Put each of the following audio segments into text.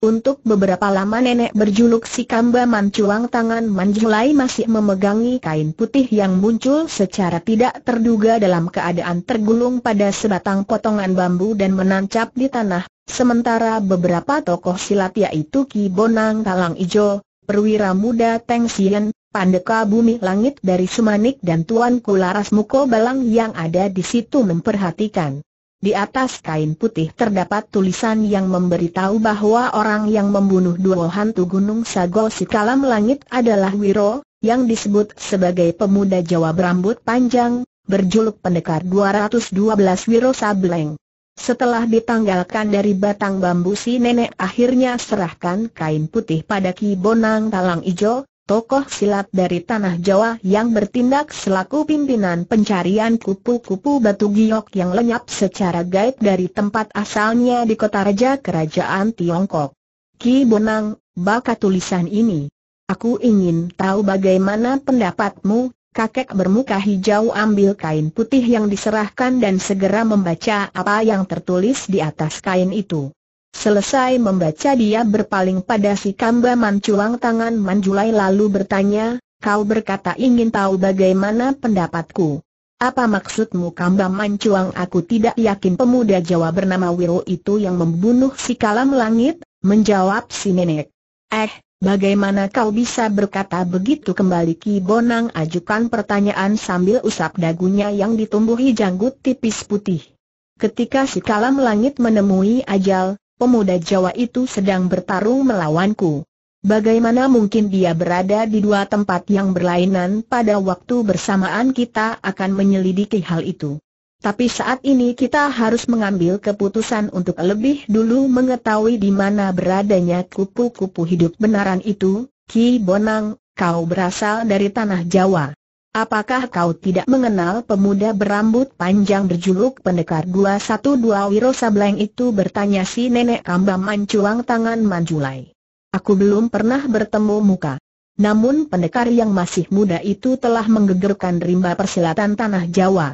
Untuk beberapa lama nenek berjuluk si Kamba Mancuang tangan Manjulai masih memegangi kain putih yang muncul secara tidak terduga dalam keadaan tergulung pada sebatang potongan bambu dan menancap di tanah, sementara beberapa tokoh silat yaitu Ki Bonang Talang Ijo, perwira muda Teng Sien, Pandeka Bumi Langit dari Sumanik dan Tuan Kularas Muko Balang yang ada di situ memperhatikan. Di atas kain putih terdapat tulisan yang memberitahu bahwa orang yang membunuh dua hantu Gunung Sago si kalam Langit adalah Wiro, yang disebut sebagai pemuda Jawa berambut panjang, berjuluk pendekar 212 Wiro Sableng. Setelah ditanggalkan dari batang bambu si nenek akhirnya serahkan kain putih pada Ki Bonang Talang Ijo, tokoh silat dari tanah Jawa yang bertindak selaku pimpinan pencarian kupu-kupu batu giok yang lenyap secara gaib dari tempat asalnya di kota raja kerajaan Tiongkok. Ki Bonang, baca tulisan ini. Aku ingin tahu bagaimana pendapatmu, kakek bermuka hijau ambil kain putih yang diserahkan dan segera membaca apa yang tertulis di atas kain itu. Selesai membaca dia berpaling pada si Kamba Manculang tangan Manjulai lalu bertanya, kau berkata ingin tahu bagaimana pendapatku. Apa maksudmu Kamba Mancuang aku tidak yakin pemuda Jawa bernama Wiro itu yang membunuh si Kalam Langit, menjawab si nenek. Eh, Bagaimana kau bisa berkata begitu kembali Ki Bonang ajukan pertanyaan sambil usap dagunya yang ditumbuhi janggut tipis putih. Ketika si kalam langit menemui ajal, pemuda Jawa itu sedang bertarung melawanku. Bagaimana mungkin dia berada di dua tempat yang berlainan pada waktu bersamaan kita akan menyelidiki hal itu. Tapi saat ini kita harus mengambil keputusan untuk lebih dulu mengetahui di mana beradanya kupu-kupu hidup benaran itu, Ki Bonang, kau berasal dari tanah Jawa. Apakah kau tidak mengenal pemuda berambut panjang berjuluk pendekar 212 Wiro Sableng itu bertanya si nenek kambang mancuang tangan manjulai. Aku belum pernah bertemu muka. Namun pendekar yang masih muda itu telah menggegerkan rimba persilatan tanah Jawa.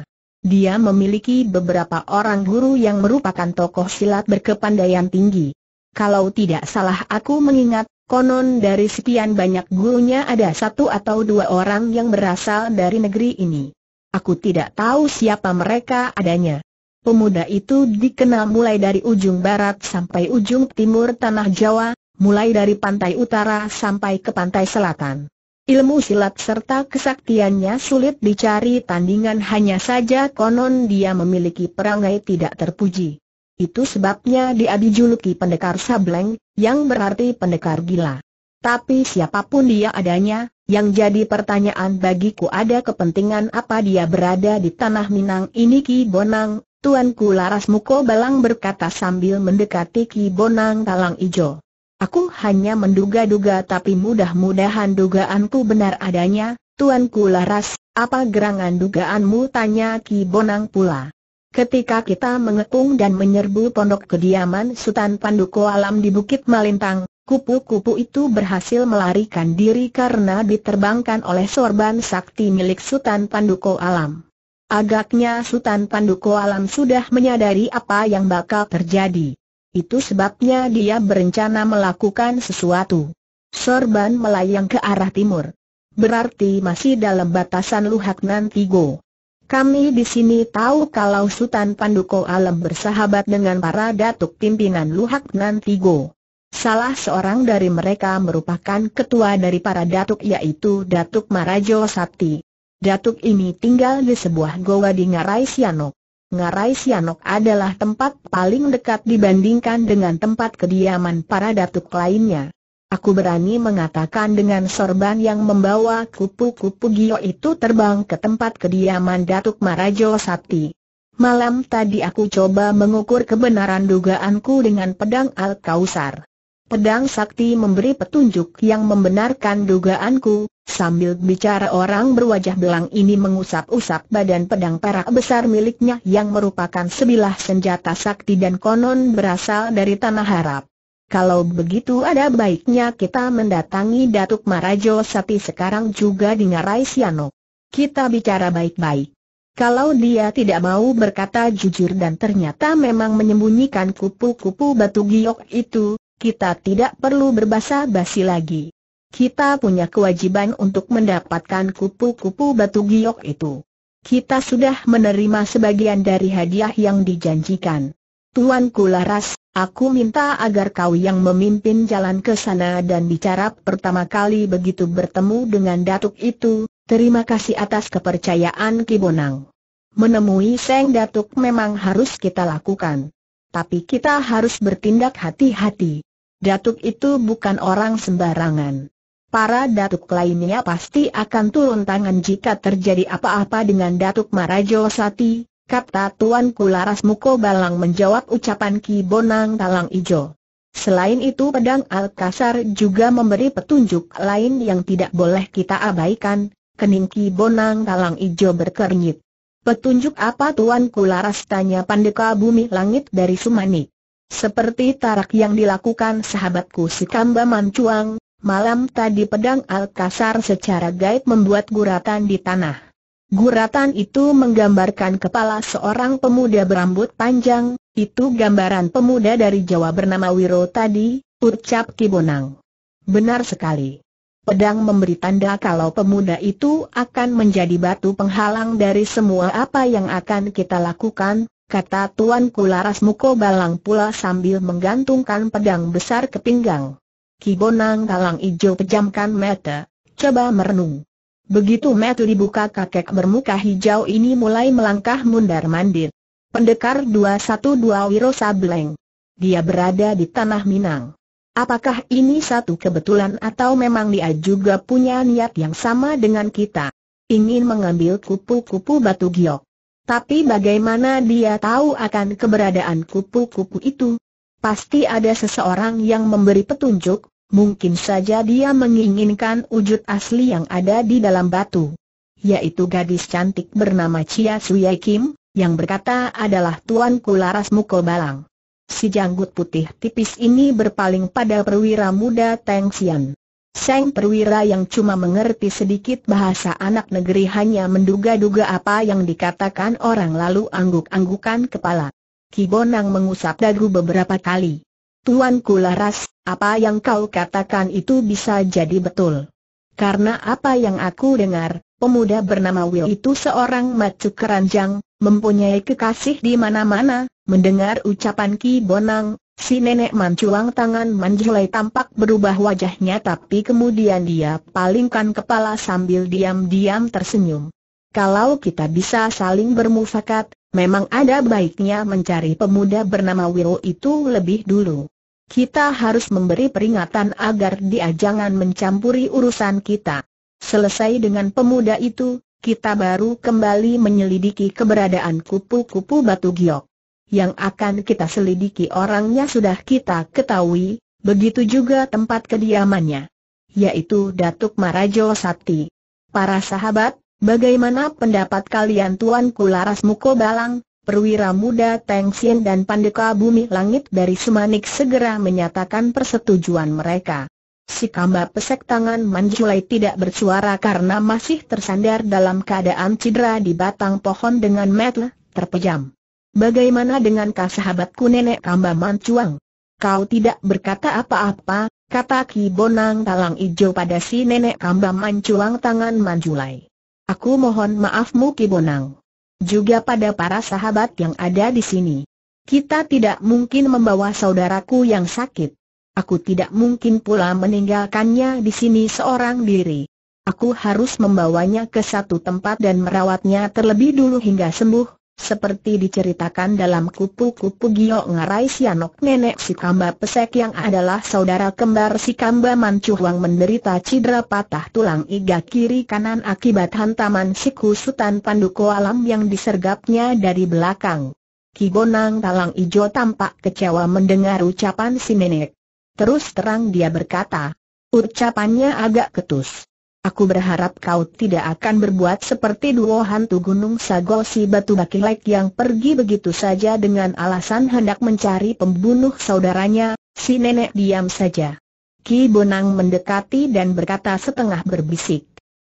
Dia memiliki beberapa orang guru yang merupakan tokoh silat berkepandaian tinggi. Kalau tidak salah aku mengingat, Konon dari sekian banyak gurunya ada satu atau dua orang yang berasal dari negeri ini. Aku tidak tahu siapa mereka adanya. Pemuda itu dikenal mulai dari ujung barat sampai ujung timur tanah Jawa, mulai dari pantai utara sampai ke pantai selatan. Ilmu silat serta kesaktiannya sulit dicari tandingan hanya saja konon dia memiliki perangai tidak terpuji. Itu sebabnya dia dijuluki pendekar sableng, yang berarti pendekar gila. Tapi siapapun dia adanya, yang jadi pertanyaan bagiku ada kepentingan apa dia berada di tanah Minang ini Ki Bonang, Tuanku Laras Muko Balang berkata sambil mendekati Ki Bonang Talang Ijo. Aku hanya menduga-duga tapi mudah-mudahan dugaanku benar adanya, Tuanku Laras, apa gerangan dugaanmu tanya Ki Bonang pula. Ketika kita mengepung dan menyerbu pondok kediaman Sultan Panduko Alam di Bukit Malintang, kupu-kupu itu berhasil melarikan diri karena diterbangkan oleh sorban sakti milik Sultan Panduko Alam. Agaknya Sultan Panduko Alam sudah menyadari apa yang bakal terjadi. Itu sebabnya dia berencana melakukan sesuatu. Sorban melayang ke arah timur. Berarti masih dalam batasan Luhaknan Tigo. Kami di sini tahu kalau Sultan Panduko Alam bersahabat dengan para datuk pimpinan Luhak Nantigo. Salah seorang dari mereka merupakan ketua dari para datuk yaitu Datuk Marajo Sakti. Datuk ini tinggal di sebuah goa di Ngarai Sianok. Ngarai Sianok adalah tempat paling dekat dibandingkan dengan tempat kediaman para datuk lainnya. Aku berani mengatakan dengan sorban yang membawa kupu-kupu Gio itu terbang ke tempat kediaman Datuk Marajo Sakti. Malam tadi aku coba mengukur kebenaran dugaanku dengan pedang Al-Kausar. Pedang Sakti memberi petunjuk yang membenarkan dugaanku, sambil bicara orang berwajah belang ini mengusap-usap badan pedang perak besar miliknya yang merupakan sebilah senjata sakti dan konon berasal dari Tanah Harap. Kalau begitu ada baiknya kita mendatangi Datuk Marajo Sati sekarang juga di Ngarai Siano. Kita bicara baik-baik. Kalau dia tidak mau berkata jujur dan ternyata memang menyembunyikan kupu-kupu batu giok itu, kita tidak perlu berbasa basi lagi. Kita punya kewajiban untuk mendapatkan kupu-kupu batu giok itu. Kita sudah menerima sebagian dari hadiah yang dijanjikan. Tuan Kularas, aku minta agar kau yang memimpin jalan ke sana dan bicara pertama kali begitu bertemu dengan datuk itu, terima kasih atas kepercayaan Kibonang. Menemui Seng Datuk memang harus kita lakukan. Tapi kita harus bertindak hati-hati. Datuk itu bukan orang sembarangan. Para datuk lainnya pasti akan turun tangan jika terjadi apa-apa dengan Datuk Marajo Sati, kata Tuanku Laras Muko Balang menjawab ucapan Ki Bonang Talang Ijo. Selain itu pedang Alkasar juga memberi petunjuk lain yang tidak boleh kita abaikan, kening Ki Bonang Talang Ijo berkernyit. Petunjuk apa Tuanku Laras tanya Pandeka Bumi Langit dari Sumani. Seperti tarak yang dilakukan sahabatku si Kamba Mancuang, malam tadi pedang Alkasar secara gaib membuat guratan di tanah. Guratan itu menggambarkan kepala seorang pemuda berambut panjang, itu gambaran pemuda dari Jawa bernama Wiro tadi, ucap Kibonang. Benar sekali. Pedang memberi tanda kalau pemuda itu akan menjadi batu penghalang dari semua apa yang akan kita lakukan, kata Tuan Kularas Muko Balang pula sambil menggantungkan pedang besar ke pinggang. Kibonang Kalang Ijo pejamkan mata, coba merenung. Begitu metu dibuka kakek bermuka hijau ini mulai melangkah mundar-mandir. Pendekar 212 Wiro Sableng. Dia berada di Tanah Minang. Apakah ini satu kebetulan atau memang dia juga punya niat yang sama dengan kita? Ingin mengambil kupu-kupu batu giok. Tapi bagaimana dia tahu akan keberadaan kupu-kupu itu? Pasti ada seseorang yang memberi petunjuk, Mungkin saja dia menginginkan wujud asli yang ada di dalam batu. Yaitu gadis cantik bernama Chia Suyai Kim, yang berkata adalah Tuanku Laras Mukul Balang. Si janggut putih tipis ini berpaling pada perwira muda Teng Xian. Sang perwira yang cuma mengerti sedikit bahasa anak negeri hanya menduga-duga apa yang dikatakan orang lalu angguk-anggukan kepala. Kibonang mengusap dagu beberapa kali. Tuan Kularas, apa yang kau katakan itu bisa jadi betul. Karena apa yang aku dengar, pemuda bernama Will itu seorang macu keranjang, mempunyai kekasih di mana-mana, mendengar ucapan Ki Bonang, si nenek manculang tangan manjulai tampak berubah wajahnya tapi kemudian dia palingkan kepala sambil diam-diam tersenyum. Kalau kita bisa saling bermufakat, memang ada baiknya mencari pemuda bernama Will itu lebih dulu. Kita harus memberi peringatan agar dia jangan mencampuri urusan kita. Selesai dengan pemuda itu, kita baru kembali menyelidiki keberadaan kupu-kupu batu giok. Yang akan kita selidiki orangnya sudah kita ketahui, begitu juga tempat kediamannya. Yaitu Datuk Marajo Sati. Para sahabat, bagaimana pendapat kalian Tuan Kularas Muko perwira muda Teng Sien dan Pandeka Bumi Langit dari Sumanik segera menyatakan persetujuan mereka. Si kamba pesek tangan Manjulai tidak bersuara karena masih tersandar dalam keadaan cedera di batang pohon dengan metel, terpejam. Bagaimana dengan kau sahabatku nenek kamba Mancuang? Kau tidak berkata apa-apa, kata Ki Bonang Talang Ijo pada si nenek kamba Mancuang tangan Manjulai. Aku mohon maafmu Ki Bonang juga pada para sahabat yang ada di sini. Kita tidak mungkin membawa saudaraku yang sakit. Aku tidak mungkin pula meninggalkannya di sini seorang diri. Aku harus membawanya ke satu tempat dan merawatnya terlebih dulu hingga sembuh, seperti diceritakan dalam kupu-kupu Giok Ngarai Sianok nenek si Kamba Pesek yang adalah saudara kembar si Kamba Mancuhuang menderita cedera patah tulang iga kiri kanan akibat hantaman si kusutan pandu alam yang disergapnya dari belakang. Kigonang Talang Ijo tampak kecewa mendengar ucapan si nenek. Terus terang dia berkata, ucapannya agak ketus. Aku berharap kau tidak akan berbuat seperti dua hantu gunung Sago si batu bakilek yang pergi begitu saja dengan alasan hendak mencari pembunuh saudaranya, si nenek diam saja. Ki Bonang mendekati dan berkata setengah berbisik.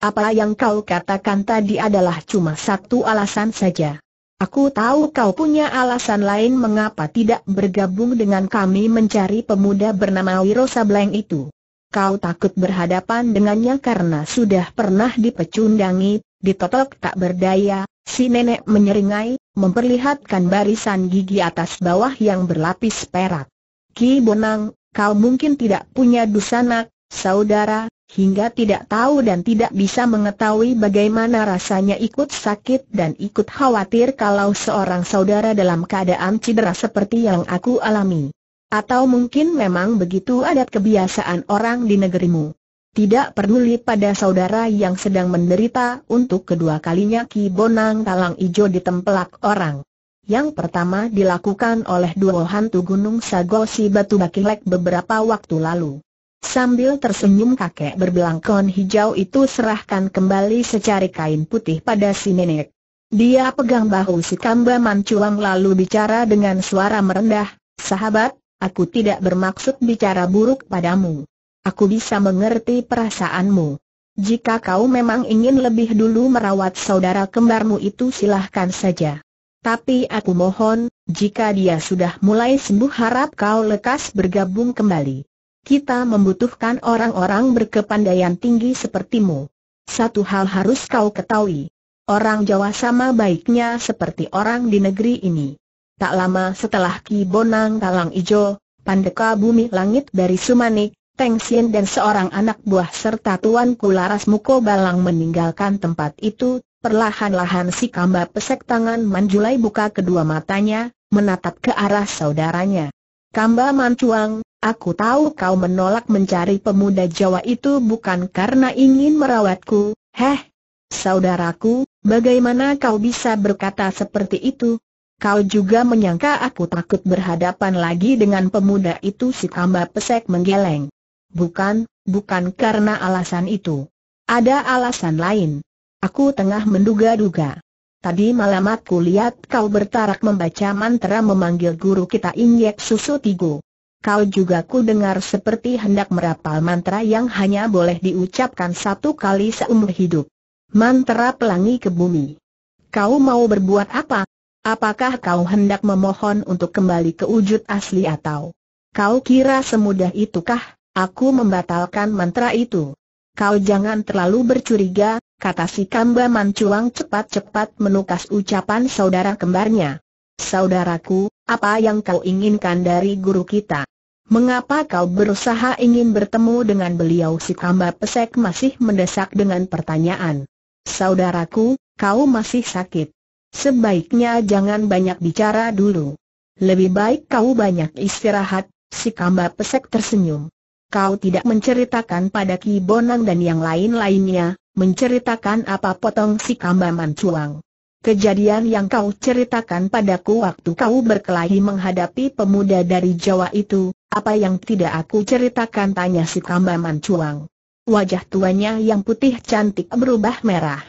Apa yang kau katakan tadi adalah cuma satu alasan saja. Aku tahu kau punya alasan lain mengapa tidak bergabung dengan kami mencari pemuda bernama Wiro Sableng itu kau takut berhadapan dengannya karena sudah pernah dipecundangi, ditotok tak berdaya, si nenek menyeringai, memperlihatkan barisan gigi atas bawah yang berlapis perak. Ki Bonang, kau mungkin tidak punya dusanak, saudara, hingga tidak tahu dan tidak bisa mengetahui bagaimana rasanya ikut sakit dan ikut khawatir kalau seorang saudara dalam keadaan cedera seperti yang aku alami. Atau mungkin memang begitu adat kebiasaan orang di negerimu. Tidak peduli pada saudara yang sedang menderita untuk kedua kalinya Ki Bonang Talang Ijo ditempelak orang. Yang pertama dilakukan oleh dua hantu gunung Sagosi Batu Bakilek beberapa waktu lalu. Sambil tersenyum kakek berbelangkon hijau itu serahkan kembali secari kain putih pada si nenek. Dia pegang bahu si Kamba Mancuang lalu bicara dengan suara merendah, Sahabat, Aku tidak bermaksud bicara buruk padamu. Aku bisa mengerti perasaanmu. Jika kau memang ingin lebih dulu merawat saudara kembarmu itu silahkan saja. Tapi aku mohon, jika dia sudah mulai sembuh harap kau lekas bergabung kembali. Kita membutuhkan orang-orang berkepandaian tinggi sepertimu. Satu hal harus kau ketahui. Orang Jawa sama baiknya seperti orang di negeri ini. Tak lama setelah Ki Bonang Kalang Ijo, Pandeka Bumi Langit dari Sumanik, Teng Sien dan seorang anak buah serta Tuan Kularas Muko Balang meninggalkan tempat itu, perlahan-lahan si Kamba pesek tangan Manjulai buka kedua matanya, menatap ke arah saudaranya. Kamba Mancuang, Aku tahu kau menolak mencari pemuda Jawa itu bukan karena ingin merawatku, heh? Saudaraku, bagaimana kau bisa berkata seperti itu? Kau juga menyangka aku takut berhadapan lagi dengan pemuda itu si tambah pesek menggeleng. Bukan, bukan karena alasan itu. Ada alasan lain. Aku tengah menduga-duga. Tadi malam aku lihat kau bertarak membaca mantra memanggil guru kita injek Susu Tigo. Kau juga ku dengar seperti hendak merapal mantra yang hanya boleh diucapkan satu kali seumur hidup. Mantra pelangi ke bumi. Kau mau berbuat apa? Apakah kau hendak memohon untuk kembali ke wujud asli atau kau kira semudah itukah aku membatalkan mantra itu? Kau jangan terlalu bercuriga, kata si Kamba Mancuang cepat-cepat menukas ucapan saudara kembarnya. Saudaraku, apa yang kau inginkan dari guru kita? Mengapa kau berusaha ingin bertemu dengan beliau? Si Kamba Pesek masih mendesak dengan pertanyaan. Saudaraku, kau masih sakit. Sebaiknya jangan banyak bicara dulu. Lebih baik kau banyak istirahat, si kamba pesek tersenyum. Kau tidak menceritakan pada Ki Bonang dan yang lain-lainnya, menceritakan apa potong si kamba mancuang. Kejadian yang kau ceritakan padaku waktu kau berkelahi menghadapi pemuda dari Jawa itu, apa yang tidak aku ceritakan tanya si kamba mancuang. Wajah tuanya yang putih cantik berubah merah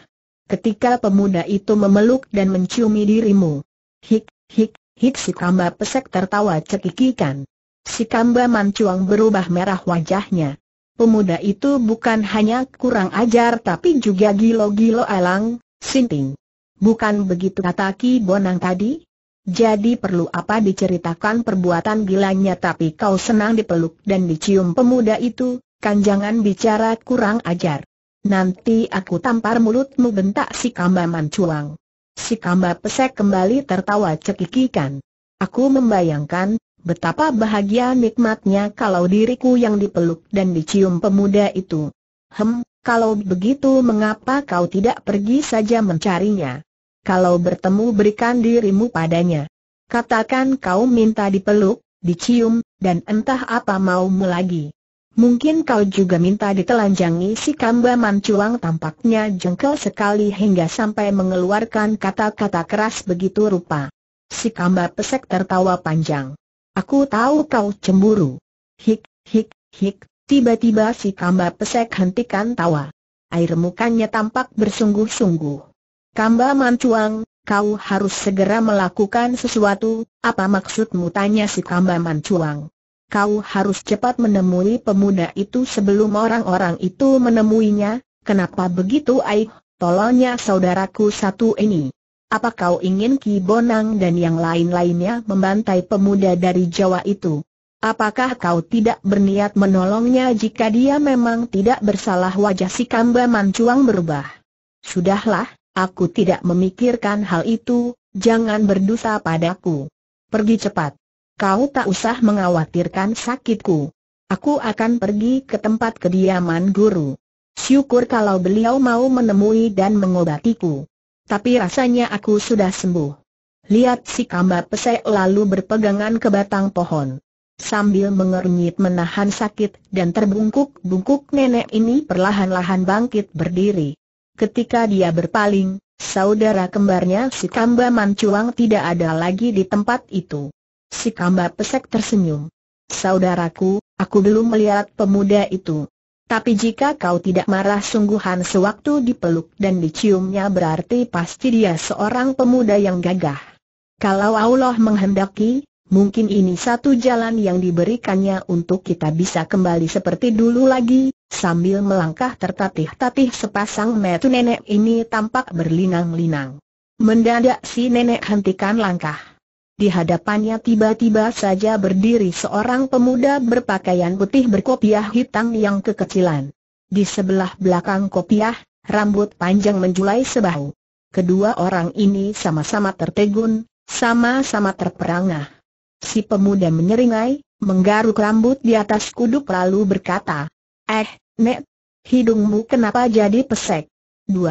ketika pemuda itu memeluk dan menciumi dirimu. Hik, hik, hik si kamba pesek tertawa cekikikan. Si kamba mancuang berubah merah wajahnya. Pemuda itu bukan hanya kurang ajar tapi juga gilo-gilo alang, sinting. Bukan begitu kata Ki Bonang tadi? Jadi perlu apa diceritakan perbuatan gilanya tapi kau senang dipeluk dan dicium pemuda itu, kan jangan bicara kurang ajar. Nanti aku tampar mulutmu bentak si kamba mancuang. Si kamba pesek kembali tertawa cekikikan. Aku membayangkan, betapa bahagia nikmatnya kalau diriku yang dipeluk dan dicium pemuda itu. Hem, kalau begitu mengapa kau tidak pergi saja mencarinya? Kalau bertemu berikan dirimu padanya. Katakan kau minta dipeluk, dicium, dan entah apa maumu lagi. Mungkin kau juga minta ditelanjangi si Kamba Mancuang tampaknya jengkel sekali hingga sampai mengeluarkan kata-kata keras begitu rupa. Si Kamba pesek tertawa panjang. Aku tahu kau cemburu. Hik, hik, hik, tiba-tiba si Kamba pesek hentikan tawa. Air mukanya tampak bersungguh-sungguh. Kamba Mancuang, kau harus segera melakukan sesuatu, apa maksudmu tanya si Kamba Mancuang kau harus cepat menemui pemuda itu sebelum orang-orang itu menemuinya, kenapa begitu aik, tolongnya saudaraku satu ini. Apa kau ingin Ki Bonang dan yang lain-lainnya membantai pemuda dari Jawa itu? Apakah kau tidak berniat menolongnya jika dia memang tidak bersalah wajah si Kamba Mancuang berubah? Sudahlah, aku tidak memikirkan hal itu, jangan berdosa padaku. Pergi cepat. Kau tak usah mengkhawatirkan sakitku. Aku akan pergi ke tempat kediaman guru. Syukur kalau beliau mau menemui dan mengobatiku. Tapi rasanya aku sudah sembuh. Lihat si kamba pesek lalu berpegangan ke batang pohon. Sambil mengernyit menahan sakit dan terbungkuk-bungkuk nenek ini perlahan-lahan bangkit berdiri. Ketika dia berpaling, saudara kembarnya si kamba mancuang tidak ada lagi di tempat itu. Si Kamba Pesek tersenyum. Saudaraku, aku belum melihat pemuda itu. Tapi jika kau tidak marah sungguhan sewaktu dipeluk dan diciumnya berarti pasti dia seorang pemuda yang gagah. Kalau Allah menghendaki, mungkin ini satu jalan yang diberikannya untuk kita bisa kembali seperti dulu lagi, sambil melangkah tertatih-tatih sepasang metu nenek ini tampak berlinang-linang. Mendadak si nenek hentikan langkah. Di hadapannya tiba-tiba saja berdiri seorang pemuda berpakaian putih berkopiah hitam yang kekecilan. Di sebelah belakang kopiah, rambut panjang menjulai sebahu. Kedua orang ini sama-sama tertegun, sama-sama terperangah. Si pemuda menyeringai, menggaruk rambut di atas kuduk lalu berkata, Eh, Nek, hidungmu kenapa jadi pesek? 2.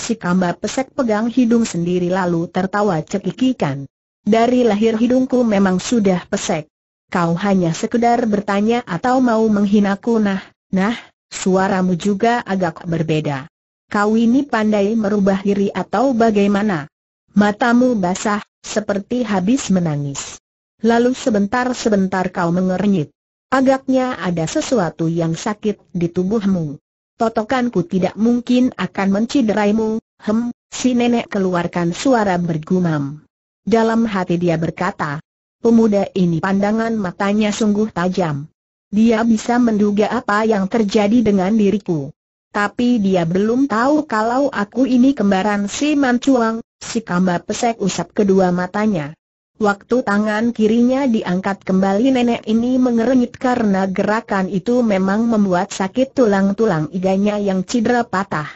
Si kamba pesek pegang hidung sendiri lalu tertawa cekikikan. Dari lahir hidungku memang sudah pesek. Kau hanya sekedar bertanya atau mau menghinaku nah, nah, suaramu juga agak berbeda. Kau ini pandai merubah diri atau bagaimana? Matamu basah, seperti habis menangis. Lalu sebentar-sebentar kau mengernyit. Agaknya ada sesuatu yang sakit di tubuhmu. Totokanku tidak mungkin akan mencideraimu, hem, si nenek keluarkan suara bergumam. Dalam hati dia berkata, pemuda ini pandangan matanya sungguh tajam. Dia bisa menduga apa yang terjadi dengan diriku. Tapi dia belum tahu kalau aku ini kembaran si Mancuang, si kamba pesek usap kedua matanya. Waktu tangan kirinya diangkat kembali nenek ini mengerenyit karena gerakan itu memang membuat sakit tulang-tulang iganya yang cedera patah.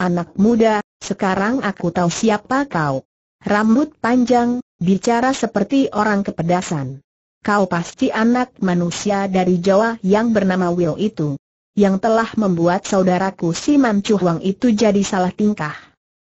Anak muda, sekarang aku tahu siapa kau rambut panjang, bicara seperti orang kepedasan. Kau pasti anak manusia dari Jawa yang bernama Will itu, yang telah membuat saudaraku Siman Mancuhuang itu jadi salah tingkah.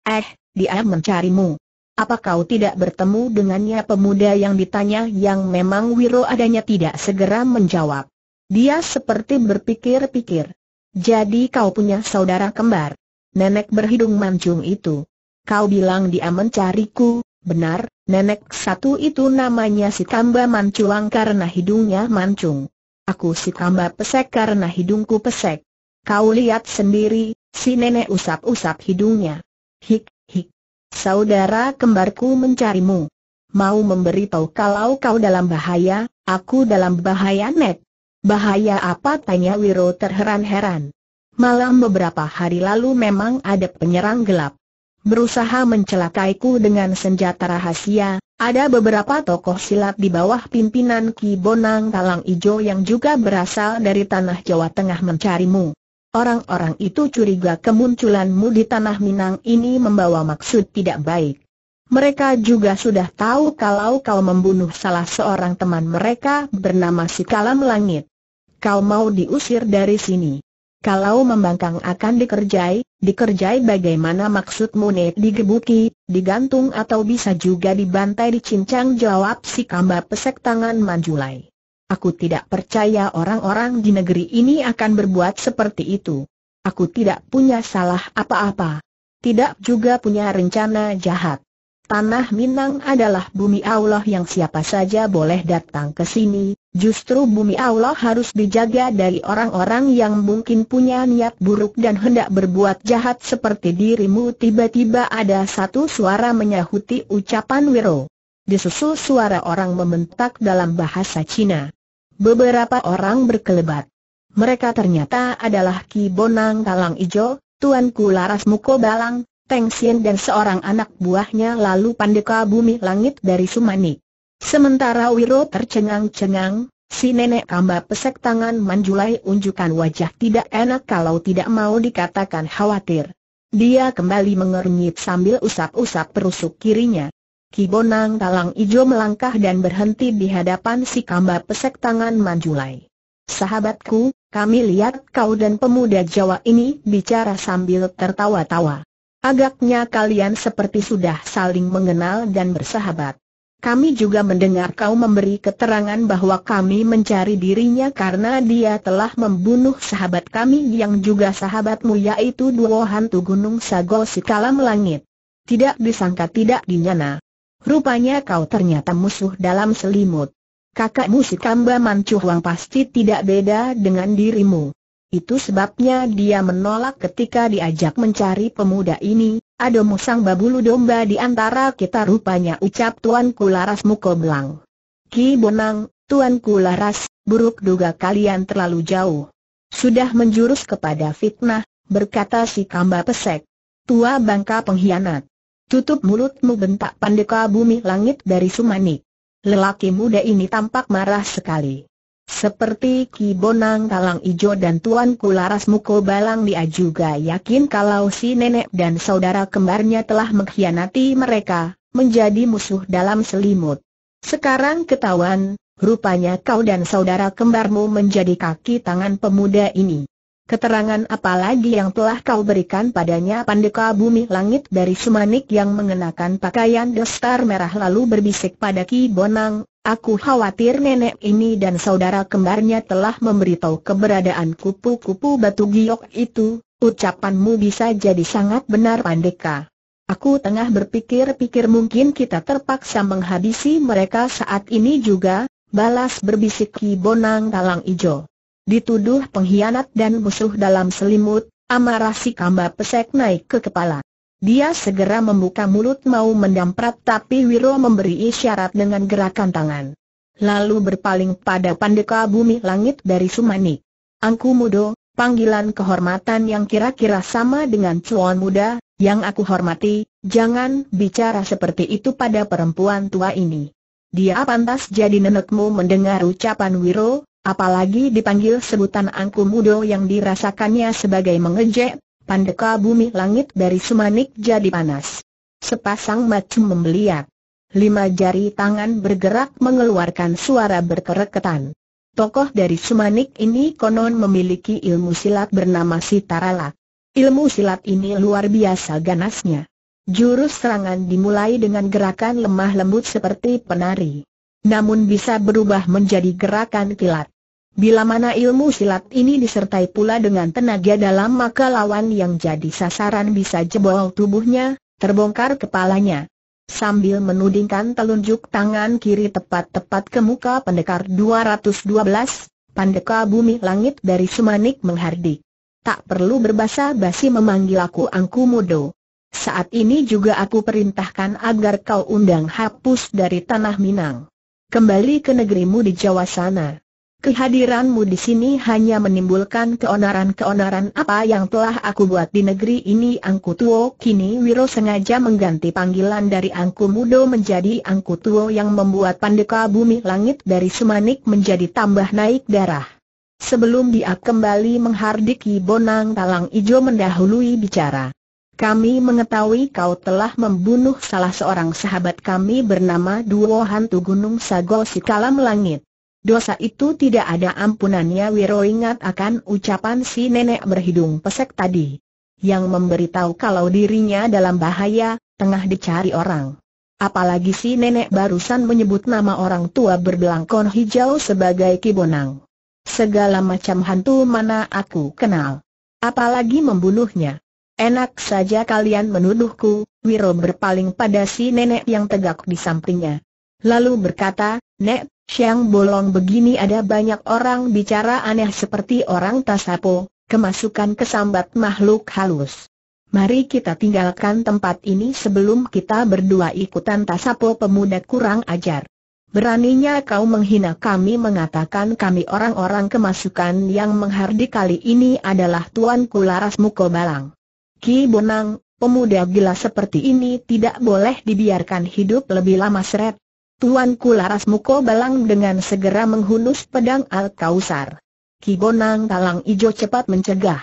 Eh, dia mencarimu. Apa kau tidak bertemu dengannya pemuda yang ditanya yang memang Wiro adanya tidak segera menjawab. Dia seperti berpikir-pikir. Jadi kau punya saudara kembar. Nenek berhidung mancung itu. Kau bilang dia mencariku, benar, nenek satu itu namanya si Kamba Mancuang karena hidungnya mancung. Aku si Kamba pesek karena hidungku pesek. Kau lihat sendiri, si nenek usap-usap hidungnya. Hik, hik. Saudara kembarku mencarimu. Mau memberitahu kalau kau dalam bahaya, aku dalam bahaya net. Bahaya apa tanya Wiro terheran-heran. Malam beberapa hari lalu memang ada penyerang gelap berusaha mencelakaiku dengan senjata rahasia, ada beberapa tokoh silat di bawah pimpinan Ki Bonang Talang Ijo yang juga berasal dari tanah Jawa Tengah mencarimu. Orang-orang itu curiga kemunculanmu di tanah Minang ini membawa maksud tidak baik. Mereka juga sudah tahu kalau kau membunuh salah seorang teman mereka bernama si Kalam Langit. Kau mau diusir dari sini. Kalau membangkang akan dikerjai, dikerjai bagaimana maksudmu Nek digebuki, digantung atau bisa juga dibantai dicincang jawab si kamba pesek tangan Manjulai. Aku tidak percaya orang-orang di negeri ini akan berbuat seperti itu. Aku tidak punya salah apa-apa. Tidak juga punya rencana jahat. Tanah Minang adalah bumi Allah yang siapa saja boleh datang ke sini, justru bumi Allah harus dijaga dari orang-orang yang mungkin punya niat buruk dan hendak berbuat jahat seperti dirimu tiba-tiba ada satu suara menyahuti ucapan Wiro. Disusul suara orang membentak dalam bahasa Cina. Beberapa orang berkelebat. Mereka ternyata adalah Ki Bonang Talang Ijo, Tuanku Laras Muko Balang, Teng Sien dan seorang anak buahnya lalu pandeka bumi langit dari Sumani. Sementara Wiro tercengang-cengang, si nenek kamba pesek tangan Manjulai unjukkan wajah tidak enak kalau tidak mau dikatakan khawatir. Dia kembali mengernyit sambil usap-usap perusuk kirinya. Kibonang talang ijo melangkah dan berhenti di hadapan si kamba pesek tangan Manjulai. Sahabatku, kami lihat kau dan pemuda Jawa ini bicara sambil tertawa-tawa. Agaknya kalian seperti sudah saling mengenal dan bersahabat. Kami juga mendengar kau memberi keterangan bahwa kami mencari dirinya karena dia telah membunuh sahabat kami yang juga sahabatmu yaitu Duo Hantu Gunung Sago kalam Langit. Tidak disangka tidak dinyana. Rupanya kau ternyata musuh dalam selimut. Kakakmu si Kamba Mancuhuang pasti tidak beda dengan dirimu. Itu sebabnya dia menolak ketika diajak mencari pemuda ini, ada musang babulu domba di antara kita rupanya ucap Tuan Kularas Muko Belang. Ki Bonang, Tuan Kularas, buruk duga kalian terlalu jauh. Sudah menjurus kepada fitnah, berkata si Kamba Pesek. Tua bangka pengkhianat. Tutup mulutmu bentak pandeka bumi langit dari Sumanik. Lelaki muda ini tampak marah sekali. Seperti Ki Bonang Kalang Ijo dan Tuan Kularas Muko Balang dia juga yakin kalau si nenek dan saudara kembarnya telah mengkhianati mereka, menjadi musuh dalam selimut. Sekarang ketahuan, rupanya kau dan saudara kembarmu menjadi kaki tangan pemuda ini. Keterangan apa lagi yang telah kau berikan padanya Pandeka Bumi Langit dari Sumanik yang mengenakan pakaian destar merah lalu berbisik pada Ki Bonang, Aku khawatir nenek ini dan saudara kembarnya telah memberitahu keberadaan kupu-kupu batu giok itu, ucapanmu bisa jadi sangat benar pandeka. Aku tengah berpikir-pikir mungkin kita terpaksa menghabisi mereka saat ini juga, balas berbisik Ki Bonang Talang Ijo. Dituduh pengkhianat dan musuh dalam selimut, amarah si kamba pesek naik ke kepala. Dia segera membuka mulut mau mendamprat tapi Wiro memberi isyarat dengan gerakan tangan. Lalu berpaling pada Pandeka Bumi Langit dari Sumani. Angku Mudo, panggilan kehormatan yang kira-kira sama dengan cuan muda, yang aku hormati, jangan bicara seperti itu pada perempuan tua ini. Dia pantas jadi nenekmu mendengar ucapan Wiro, apalagi dipanggil sebutan angku mudo yang dirasakannya sebagai mengejek, Pandeka bumi langit dari semanik jadi panas. Sepasang macam membeliak. Lima jari tangan bergerak mengeluarkan suara berkereketan. Tokoh dari semanik ini konon memiliki ilmu silat bernama Sitarala. Ilmu silat ini luar biasa ganasnya. Jurus serangan dimulai dengan gerakan lemah lembut seperti penari. Namun bisa berubah menjadi gerakan kilat. Bila mana ilmu silat ini disertai pula dengan tenaga dalam maka lawan yang jadi sasaran bisa jebol tubuhnya, terbongkar kepalanya. Sambil menudingkan telunjuk tangan kiri tepat-tepat ke muka pendekar 212, pandeka bumi langit dari Semanik menghardik. Tak perlu berbasa-basi memanggil aku Angku Mudo. Saat ini juga aku perintahkan agar kau undang hapus dari tanah Minang. Kembali ke negerimu di Jawa sana. Kehadiranmu di sini hanya menimbulkan keonaran-keonaran apa yang telah aku buat di negeri ini Angku Tuo Kini Wiro sengaja mengganti panggilan dari Angku Mudo menjadi Angku Tuo yang membuat pandeka bumi langit dari Semanik menjadi tambah naik darah Sebelum dia kembali menghardiki Bonang Talang Ijo mendahului bicara kami mengetahui kau telah membunuh salah seorang sahabat kami bernama Duo Hantu Gunung Sago Sikalam Langit. Dosa itu tidak ada ampunannya Wiro ingat akan ucapan si nenek berhidung pesek tadi. Yang memberitahu kalau dirinya dalam bahaya, tengah dicari orang. Apalagi si nenek barusan menyebut nama orang tua berbelangkon hijau sebagai Kibonang. Segala macam hantu mana aku kenal. Apalagi membunuhnya. Enak saja kalian menuduhku, Wiro berpaling pada si nenek yang tegak di sampingnya. Lalu berkata, Nek, Siang bolong begini ada banyak orang bicara aneh seperti orang tasapo, kemasukan kesambat makhluk halus. Mari kita tinggalkan tempat ini sebelum kita berdua ikutan tasapo pemuda kurang ajar. Beraninya kau menghina kami mengatakan kami orang-orang kemasukan yang menghardi kali ini adalah tuan kularas Mukobalang. Ki Bonang, pemuda gila seperti ini tidak boleh dibiarkan hidup lebih lama seret, Tuanku Laras Muko Balang dengan segera menghunus pedang Al-Kausar. Kibonang Talang Ijo cepat mencegah.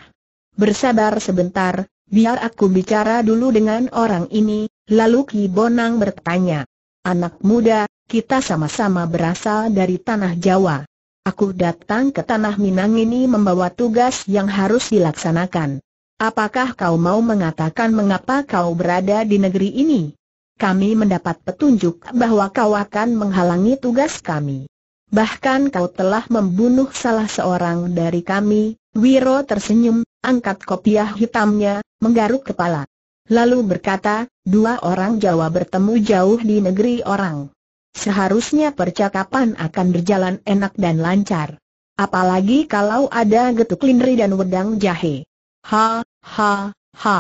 Bersabar sebentar, biar aku bicara dulu dengan orang ini, lalu Kibonang bertanya. Anak muda, kita sama-sama berasal dari tanah Jawa. Aku datang ke tanah Minang ini membawa tugas yang harus dilaksanakan. Apakah kau mau mengatakan mengapa kau berada di negeri ini? kami mendapat petunjuk bahwa kau akan menghalangi tugas kami. Bahkan kau telah membunuh salah seorang dari kami, Wiro tersenyum, angkat kopiah hitamnya, menggaruk kepala. Lalu berkata, dua orang Jawa bertemu jauh di negeri orang. Seharusnya percakapan akan berjalan enak dan lancar. Apalagi kalau ada getuk lindri dan wedang jahe. Ha, ha, ha.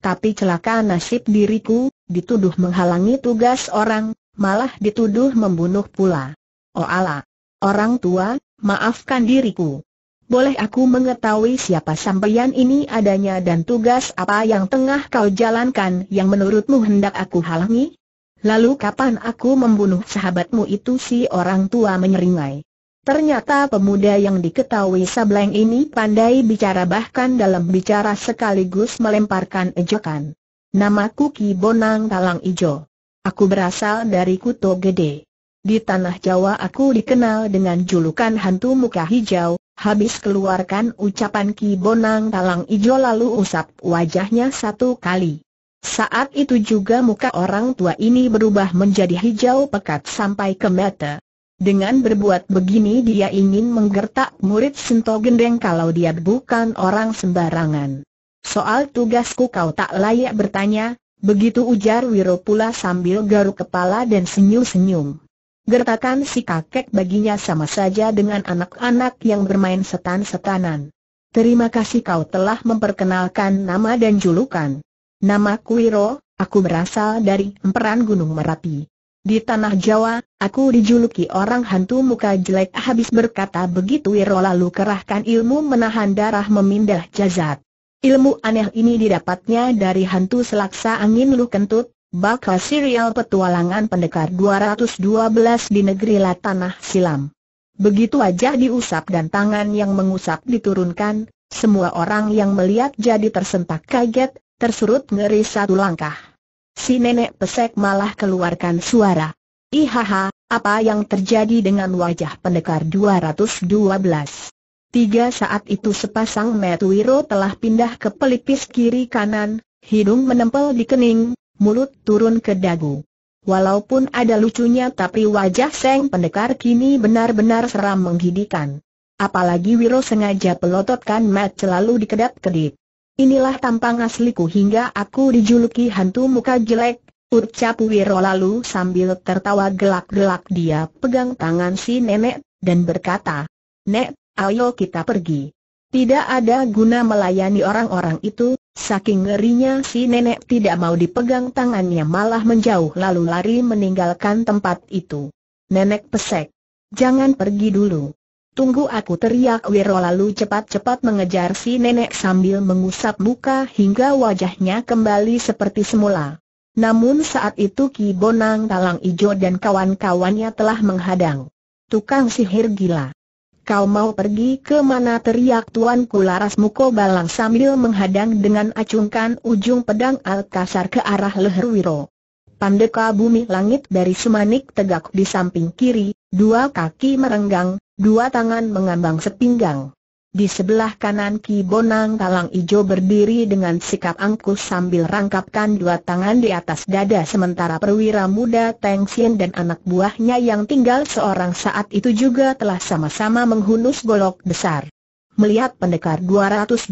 Tapi celaka nasib diriku, dituduh menghalangi tugas orang, malah dituduh membunuh pula. Oh ala, orang tua, maafkan diriku. Boleh aku mengetahui siapa sampeyan ini adanya dan tugas apa yang tengah kau jalankan yang menurutmu hendak aku halangi? Lalu kapan aku membunuh sahabatmu itu si orang tua menyeringai? Ternyata pemuda yang diketahui Sableng ini pandai bicara bahkan dalam bicara sekaligus melemparkan ejekan. Namaku Ki Bonang Talang Ijo. Aku berasal dari Kuto Gede. Di tanah Jawa aku dikenal dengan julukan hantu muka hijau, habis keluarkan ucapan Ki Bonang Talang Ijo lalu usap wajahnya satu kali. Saat itu juga muka orang tua ini berubah menjadi hijau pekat sampai ke mata. Dengan berbuat begini dia ingin menggertak murid Sento kalau dia bukan orang sembarangan. Soal tugasku kau tak layak bertanya, begitu ujar Wiro pula sambil garuk kepala dan senyum-senyum. Gertakan si kakek baginya sama saja dengan anak-anak yang bermain setan-setanan. Terima kasih kau telah memperkenalkan nama dan julukan. Nama Wiro, aku berasal dari emperan Gunung Merapi. Di tanah Jawa, aku dijuluki orang hantu muka jelek habis berkata begitu Wiro lalu kerahkan ilmu menahan darah memindah jazat. Ilmu aneh ini didapatnya dari hantu selaksa angin lu kentut, bakal serial petualangan pendekar 212 di negeri Tanah Silam. Begitu wajah diusap dan tangan yang mengusap diturunkan, semua orang yang melihat jadi tersentak kaget, tersurut ngeri satu langkah. Si nenek pesek malah keluarkan suara. Ihaha, apa yang terjadi dengan wajah pendekar 212? Tiga saat itu sepasang Metuiro telah pindah ke pelipis kiri kanan, hidung menempel di kening, mulut turun ke dagu. Walaupun ada lucunya tapi wajah Seng Pendekar kini benar-benar seram menghidikan. Apalagi Wiro sengaja pelototkan Mat selalu dikedap kedip Inilah tampang asliku hingga aku dijuluki hantu muka jelek, ucap Wiro lalu sambil tertawa gelak-gelak dia pegang tangan si nenek, dan berkata, Nek, ayo kita pergi. Tidak ada guna melayani orang-orang itu, saking ngerinya si nenek tidak mau dipegang tangannya malah menjauh lalu lari meninggalkan tempat itu. Nenek pesek. Jangan pergi dulu. Tunggu aku teriak Wiro lalu cepat-cepat mengejar si nenek sambil mengusap muka hingga wajahnya kembali seperti semula. Namun saat itu Ki Bonang Talang Ijo dan kawan-kawannya telah menghadang. Tukang sihir gila. Kau mau pergi ke mana teriak tuanku laras muko balang sambil menghadang dengan acungkan ujung pedang al kasar ke arah leher Wiro. Pandeka bumi langit dari semanik tegak di samping kiri, dua kaki merenggang, dua tangan mengambang sepinggang. Di sebelah kanan Ki Bonang Kalang Ijo berdiri dengan sikap angkuh sambil rangkapkan dua tangan di atas dada sementara perwira muda Teng Sien dan anak buahnya yang tinggal seorang saat itu juga telah sama-sama menghunus golok besar. Melihat pendekar 212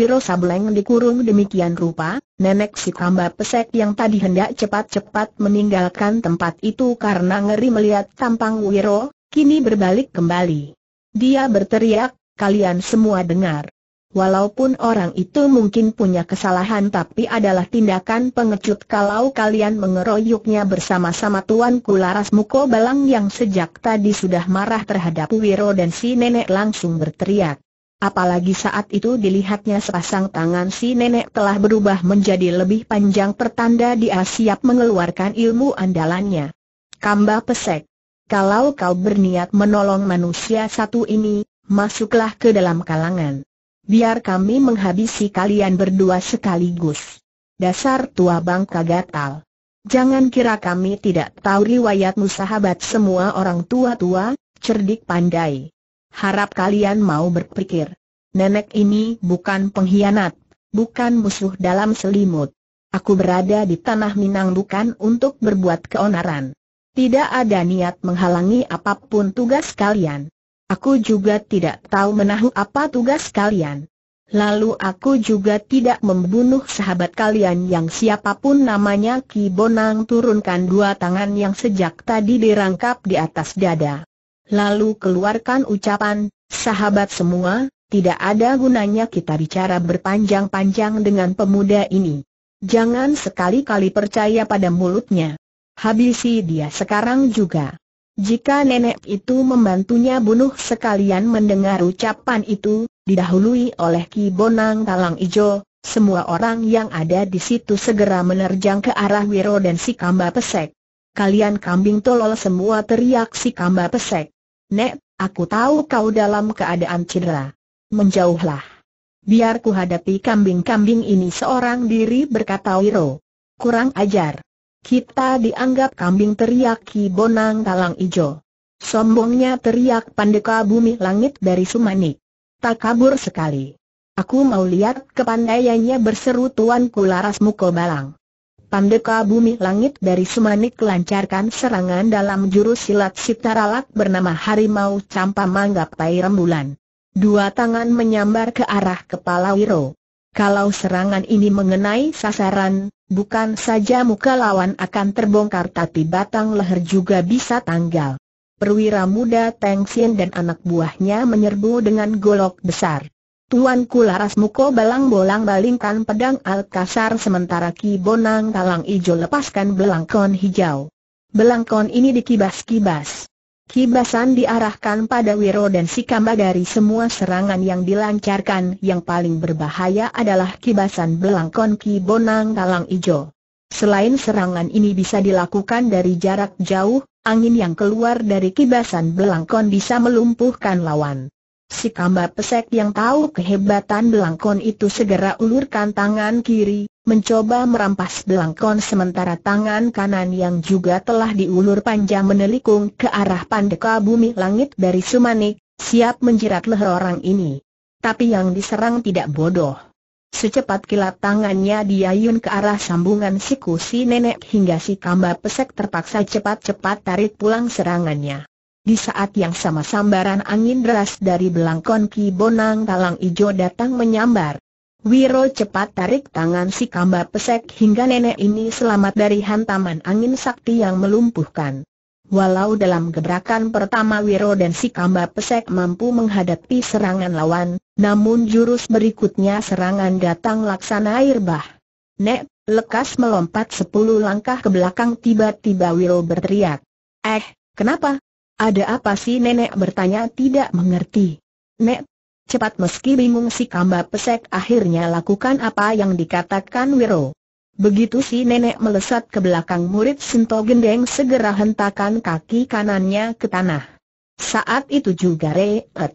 Wiro Sableng dikurung demikian rupa, nenek si Kamba Pesek yang tadi hendak cepat-cepat meninggalkan tempat itu karena ngeri melihat tampang Wiro, kini berbalik kembali. Dia berteriak, kalian semua dengar. Walaupun orang itu mungkin punya kesalahan tapi adalah tindakan pengecut kalau kalian mengeroyoknya bersama-sama Tuan Kularas Muko Balang yang sejak tadi sudah marah terhadap Wiro dan si nenek langsung berteriak. Apalagi saat itu dilihatnya sepasang tangan si nenek telah berubah menjadi lebih panjang pertanda dia siap mengeluarkan ilmu andalannya. Kamba pesek. Kalau kau berniat menolong manusia satu ini, masuklah ke dalam kalangan. Biar kami menghabisi kalian berdua sekaligus. Dasar tua bangka gatal. Jangan kira kami tidak tahu riwayatmu sahabat semua orang tua-tua, cerdik pandai. Harap kalian mau berpikir. Nenek ini bukan pengkhianat, bukan musuh dalam selimut. Aku berada di tanah Minang bukan untuk berbuat keonaran. Tidak ada niat menghalangi apapun tugas kalian. Aku juga tidak tahu menahu apa tugas kalian. Lalu aku juga tidak membunuh sahabat kalian yang siapapun namanya Ki Bonang turunkan dua tangan yang sejak tadi dirangkap di atas dada. Lalu keluarkan ucapan, sahabat semua, tidak ada gunanya kita bicara berpanjang-panjang dengan pemuda ini. Jangan sekali-kali percaya pada mulutnya. Habisi dia sekarang juga. Jika nenek itu membantunya bunuh sekalian mendengar ucapan itu, didahului oleh Ki Bonang Talang Ijo, semua orang yang ada di situ segera menerjang ke arah Wiro dan si Kamba Pesek. Kalian kambing tolol semua teriak si Kamba Pesek. Nek, aku tahu kau dalam keadaan cedera. Menjauhlah. Biar ku hadapi kambing-kambing ini seorang diri berkata Wiro. Kurang ajar. Kita dianggap kambing teriak Ki Bonang Talang Ijo. Sombongnya teriak Pandeka Bumi Langit dari Sumani. Tak kabur sekali. Aku mau lihat kepandaiannya berseru Tuan Laras Muko Balang. Pandeka Bumi Langit dari Sumanik lancarkan serangan dalam jurus silat sitaralak bernama Harimau Campa Pai Rembulan. Dua tangan menyambar ke arah kepala Wiro. Kalau serangan ini mengenai sasaran, bukan saja muka lawan akan terbongkar tapi batang leher juga bisa tanggal. Perwira muda Teng Sien dan anak buahnya menyerbu dengan golok besar. Tuan Kularas Muko Balang Bolang balingkan pedang Alkasar sementara Ki Bonang Talang Ijo lepaskan belangkon hijau. Belangkon ini dikibas-kibas. Kibasan diarahkan pada Wiro dan Sikamba dari semua serangan yang dilancarkan yang paling berbahaya adalah kibasan belangkon Ki Bonang Talang Ijo. Selain serangan ini bisa dilakukan dari jarak jauh, angin yang keluar dari kibasan belangkon bisa melumpuhkan lawan. Si pesek yang tahu kehebatan belangkon itu segera ulurkan tangan kiri, mencoba merampas belangkon sementara tangan kanan yang juga telah diulur panjang menelikung ke arah pandeka bumi langit dari Sumanik, siap menjerat leher orang ini. Tapi yang diserang tidak bodoh. Secepat kilat tangannya diayun ke arah sambungan siku si nenek hingga si kamba pesek terpaksa cepat-cepat tarik pulang serangannya. Di saat yang sama sambaran angin deras dari belangkon Ki Bonang Talang Ijo datang menyambar. Wiro cepat tarik tangan si kamba pesek hingga nenek ini selamat dari hantaman angin sakti yang melumpuhkan. Walau dalam gebrakan pertama Wiro dan si kamba pesek mampu menghadapi serangan lawan, namun jurus berikutnya serangan datang laksana air bah. Nek, lekas melompat sepuluh langkah ke belakang tiba-tiba Wiro berteriak. Eh, kenapa? Ada apa sih nenek bertanya tidak mengerti. Nek, Cepat meski bingung si kamba pesek akhirnya lakukan apa yang dikatakan Wiro. Begitu si nenek melesat ke belakang murid Sinto Gendeng segera hentakan kaki kanannya ke tanah. Saat itu juga reet.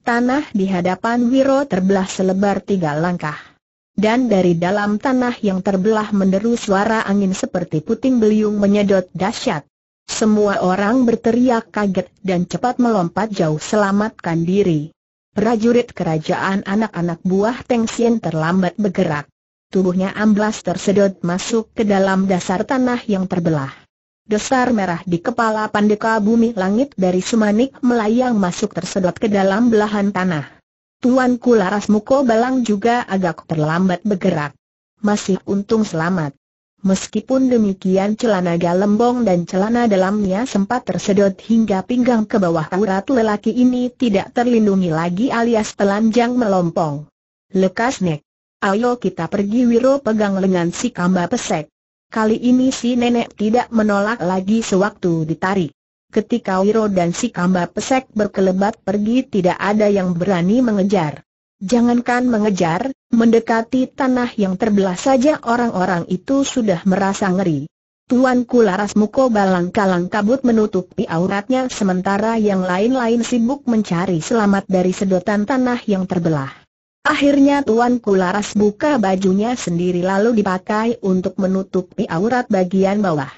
Tanah di hadapan Wiro terbelah selebar tiga langkah. Dan dari dalam tanah yang terbelah menderu suara angin seperti puting beliung menyedot dahsyat. Semua orang berteriak kaget dan cepat melompat jauh selamatkan diri prajurit kerajaan anak-anak buah Teng Sien terlambat bergerak. Tubuhnya amblas tersedot masuk ke dalam dasar tanah yang terbelah. Dasar merah di kepala pandeka bumi langit dari semanik melayang masuk tersedot ke dalam belahan tanah. Tuan Kularas Muko Balang juga agak terlambat bergerak. Masih untung selamat. Meskipun demikian celana galembong dan celana dalamnya sempat tersedot hingga pinggang ke bawah aurat lelaki ini tidak terlindungi lagi alias telanjang melompong. Lekas nek. Ayo kita pergi Wiro pegang lengan si kamba pesek. Kali ini si nenek tidak menolak lagi sewaktu ditarik. Ketika Wiro dan si kamba pesek berkelebat pergi tidak ada yang berani mengejar. Jangankan mengejar, Mendekati tanah yang terbelah saja orang-orang itu sudah merasa ngeri. Tuan Kularas Muko kalang kabut menutupi auratnya sementara yang lain-lain sibuk mencari selamat dari sedotan tanah yang terbelah. Akhirnya Tuan Kularas buka bajunya sendiri lalu dipakai untuk menutupi aurat bagian bawah.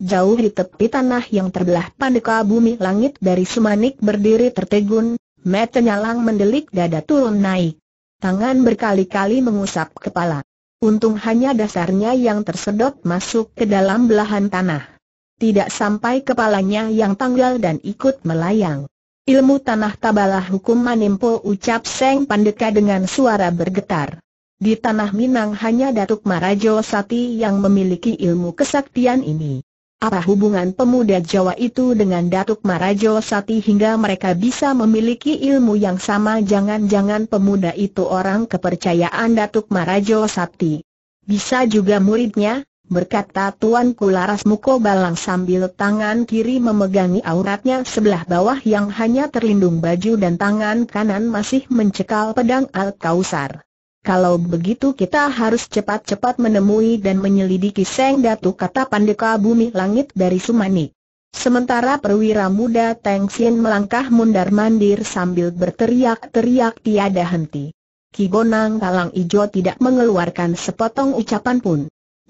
Jauh di tepi tanah yang terbelah pandeka bumi langit dari Sumanik berdiri tertegun, matanya mendelik dada turun naik tangan berkali-kali mengusap kepala. Untung hanya dasarnya yang tersedot masuk ke dalam belahan tanah. Tidak sampai kepalanya yang tanggal dan ikut melayang. Ilmu tanah tabalah hukum manimpo ucap Seng Pandeka dengan suara bergetar. Di tanah Minang hanya Datuk Marajo Sati yang memiliki ilmu kesaktian ini. Apa hubungan pemuda Jawa itu dengan Datuk Marajo Sati hingga mereka bisa memiliki ilmu yang sama jangan-jangan pemuda itu orang kepercayaan Datuk Marajo Sati. Bisa juga muridnya, berkata Tuan Kularas Muko Balang sambil tangan kiri memegangi auratnya sebelah bawah yang hanya terlindung baju dan tangan kanan masih mencekal pedang Al-Kausar. Kalau begitu kita harus cepat-cepat menemui dan menyelidiki Seng Datu kata Pandeka Bumi Langit dari Sumani. Sementara perwira muda Teng Sien melangkah mundar-mandir sambil berteriak-teriak tiada henti. Kibonang Kalang Ijo tidak mengeluarkan sepotong ucapan pun.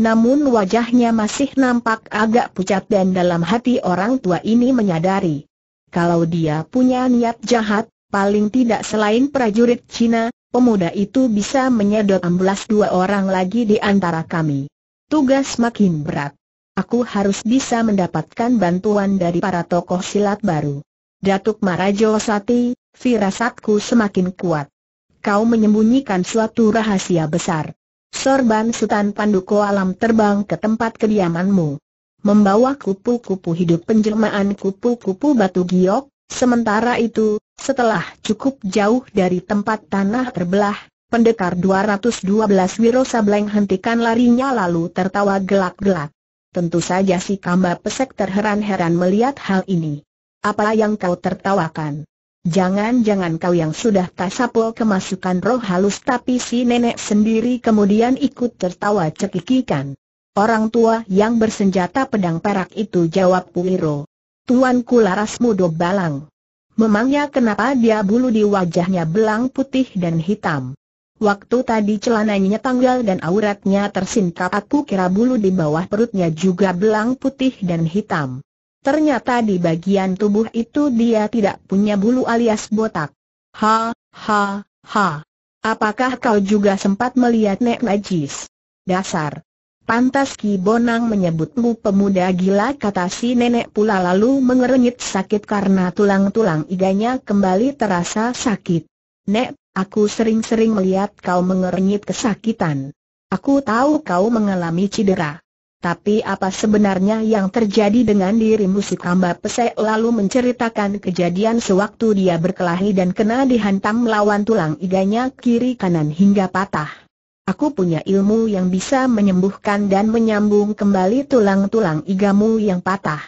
Namun wajahnya masih nampak agak pucat dan dalam hati orang tua ini menyadari. Kalau dia punya niat jahat, paling tidak selain prajurit Cina, pemuda itu bisa menyedot amblas dua orang lagi di antara kami. Tugas makin berat. Aku harus bisa mendapatkan bantuan dari para tokoh silat baru. Datuk Marajo Sati, firasatku semakin kuat. Kau menyembunyikan suatu rahasia besar. Sorban Sultan Panduko Alam terbang ke tempat kediamanmu. Membawa kupu-kupu hidup penjelmaan kupu-kupu batu giok, sementara itu, setelah cukup jauh dari tempat tanah terbelah, pendekar 212 Wiro Sableng hentikan larinya lalu tertawa gelak-gelak. Tentu saja si Kamba Pesek terheran-heran melihat hal ini. Apa yang kau tertawakan? Jangan-jangan kau yang sudah tasapul kemasukan roh halus tapi si nenek sendiri kemudian ikut tertawa cekikikan. Orang tua yang bersenjata pedang perak itu jawab Puiro. Tuanku laras mudo balang. Memangnya kenapa dia bulu di wajahnya belang putih dan hitam? Waktu tadi celananya tanggal dan auratnya tersingkap aku kira bulu di bawah perutnya juga belang putih dan hitam. Ternyata di bagian tubuh itu dia tidak punya bulu alias botak. Ha, ha, ha. Apakah kau juga sempat melihat Nek Najis? Dasar. Pantas Ki Bonang menyebutmu pemuda gila kata si nenek pula lalu mengerenyit sakit karena tulang-tulang iganya kembali terasa sakit. Nek, aku sering-sering melihat kau mengerenyit kesakitan. Aku tahu kau mengalami cedera. Tapi apa sebenarnya yang terjadi dengan dirimu si Kamba Pesek lalu menceritakan kejadian sewaktu dia berkelahi dan kena dihantam melawan tulang iganya kiri kanan hingga patah. Aku punya ilmu yang bisa menyembuhkan dan menyambung kembali tulang-tulang igamu yang patah.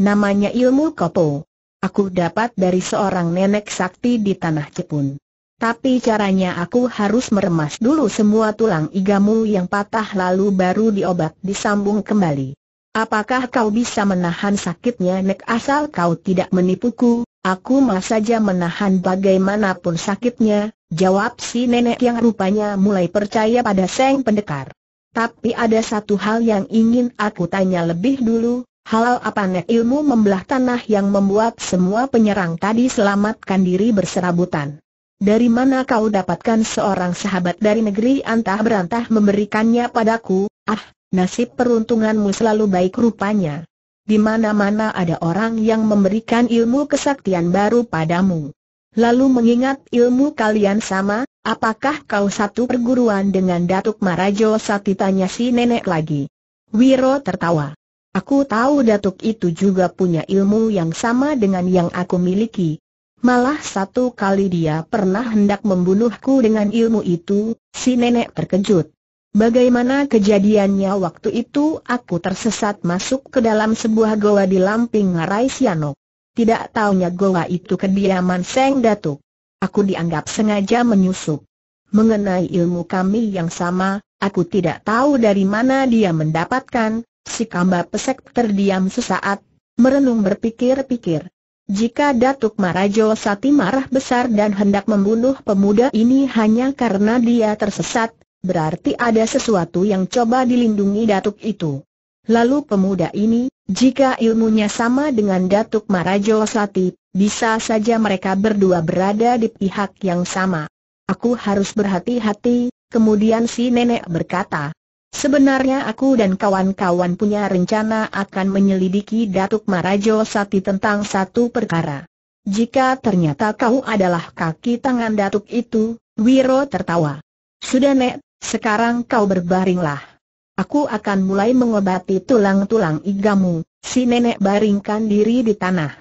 Namanya ilmu kopo. Aku dapat dari seorang nenek sakti di tanah Cepun. Tapi caranya aku harus meremas dulu semua tulang igamu yang patah lalu baru diobat disambung kembali. Apakah kau bisa menahan sakitnya nek asal kau tidak menipuku? Aku mah saja menahan bagaimanapun sakitnya, jawab si nenek yang rupanya mulai percaya pada Seng Pendekar. Tapi ada satu hal yang ingin aku tanya lebih dulu, hal apa nek ilmu membelah tanah yang membuat semua penyerang tadi selamatkan diri berserabutan? Dari mana kau dapatkan seorang sahabat dari negeri antah berantah memberikannya padaku? Ah, nasib peruntunganmu selalu baik rupanya. Di mana-mana ada orang yang memberikan ilmu kesaktian baru padamu. Lalu mengingat ilmu kalian sama, apakah kau satu perguruan dengan Datuk Marajo Sati tanya si nenek lagi. Wiro tertawa. Aku tahu Datuk itu juga punya ilmu yang sama dengan yang aku miliki. Malah satu kali dia pernah hendak membunuhku dengan ilmu itu, si nenek terkejut. Bagaimana kejadiannya waktu itu aku tersesat masuk ke dalam sebuah goa di Lamping Ngarai Siano. Tidak taunya goa itu kediaman Seng Datuk. Aku dianggap sengaja menyusup. Mengenai ilmu kami yang sama, aku tidak tahu dari mana dia mendapatkan, si kamba pesek terdiam sesaat, merenung berpikir-pikir. Jika Datuk Marajo Sati marah besar dan hendak membunuh pemuda ini hanya karena dia tersesat, berarti ada sesuatu yang coba dilindungi Datuk itu. Lalu pemuda ini, jika ilmunya sama dengan Datuk Marajo Sati, bisa saja mereka berdua berada di pihak yang sama. Aku harus berhati-hati, kemudian si nenek berkata. Sebenarnya aku dan kawan-kawan punya rencana akan menyelidiki Datuk Marajo Sati tentang satu perkara. Jika ternyata kau adalah kaki tangan Datuk itu, Wiro tertawa. Sudah Nek, sekarang kau berbaringlah. Aku akan mulai mengobati tulang-tulang igamu. Si nenek baringkan diri di tanah.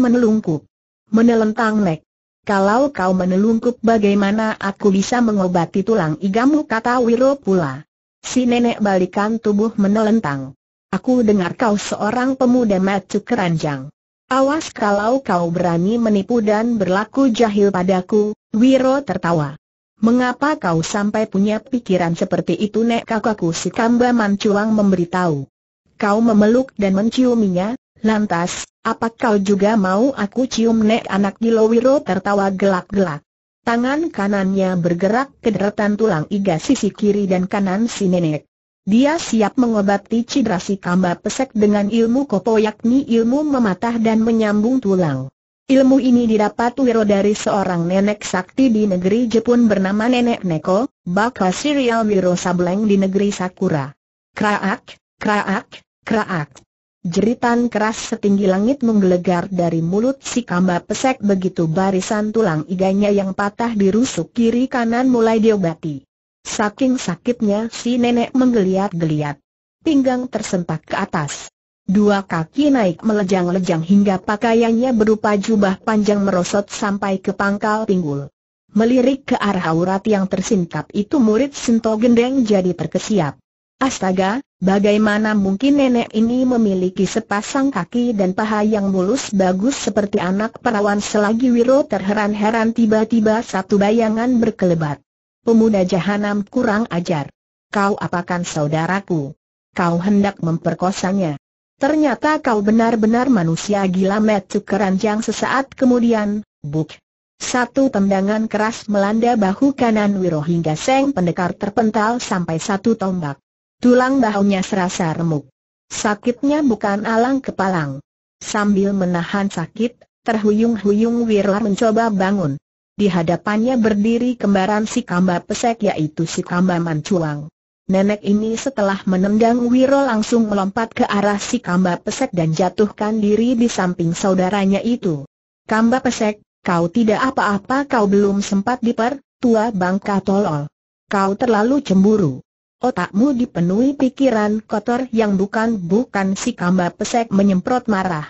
Menelungkup. Menelentang nek. Kalau kau menelungkup bagaimana aku bisa mengobati tulang igamu kata Wiro pula. Si nenek balikan tubuh menelentang. Aku dengar kau seorang pemuda macu keranjang. Awas kalau kau berani menipu dan berlaku jahil padaku, Wiro tertawa. Mengapa kau sampai punya pikiran seperti itu nek kakakku si Kamba Mancuang memberitahu. Kau memeluk dan menciuminya, lantas, apa kau juga mau aku cium nek anak di Lowiro tertawa gelak-gelak. Tangan kanannya bergerak ke deretan tulang iga sisi kiri dan kanan si nenek. Dia siap mengobati cedera si kamba pesek dengan ilmu kopo yakni ilmu mematah dan menyambung tulang. Ilmu ini didapat Wiro dari seorang nenek sakti di negeri Jepun bernama Nenek Neko, baka serial Wiro Sableng di negeri Sakura. Kraak, kraak, kraak. Jeritan keras setinggi langit menggelegar dari mulut si kamba pesek begitu barisan tulang iganya yang patah dirusuk kiri kanan mulai diobati. Saking sakitnya si nenek menggeliat-geliat. Pinggang tersentak ke atas. Dua kaki naik melejang-lejang hingga pakaiannya berupa jubah panjang merosot sampai ke pangkal pinggul. Melirik ke arah aurat yang tersingkap itu murid Sinto Gendeng jadi terkesiap. Astaga, bagaimana mungkin nenek ini memiliki sepasang kaki dan paha yang mulus bagus seperti anak perawan selagi Wiro terheran-heran tiba-tiba satu bayangan berkelebat. Pemuda jahanam kurang ajar. Kau apakan saudaraku? Kau hendak memperkosanya. Ternyata kau benar-benar manusia gila Metu keranjang sesaat kemudian, buk. Satu tendangan keras melanda bahu kanan Wiro hingga Seng Pendekar terpental sampai satu tombak. Tulang bahunya serasa remuk. Sakitnya bukan alang kepalang. Sambil menahan sakit, terhuyung-huyung Wiro mencoba bangun. Di hadapannya berdiri kembaran si kamba pesek yaitu si kamba mancuang nenek ini setelah menendang Wiro langsung melompat ke arah si Kamba Pesek dan jatuhkan diri di samping saudaranya itu. Kamba Pesek, kau tidak apa-apa kau belum sempat diper, tua bangka tolol. Kau terlalu cemburu. Otakmu dipenuhi pikiran kotor yang bukan-bukan si Kamba Pesek menyemprot marah.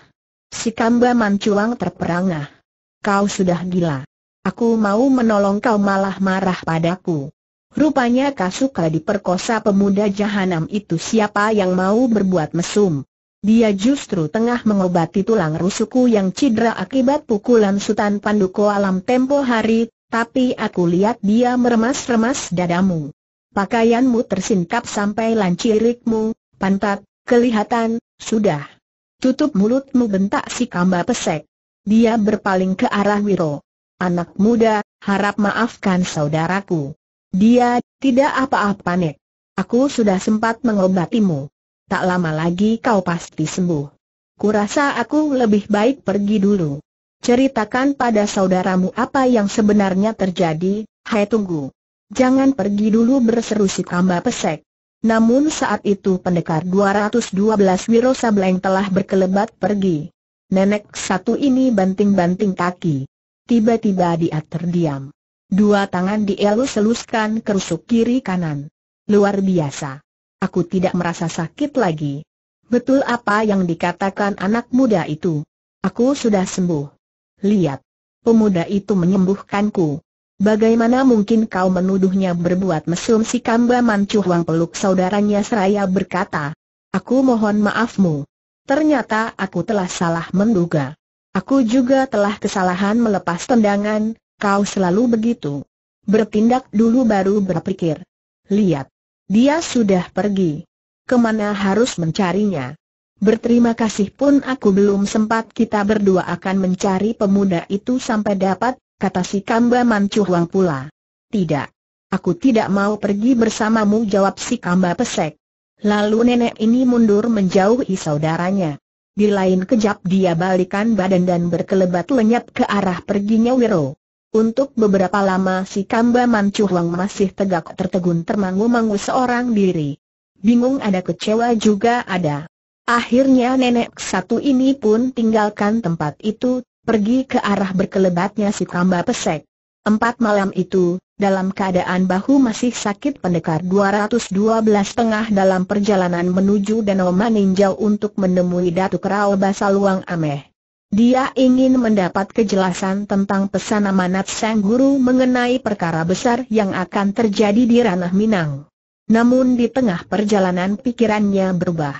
Si Kamba Manculang terperangah. Kau sudah gila. Aku mau menolong kau malah marah padaku. Rupanya Kasuka diperkosa pemuda jahanam itu siapa yang mau berbuat mesum. Dia justru tengah mengobati tulang rusukku yang cedera akibat pukulan Sultan Panduko alam tempo hari, tapi aku lihat dia meremas-remas dadamu. Pakaianmu tersingkap sampai lancirikmu, pantat, kelihatan, sudah. Tutup mulutmu bentak si kamba pesek. Dia berpaling ke arah Wiro. Anak muda, harap maafkan saudaraku. Dia, tidak apa-apa Nek. Aku sudah sempat mengobatimu. Tak lama lagi kau pasti sembuh. Kurasa aku lebih baik pergi dulu. Ceritakan pada saudaramu apa yang sebenarnya terjadi, hai tunggu. Jangan pergi dulu berseru si Kamba Pesek. Namun saat itu pendekar 212 Wiro Sableng telah berkelebat pergi. Nenek satu ini banting-banting kaki. Tiba-tiba dia terdiam. Dua tangan dielus-eluskan kerusuk kiri kanan. Luar biasa. Aku tidak merasa sakit lagi. Betul apa yang dikatakan anak muda itu. Aku sudah sembuh. Lihat. Pemuda itu menyembuhkanku. Bagaimana mungkin kau menuduhnya berbuat mesum si Kamba Mancuhuang peluk saudaranya seraya berkata. Aku mohon maafmu. Ternyata aku telah salah menduga. Aku juga telah kesalahan melepas tendangan, kau selalu begitu. Bertindak dulu baru berpikir. Lihat. Dia sudah pergi. Kemana harus mencarinya? Berterima kasih pun aku belum sempat kita berdua akan mencari pemuda itu sampai dapat, kata si Kamba Mancu pula. Tidak. Aku tidak mau pergi bersamamu jawab si Kamba pesek. Lalu nenek ini mundur menjauhi saudaranya. Di lain kejap dia balikan badan dan berkelebat lenyap ke arah perginya Wiro. Untuk beberapa lama si Kamba Mancuhuang masih tegak tertegun termangu-mangu seorang diri. Bingung ada kecewa juga ada. Akhirnya nenek satu ini pun tinggalkan tempat itu, pergi ke arah berkelebatnya si Kamba Pesek. Empat malam itu, dalam keadaan bahu masih sakit pendekar 212 tengah dalam perjalanan menuju Danau Maninjau untuk menemui Datuk Rao Basaluang Ameh. Dia ingin mendapat kejelasan tentang pesan amanat Sang Guru mengenai perkara besar yang akan terjadi di ranah Minang. Namun di tengah perjalanan pikirannya berubah.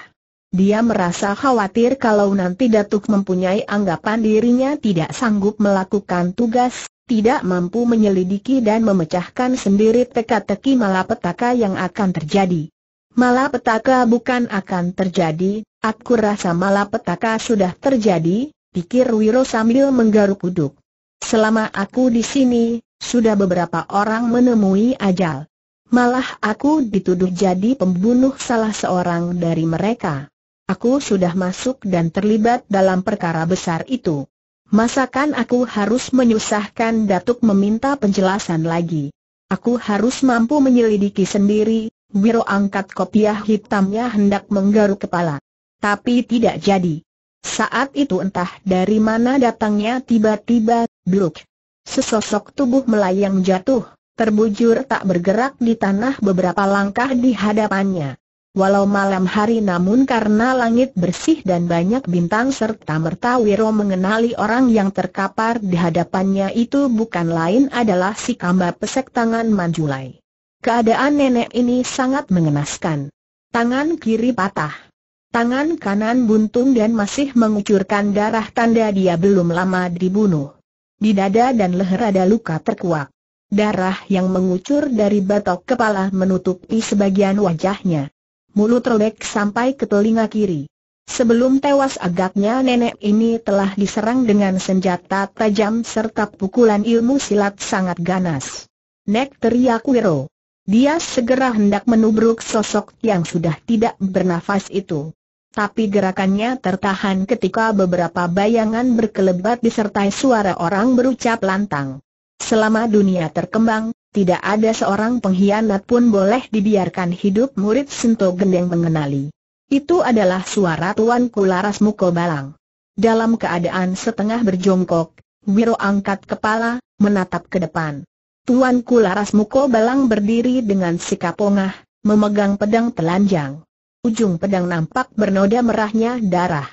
Dia merasa khawatir kalau nanti Datuk mempunyai anggapan dirinya tidak sanggup melakukan tugas, tidak mampu menyelidiki dan memecahkan sendiri teka-teki malapetaka yang akan terjadi. Malapetaka bukan akan terjadi, aku rasa malapetaka sudah terjadi, pikir Wiro sambil menggaruk kuduk. Selama aku di sini, sudah beberapa orang menemui ajal. Malah aku dituduh jadi pembunuh salah seorang dari mereka. Aku sudah masuk dan terlibat dalam perkara besar itu. Masakan aku harus menyusahkan Datuk meminta penjelasan lagi. Aku harus mampu menyelidiki sendiri, Wiro angkat kopiah hitamnya hendak menggaruk kepala. Tapi tidak jadi. Saat itu entah dari mana datangnya tiba-tiba, bluk. Sesosok tubuh melayang jatuh, terbujur tak bergerak di tanah beberapa langkah di hadapannya. Walau malam hari namun karena langit bersih dan banyak bintang serta merta Wiro mengenali orang yang terkapar di hadapannya itu bukan lain adalah si kamba pesek tangan Manjulai. Keadaan nenek ini sangat mengenaskan. Tangan kiri patah, Tangan kanan buntung dan masih mengucurkan darah tanda dia belum lama dibunuh. Di dada dan leher ada luka terkuak. Darah yang mengucur dari batok kepala menutupi sebagian wajahnya. Mulut robek sampai ke telinga kiri. Sebelum tewas agaknya nenek ini telah diserang dengan senjata tajam serta pukulan ilmu silat sangat ganas. Nek teriak Wiro. Dia segera hendak menubruk sosok yang sudah tidak bernafas itu tapi gerakannya tertahan ketika beberapa bayangan berkelebat disertai suara orang berucap lantang. Selama dunia terkembang, tidak ada seorang pengkhianat pun boleh dibiarkan hidup murid Sento Gendeng mengenali. Itu adalah suara Tuan Kularas Muko Balang. Dalam keadaan setengah berjongkok, Wiro angkat kepala, menatap ke depan. Tuan Kularas Muko Balang berdiri dengan sikap pongah, memegang pedang telanjang ujung pedang nampak bernoda merahnya darah.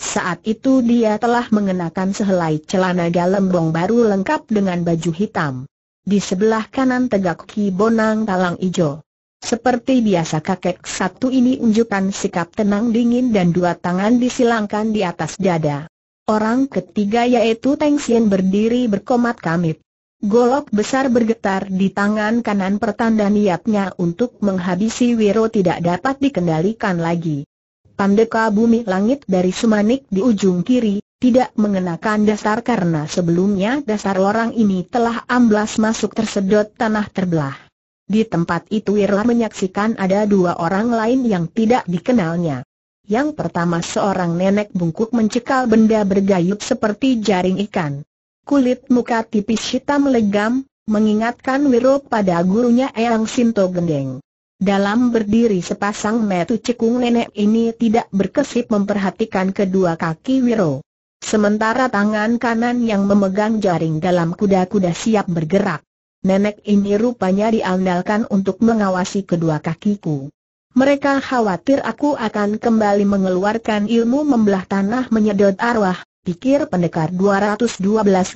Saat itu dia telah mengenakan sehelai celana galembong baru lengkap dengan baju hitam. Di sebelah kanan tegak Ki Bonang Talang Ijo. Seperti biasa kakek satu ini unjukkan sikap tenang dingin dan dua tangan disilangkan di atas dada. Orang ketiga yaitu Teng Sien berdiri berkomat kamit. Golok besar bergetar di tangan kanan pertanda niatnya untuk menghabisi Wiro tidak dapat dikendalikan lagi. Pandeka bumi langit dari Sumanik di ujung kiri, tidak mengenakan dasar karena sebelumnya dasar orang ini telah amblas masuk tersedot tanah terbelah. Di tempat itu Wiro menyaksikan ada dua orang lain yang tidak dikenalnya. Yang pertama seorang nenek bungkuk mencekal benda bergayut seperti jaring ikan. Kulit muka tipis hitam legam, mengingatkan Wiro pada gurunya Eyang Sinto Gendeng. Dalam berdiri sepasang metu cekung nenek ini tidak berkesip memperhatikan kedua kaki Wiro. Sementara tangan kanan yang memegang jaring dalam kuda-kuda siap bergerak. Nenek ini rupanya diandalkan untuk mengawasi kedua kakiku. Mereka khawatir aku akan kembali mengeluarkan ilmu membelah tanah menyedot arwah, pikir pendekar 212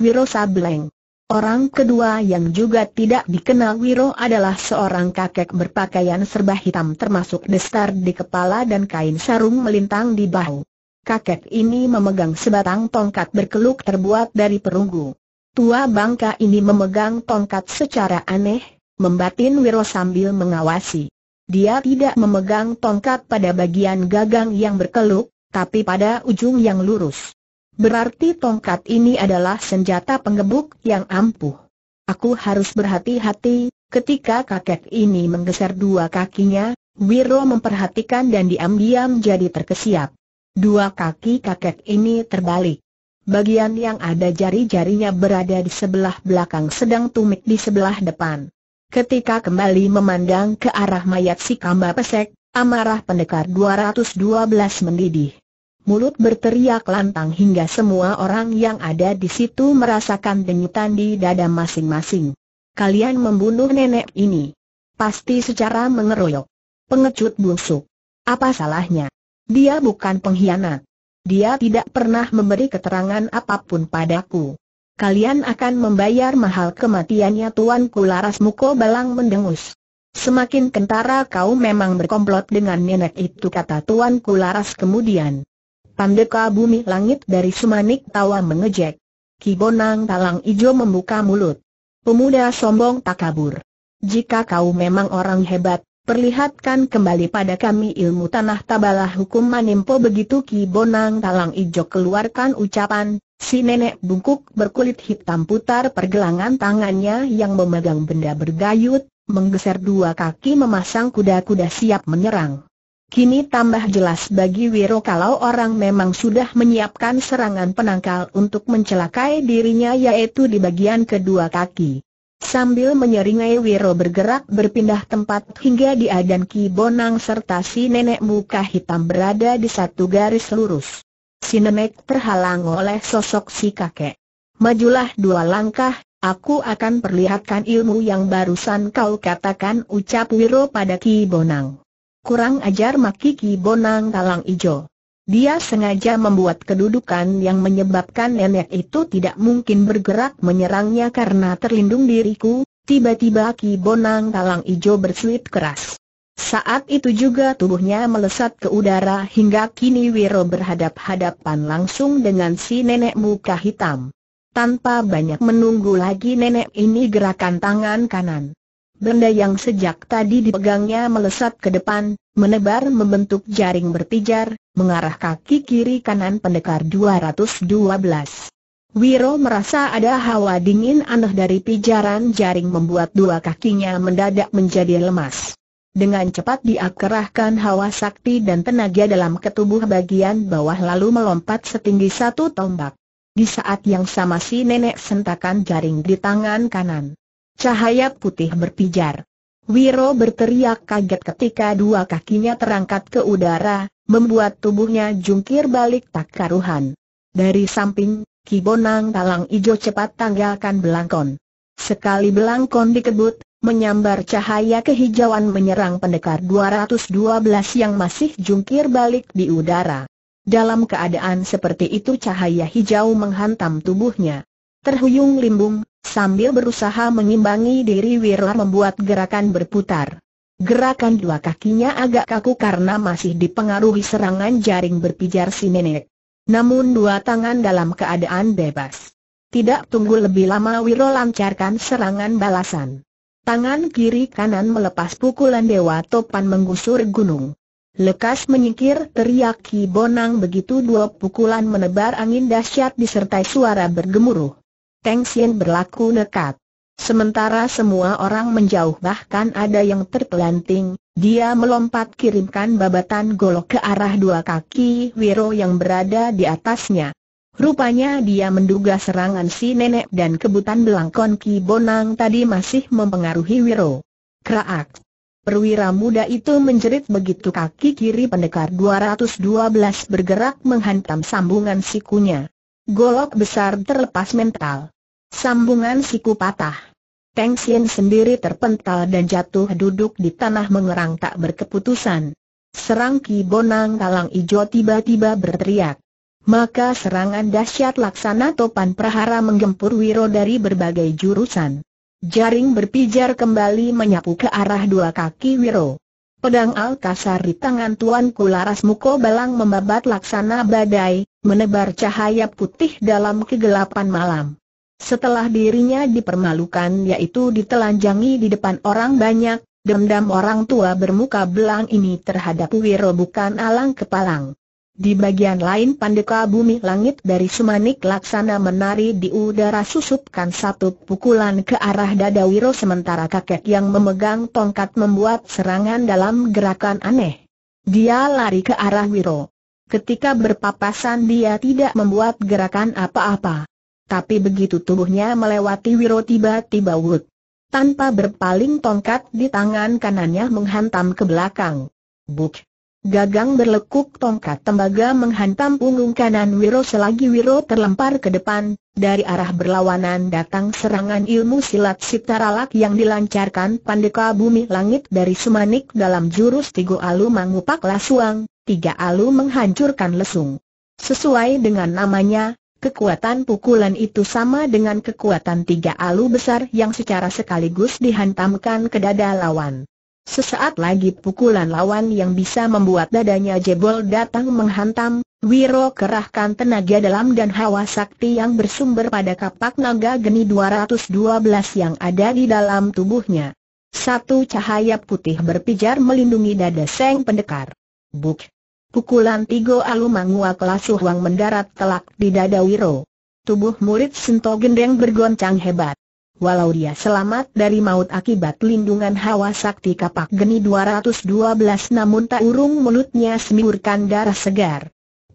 Wiro Sableng. Orang kedua yang juga tidak dikenal Wiro adalah seorang kakek berpakaian serba hitam termasuk destar di kepala dan kain sarung melintang di bahu. Kakek ini memegang sebatang tongkat berkeluk terbuat dari perunggu. Tua bangka ini memegang tongkat secara aneh, membatin Wiro sambil mengawasi. Dia tidak memegang tongkat pada bagian gagang yang berkeluk, tapi pada ujung yang lurus. Berarti tongkat ini adalah senjata penggebuk yang ampuh. Aku harus berhati-hati, ketika kakek ini menggeser dua kakinya, Wiro memperhatikan dan diam-diam jadi terkesiap. Dua kaki kakek ini terbalik. Bagian yang ada jari-jarinya berada di sebelah belakang sedang tumit di sebelah depan. Ketika kembali memandang ke arah mayat si kamba pesek, amarah pendekar 212 mendidih mulut berteriak lantang hingga semua orang yang ada di situ merasakan denyutan di dada masing-masing. Kalian membunuh nenek ini. Pasti secara mengeroyok. Pengecut busuk. Apa salahnya? Dia bukan pengkhianat. Dia tidak pernah memberi keterangan apapun padaku. Kalian akan membayar mahal kematiannya Tuan Kularas Muko Balang mendengus. Semakin kentara kau memang berkomplot dengan nenek itu kata Tuan Kularas kemudian. Pandeka bumi langit dari Sumanik tawa mengejek. Kibonang talang ijo membuka mulut. Pemuda sombong tak kabur. Jika kau memang orang hebat, perlihatkan kembali pada kami ilmu tanah tabalah hukum manimpo begitu Kibonang talang ijo keluarkan ucapan, si nenek bungkuk berkulit hitam putar pergelangan tangannya yang memegang benda bergayut, menggeser dua kaki memasang kuda-kuda siap menyerang. Kini tambah jelas bagi Wiro kalau orang memang sudah menyiapkan serangan penangkal untuk mencelakai dirinya yaitu di bagian kedua kaki. Sambil menyeringai Wiro bergerak berpindah tempat hingga dia dan Ki Bonang serta si nenek muka hitam berada di satu garis lurus. Si nenek terhalang oleh sosok si kakek. Majulah dua langkah, aku akan perlihatkan ilmu yang barusan kau katakan ucap Wiro pada Ki Bonang. Kurang ajar Makiki Bonang Talang Ijo. Dia sengaja membuat kedudukan yang menyebabkan nenek itu tidak mungkin bergerak menyerangnya karena terlindung diriku, tiba-tiba Ki Bonang Talang Ijo bersuit keras. Saat itu juga tubuhnya melesat ke udara hingga kini Wiro berhadap-hadapan langsung dengan si nenek muka hitam. Tanpa banyak menunggu lagi nenek ini gerakan tangan kanan. Benda yang sejak tadi dipegangnya melesat ke depan, menebar membentuk jaring berpijar, mengarah kaki kiri kanan pendekar 212. Wiro merasa ada hawa dingin aneh dari pijaran jaring membuat dua kakinya mendadak menjadi lemas. Dengan cepat dia hawa sakti dan tenaga dalam ketubuh bagian bawah lalu melompat setinggi satu tombak. Di saat yang sama si nenek sentakan jaring di tangan kanan. Cahaya putih berpijar. Wiro berteriak kaget ketika dua kakinya terangkat ke udara, membuat tubuhnya jungkir balik tak karuhan. Dari samping, Kibonang Talang Ijo cepat tanggalkan belangkon. Sekali belangkon dikebut, menyambar cahaya kehijauan menyerang pendekar 212 yang masih jungkir balik di udara. Dalam keadaan seperti itu cahaya hijau menghantam tubuhnya terhuyung limbung, sambil berusaha mengimbangi diri Wirla membuat gerakan berputar. Gerakan dua kakinya agak kaku karena masih dipengaruhi serangan jaring berpijar si nenek. Namun dua tangan dalam keadaan bebas. Tidak tunggu lebih lama Wiro lancarkan serangan balasan. Tangan kiri kanan melepas pukulan Dewa Topan menggusur gunung. Lekas menyingkir teriak Ki Bonang begitu dua pukulan menebar angin dahsyat disertai suara bergemuruh. Teng Sien berlaku nekat. Sementara semua orang menjauh bahkan ada yang terpelanting, dia melompat kirimkan babatan golok ke arah dua kaki Wiro yang berada di atasnya. Rupanya dia menduga serangan si nenek dan kebutan belangkon Ki Bonang tadi masih mempengaruhi Wiro. Kraak! Perwira muda itu menjerit begitu kaki kiri pendekar 212 bergerak menghantam sambungan sikunya. Golok besar terlepas mental. Sambungan siku patah. Teng Sien sendiri terpental dan jatuh duduk di tanah mengerang tak berkeputusan. Serang Ki Bonang Kalang Ijo tiba-tiba berteriak. Maka serangan dahsyat laksana topan prahara menggempur wiro dari berbagai jurusan. Jaring berpijar kembali menyapu ke arah dua kaki wiro. Pedang Alkasar di tangan Tuan Kularas Muko Balang membabat laksana badai, menebar cahaya putih dalam kegelapan malam. Setelah dirinya dipermalukan yaitu ditelanjangi di depan orang banyak, dendam orang tua bermuka belang ini terhadap Wiro bukan alang kepalang. Di bagian lain Pandeka Bumi Langit dari Sumanik Laksana menari di udara susupkan satu pukulan ke arah dada Wiro sementara kakek yang memegang tongkat membuat serangan dalam gerakan aneh. Dia lari ke arah Wiro. Ketika berpapasan dia tidak membuat gerakan apa-apa tapi begitu tubuhnya melewati Wiro tiba-tiba wut. Tanpa berpaling tongkat di tangan kanannya menghantam ke belakang. Buk! Gagang berlekuk tongkat tembaga menghantam punggung kanan Wiro selagi Wiro terlempar ke depan, dari arah berlawanan datang serangan ilmu silat sitaralak yang dilancarkan Pandeka Bumi Langit dari Sumanik dalam jurus Tigo Alu Mangupak Lasuang, Tiga Alu menghancurkan lesung. Sesuai dengan namanya, Kekuatan pukulan itu sama dengan kekuatan tiga alu besar yang secara sekaligus dihantamkan ke dada lawan. Sesaat lagi pukulan lawan yang bisa membuat dadanya jebol datang menghantam, Wiro kerahkan tenaga dalam dan hawa sakti yang bersumber pada kapak naga geni 212 yang ada di dalam tubuhnya. Satu cahaya putih berpijar melindungi dada Seng Pendekar. Buk! Pukulan Tigo Alu Mangua kelas Huang mendarat telak di dada Wiro. Tubuh murid Sento Gendeng bergoncang hebat. Walau dia selamat dari maut akibat lindungan hawa sakti kapak geni 212 namun tak urung mulutnya semiurkan darah segar.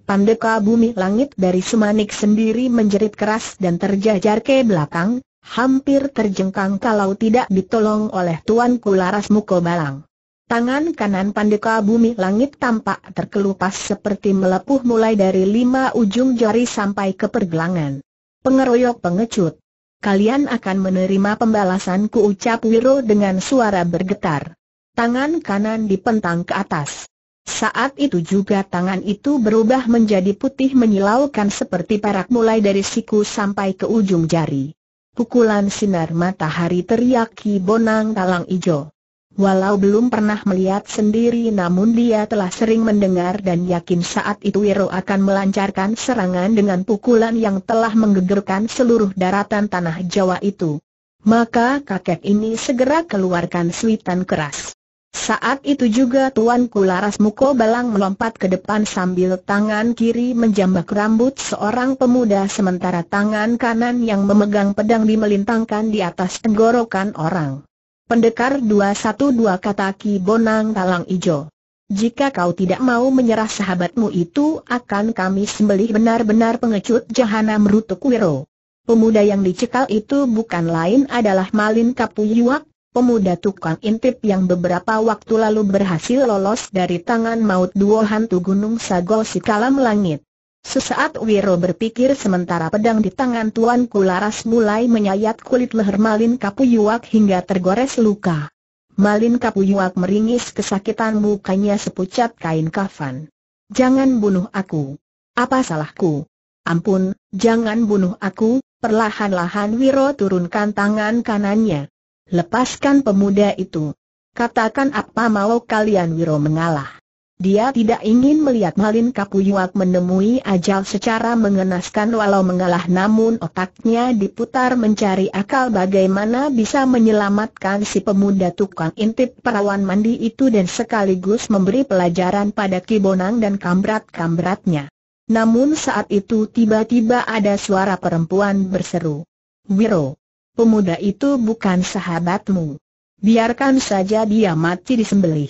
Pandeka bumi langit dari Sumanik sendiri menjerit keras dan terjajar ke belakang, hampir terjengkang kalau tidak ditolong oleh Tuan Kularas Mukobalang. Tangan kanan Pandeka Bumi Langit tampak terkelupas seperti melepuh mulai dari lima ujung jari sampai ke pergelangan. Pengeroyok pengecut. Kalian akan menerima pembalasanku ucap Wiro dengan suara bergetar. Tangan kanan dipentang ke atas. Saat itu juga tangan itu berubah menjadi putih menyilaukan seperti perak mulai dari siku sampai ke ujung jari. Pukulan sinar matahari teriak Ki Bonang Talang Ijo. Walau belum pernah melihat sendiri namun dia telah sering mendengar dan yakin saat itu Wiro akan melancarkan serangan dengan pukulan yang telah menggegerkan seluruh daratan tanah Jawa itu. Maka kakek ini segera keluarkan suitan keras. Saat itu juga Tuan Kularas Muko Balang melompat ke depan sambil tangan kiri menjambak rambut seorang pemuda sementara tangan kanan yang memegang pedang dimelintangkan di atas tenggorokan orang. Pendekar 212 kata Ki Bonang Talang Ijo. Jika kau tidak mau menyerah sahabatmu itu akan kami sembelih benar-benar pengecut jahana merutuk Wiro. Pemuda yang dicekal itu bukan lain adalah Malin Kapuyuak, pemuda tukang intip yang beberapa waktu lalu berhasil lolos dari tangan maut dua hantu Gunung Sago Sikalam Langit. Sesaat Wiro berpikir sementara pedang di tangan Tuan Kularas mulai menyayat kulit leher Malin Kapuyuak hingga tergores luka. Malin Kapuyuak meringis kesakitan mukanya sepucat kain kafan. Jangan bunuh aku. Apa salahku? Ampun, jangan bunuh aku, perlahan-lahan Wiro turunkan tangan kanannya. Lepaskan pemuda itu. Katakan apa mau kalian Wiro mengalah. Dia tidak ingin melihat Malin Kapuyuak menemui ajal secara mengenaskan walau mengalah namun otaknya diputar mencari akal bagaimana bisa menyelamatkan si pemuda tukang intip perawan mandi itu dan sekaligus memberi pelajaran pada Kibonang dan kambrat-kambratnya. Namun saat itu tiba-tiba ada suara perempuan berseru. Wiro, pemuda itu bukan sahabatmu. Biarkan saja dia mati disembelih.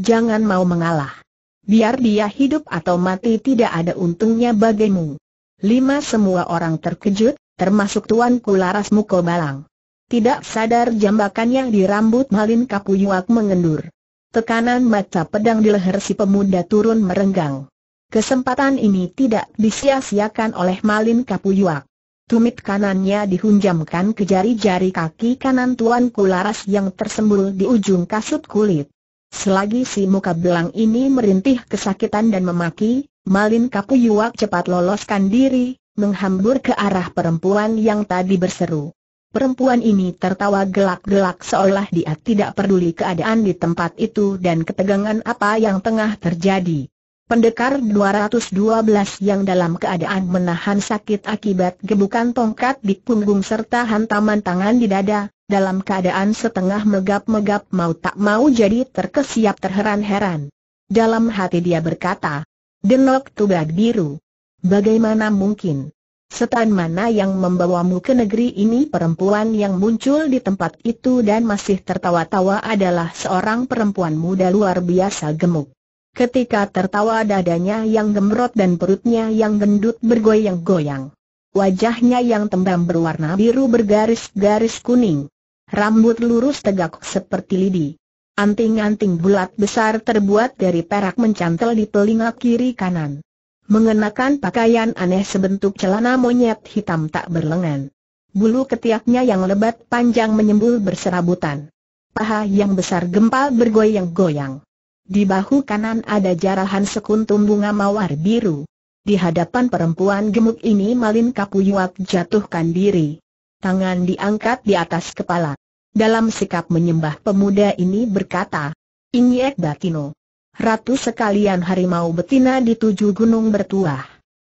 Jangan mau mengalah. Biar dia hidup atau mati tidak ada untungnya bagimu. Lima semua orang terkejut, termasuk Tuan Kularas Mukobalang. Tidak sadar jambakannya yang di rambut Malin Kapuyuak mengendur. Tekanan mata pedang di leher si pemuda turun merenggang. Kesempatan ini tidak disia-siakan oleh Malin Kapuyuak. Tumit kanannya dihunjamkan ke jari-jari kaki kanan Tuan Kularas yang tersembul di ujung kasut kulit. Selagi si muka belang ini merintih kesakitan dan memaki, Malin Kapuyuak cepat loloskan diri, menghambur ke arah perempuan yang tadi berseru. Perempuan ini tertawa gelak-gelak seolah dia tidak peduli keadaan di tempat itu dan ketegangan apa yang tengah terjadi. Pendekar 212 yang dalam keadaan menahan sakit akibat gebukan tongkat di punggung serta hantaman tangan di dada, dalam keadaan setengah megap-megap mau tak mau jadi terkesiap terheran-heran. Dalam hati dia berkata, Denok tubag biru. Bagaimana mungkin? Setan mana yang membawamu ke negeri ini perempuan yang muncul di tempat itu dan masih tertawa-tawa adalah seorang perempuan muda luar biasa gemuk. Ketika tertawa dadanya yang gemrot dan perutnya yang gendut bergoyang-goyang. Wajahnya yang tembam berwarna biru bergaris-garis kuning. Rambut lurus tegak seperti lidi. Anting-anting bulat besar terbuat dari perak mencantel di telinga kiri kanan. Mengenakan pakaian aneh sebentuk celana monyet hitam tak berlengan. Bulu ketiaknya yang lebat panjang menyembul berserabutan. Paha yang besar gempal bergoyang-goyang. Di bahu kanan ada jarahan sekuntum bunga mawar biru. Di hadapan perempuan gemuk ini Malin Kapuyuak jatuhkan diri. Tangan diangkat di atas kepala. Dalam sikap menyembah pemuda ini berkata, Inyek Batino. Ratu sekalian harimau betina di tujuh gunung bertuah.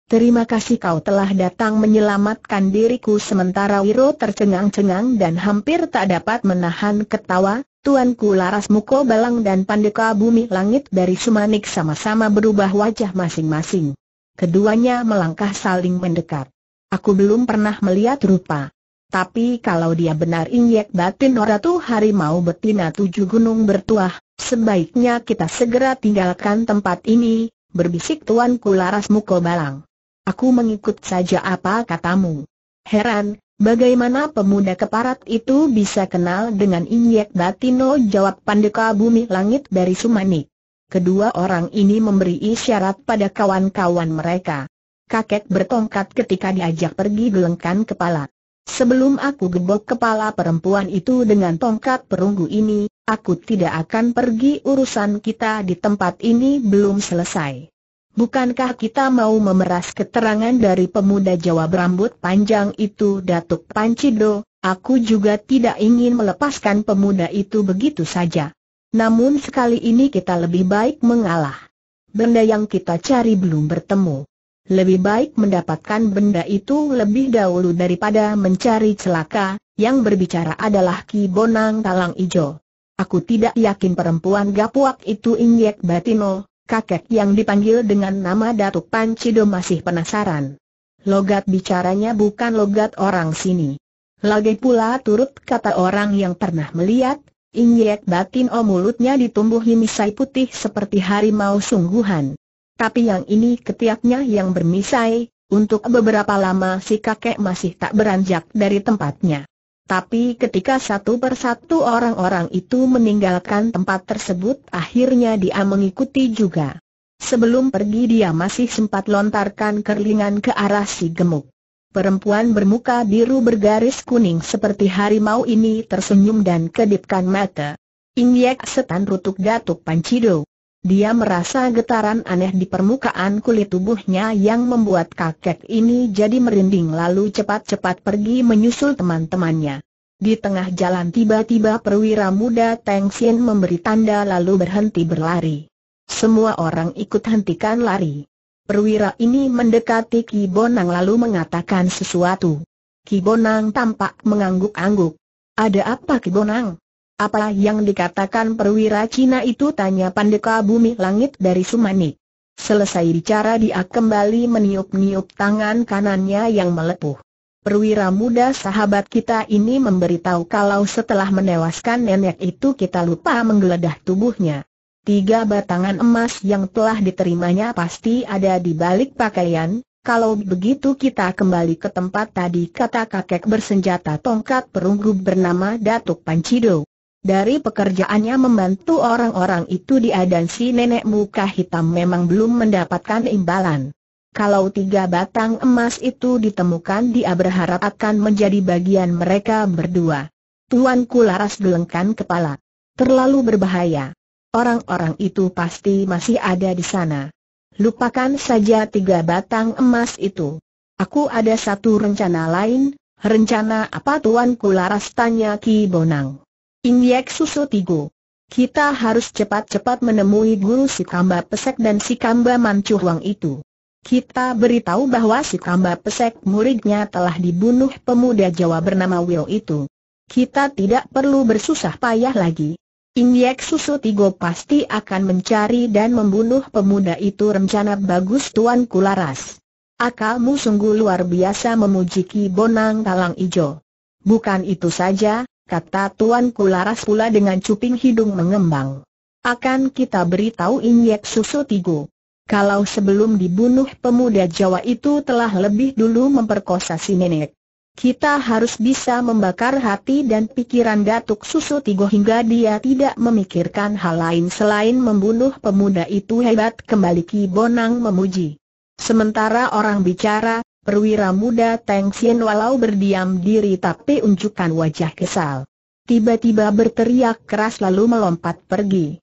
Terima kasih kau telah datang menyelamatkan diriku sementara Wiro tercengang-cengang dan hampir tak dapat menahan ketawa, Tuanku Laras Muko Balang dan Pandeka Bumi Langit dari Sumanik sama-sama berubah wajah masing-masing. Keduanya melangkah saling mendekat. Aku belum pernah melihat rupa. Tapi kalau dia benar injek batin hari harimau betina tujuh gunung bertuah, sebaiknya kita segera tinggalkan tempat ini, berbisik Tuanku Laras Muko Balang. Aku mengikut saja apa katamu. Heran, Bagaimana pemuda keparat itu bisa kenal dengan Inyek Batino? Jawab Pandeka Bumi Langit dari Sumani. Kedua orang ini memberi isyarat pada kawan-kawan mereka. Kakek bertongkat ketika diajak pergi gelengkan kepala. Sebelum aku gebok kepala perempuan itu dengan tongkat perunggu ini, aku tidak akan pergi urusan kita di tempat ini belum selesai. Bukankah kita mau memeras keterangan dari pemuda Jawa berambut panjang itu Datuk Pancido, aku juga tidak ingin melepaskan pemuda itu begitu saja. Namun sekali ini kita lebih baik mengalah. Benda yang kita cari belum bertemu. Lebih baik mendapatkan benda itu lebih dahulu daripada mencari celaka, yang berbicara adalah Ki Bonang Talang Ijo. Aku tidak yakin perempuan gapuak itu Injek Batino, Kakek yang dipanggil dengan nama Datuk Pancido masih penasaran. Logat bicaranya bukan logat orang sini. Lagi pula turut kata orang yang pernah melihat, Injek batin o mulutnya ditumbuhi misai putih seperti harimau sungguhan. Tapi yang ini ketiaknya yang bermisai, untuk beberapa lama si kakek masih tak beranjak dari tempatnya. Tapi ketika satu persatu orang-orang itu meninggalkan tempat tersebut akhirnya dia mengikuti juga. Sebelum pergi dia masih sempat lontarkan kerlingan ke arah si gemuk. Perempuan bermuka biru bergaris kuning seperti harimau ini tersenyum dan kedipkan mata. Inyek setan rutuk datuk Pancido. Dia merasa getaran aneh di permukaan kulit tubuhnya yang membuat kakek ini jadi merinding lalu cepat-cepat pergi menyusul teman-temannya. Di tengah jalan tiba-tiba perwira muda Teng Sien memberi tanda lalu berhenti berlari. Semua orang ikut hentikan lari. Perwira ini mendekati Ki Bonang lalu mengatakan sesuatu. Ki Bonang tampak mengangguk-angguk. Ada apa Ki Bonang? Apa yang dikatakan perwira Cina itu tanya Pandeka Bumi Langit dari Sumani. Selesai bicara dia kembali meniup-niup tangan kanannya yang melepuh. Perwira muda sahabat kita ini memberitahu kalau setelah menewaskan nenek itu kita lupa menggeledah tubuhnya. Tiga batangan emas yang telah diterimanya pasti ada di balik pakaian, kalau begitu kita kembali ke tempat tadi kata kakek bersenjata tongkat perunggu bernama Datuk Pancido. Dari pekerjaannya membantu orang-orang itu dia dan si nenek muka hitam memang belum mendapatkan imbalan. Kalau tiga batang emas itu ditemukan dia berharap akan menjadi bagian mereka berdua. Tuan laras gelengkan kepala. Terlalu berbahaya. Orang-orang itu pasti masih ada di sana. Lupakan saja tiga batang emas itu. Aku ada satu rencana lain, rencana apa Tuan laras tanya Ki Bonang. Injek susu tigo. Kita harus cepat-cepat menemui guru si Kamba Pesek dan si Kamba Mancuhuang itu. Kita beritahu bahwa si Kamba Pesek muridnya telah dibunuh pemuda Jawa bernama Will itu. Kita tidak perlu bersusah payah lagi. Injek susu tigo pasti akan mencari dan membunuh pemuda itu rencana bagus Tuan Kularas. Akalmu sungguh luar biasa memuji Ki Bonang Talang Ijo. Bukan itu saja, kata Tuan Kularas pula dengan cuping hidung mengembang. Akan kita beritahu Inyek Susu Tigo. Kalau sebelum dibunuh pemuda Jawa itu telah lebih dulu memperkosa si nenek. Kita harus bisa membakar hati dan pikiran Datuk Susu Tigo hingga dia tidak memikirkan hal lain selain membunuh pemuda itu hebat kembali Ki Bonang memuji. Sementara orang bicara, Perwira muda Tang Sien walau berdiam diri tapi unjukkan wajah kesal. Tiba-tiba berteriak keras lalu melompat pergi.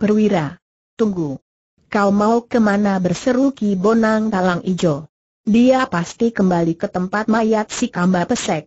Perwira, tunggu. Kau mau kemana berseru Ki Bonang Talang Ijo. Dia pasti kembali ke tempat mayat si Kamba Pesek.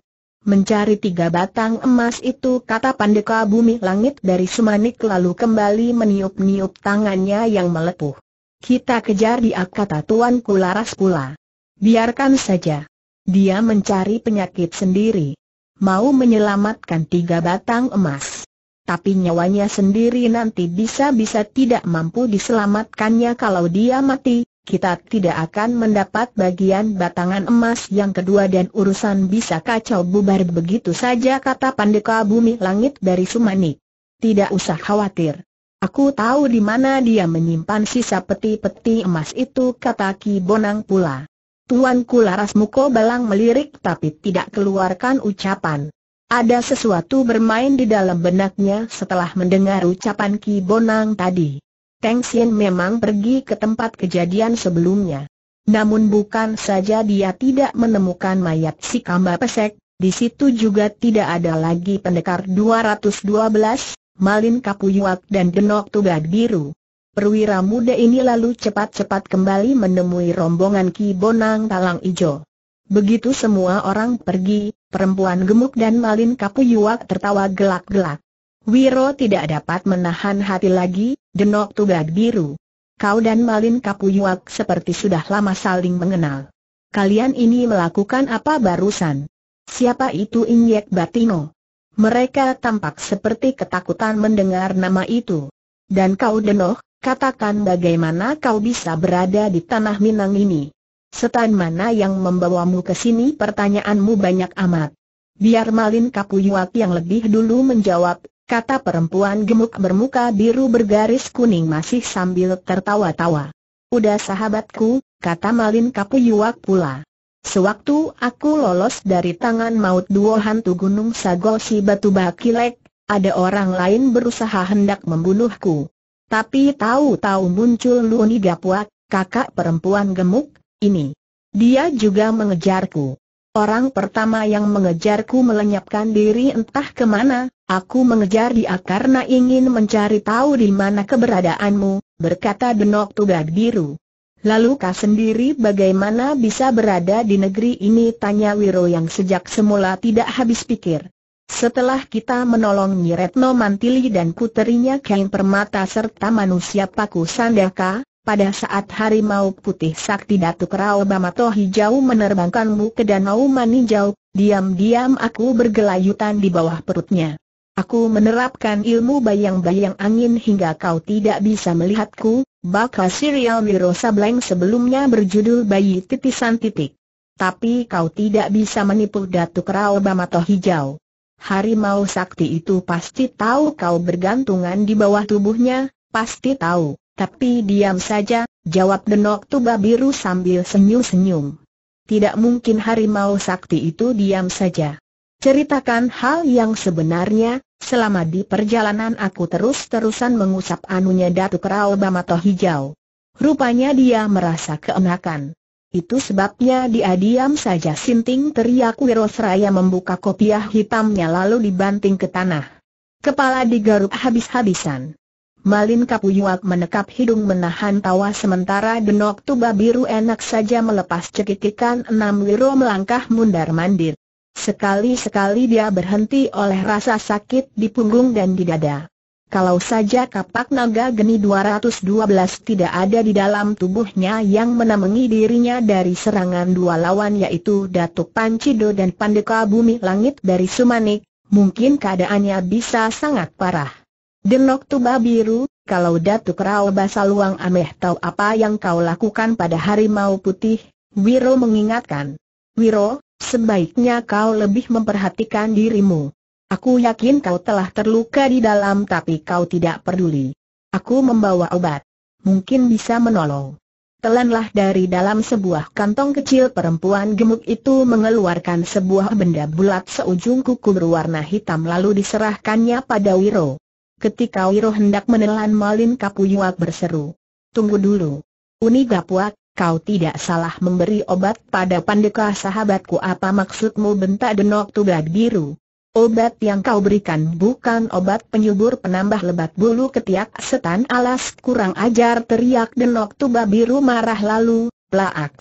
Mencari tiga batang emas itu kata pandeka bumi langit dari Sumanik lalu kembali meniup-niup tangannya yang melepuh. Kita kejar dia kata Tuan Kularas pula. Biarkan saja. Dia mencari penyakit sendiri. Mau menyelamatkan tiga batang emas. Tapi nyawanya sendiri nanti bisa-bisa tidak mampu diselamatkannya kalau dia mati, kita tidak akan mendapat bagian batangan emas yang kedua dan urusan bisa kacau bubar begitu saja kata Pandeka Bumi Langit dari Sumanik. Tidak usah khawatir. Aku tahu di mana dia menyimpan sisa peti-peti emas itu kata Ki Bonang pula. Tuanku Laras Muko Balang melirik tapi tidak keluarkan ucapan. Ada sesuatu bermain di dalam benaknya setelah mendengar ucapan Ki Bonang tadi. Teng Sien memang pergi ke tempat kejadian sebelumnya. Namun bukan saja dia tidak menemukan mayat si Kamba Pesek, di situ juga tidak ada lagi pendekar 212, Malin Kapuyuak dan Denok Tugad Biru. Perwira muda ini lalu cepat-cepat kembali menemui rombongan Ki Bonang Talang Ijo. Begitu semua orang pergi, perempuan gemuk dan malin kapuyuak tertawa gelak-gelak. Wiro tidak dapat menahan hati lagi, denok tugas biru. Kau dan Malin Kapuyuak seperti sudah lama saling mengenal. Kalian ini melakukan apa barusan? Siapa itu Inyek Batino? Mereka tampak seperti ketakutan mendengar nama itu. Dan kau Denok? Katakan bagaimana kau bisa berada di tanah Minang ini? Setan mana yang membawamu ke sini? Pertanyaanmu banyak amat. Biar Malin Kapuyuak yang lebih dulu menjawab, kata perempuan gemuk bermuka biru bergaris kuning masih sambil tertawa-tawa. Udah sahabatku, kata Malin Kapuyuak pula. Sewaktu aku lolos dari tangan maut dua hantu gunung Sagosi Batu Bakilek, ada orang lain berusaha hendak membunuhku. Tapi tahu-tahu muncul Luniga Gapuak, kakak perempuan gemuk, ini. Dia juga mengejarku. Orang pertama yang mengejarku melenyapkan diri entah kemana, aku mengejar dia karena ingin mencari tahu di mana keberadaanmu, berkata Denok Tugak Biru. Lalu kau sendiri bagaimana bisa berada di negeri ini tanya Wiro yang sejak semula tidak habis pikir. Setelah kita menolong Nyiretno Mantili dan puterinya kain Permata serta manusia Paku Sandaka, pada saat harimau putih sakti Datuk Rao Bamato Hijau menerbangkanmu ke Danau Maninjau, diam-diam aku bergelayutan di bawah perutnya. Aku menerapkan ilmu bayang-bayang angin hingga kau tidak bisa melihatku, bakal serial Wiro Sableng sebelumnya berjudul Bayi Titisan Titik. Tapi kau tidak bisa menipu Datuk Rao Bamato Hijau. Harimau sakti itu pasti tahu kau bergantungan di bawah tubuhnya, pasti tahu, tapi diam saja, jawab denok tuba biru sambil senyum-senyum. Tidak mungkin harimau sakti itu diam saja. Ceritakan hal yang sebenarnya, selama di perjalanan aku terus-terusan mengusap anunya Datuk Rao Bamato Hijau. Rupanya dia merasa keenakan. Itu sebabnya dia diam saja sinting teriak Wirosraya membuka kopiah hitamnya lalu dibanting ke tanah. Kepala digaruk habis-habisan. Malin Kapuyuak menekap hidung menahan tawa sementara denok tuba biru enak saja melepas cekikikan enam wiro melangkah mundar mandir. Sekali-sekali dia berhenti oleh rasa sakit di punggung dan di dada. Kalau saja kapak naga geni 212 tidak ada di dalam tubuhnya yang menemengi dirinya dari serangan dua lawan yaitu Datuk Pancido dan Pandeka Bumi Langit dari Sumanik, mungkin keadaannya bisa sangat parah. Denok Tuba Biru, kalau Datuk Rao Basaluang Ameh tahu apa yang kau lakukan pada harimau putih, Wiro mengingatkan. Wiro, sebaiknya kau lebih memperhatikan dirimu. Aku yakin kau telah terluka di dalam tapi kau tidak peduli. Aku membawa obat. Mungkin bisa menolong. Telanlah dari dalam sebuah kantong kecil perempuan gemuk itu mengeluarkan sebuah benda bulat seujung kuku berwarna hitam lalu diserahkannya pada Wiro. Ketika Wiro hendak menelan Malin Kapuyuak berseru. Tunggu dulu. Uni Gapuak, kau tidak salah memberi obat pada pandeka sahabatku apa maksudmu bentak denok tubat biru. Obat yang kau berikan bukan obat penyubur penambah lebat bulu ketiak setan alas kurang ajar teriak denok tuba biru marah lalu, plaak.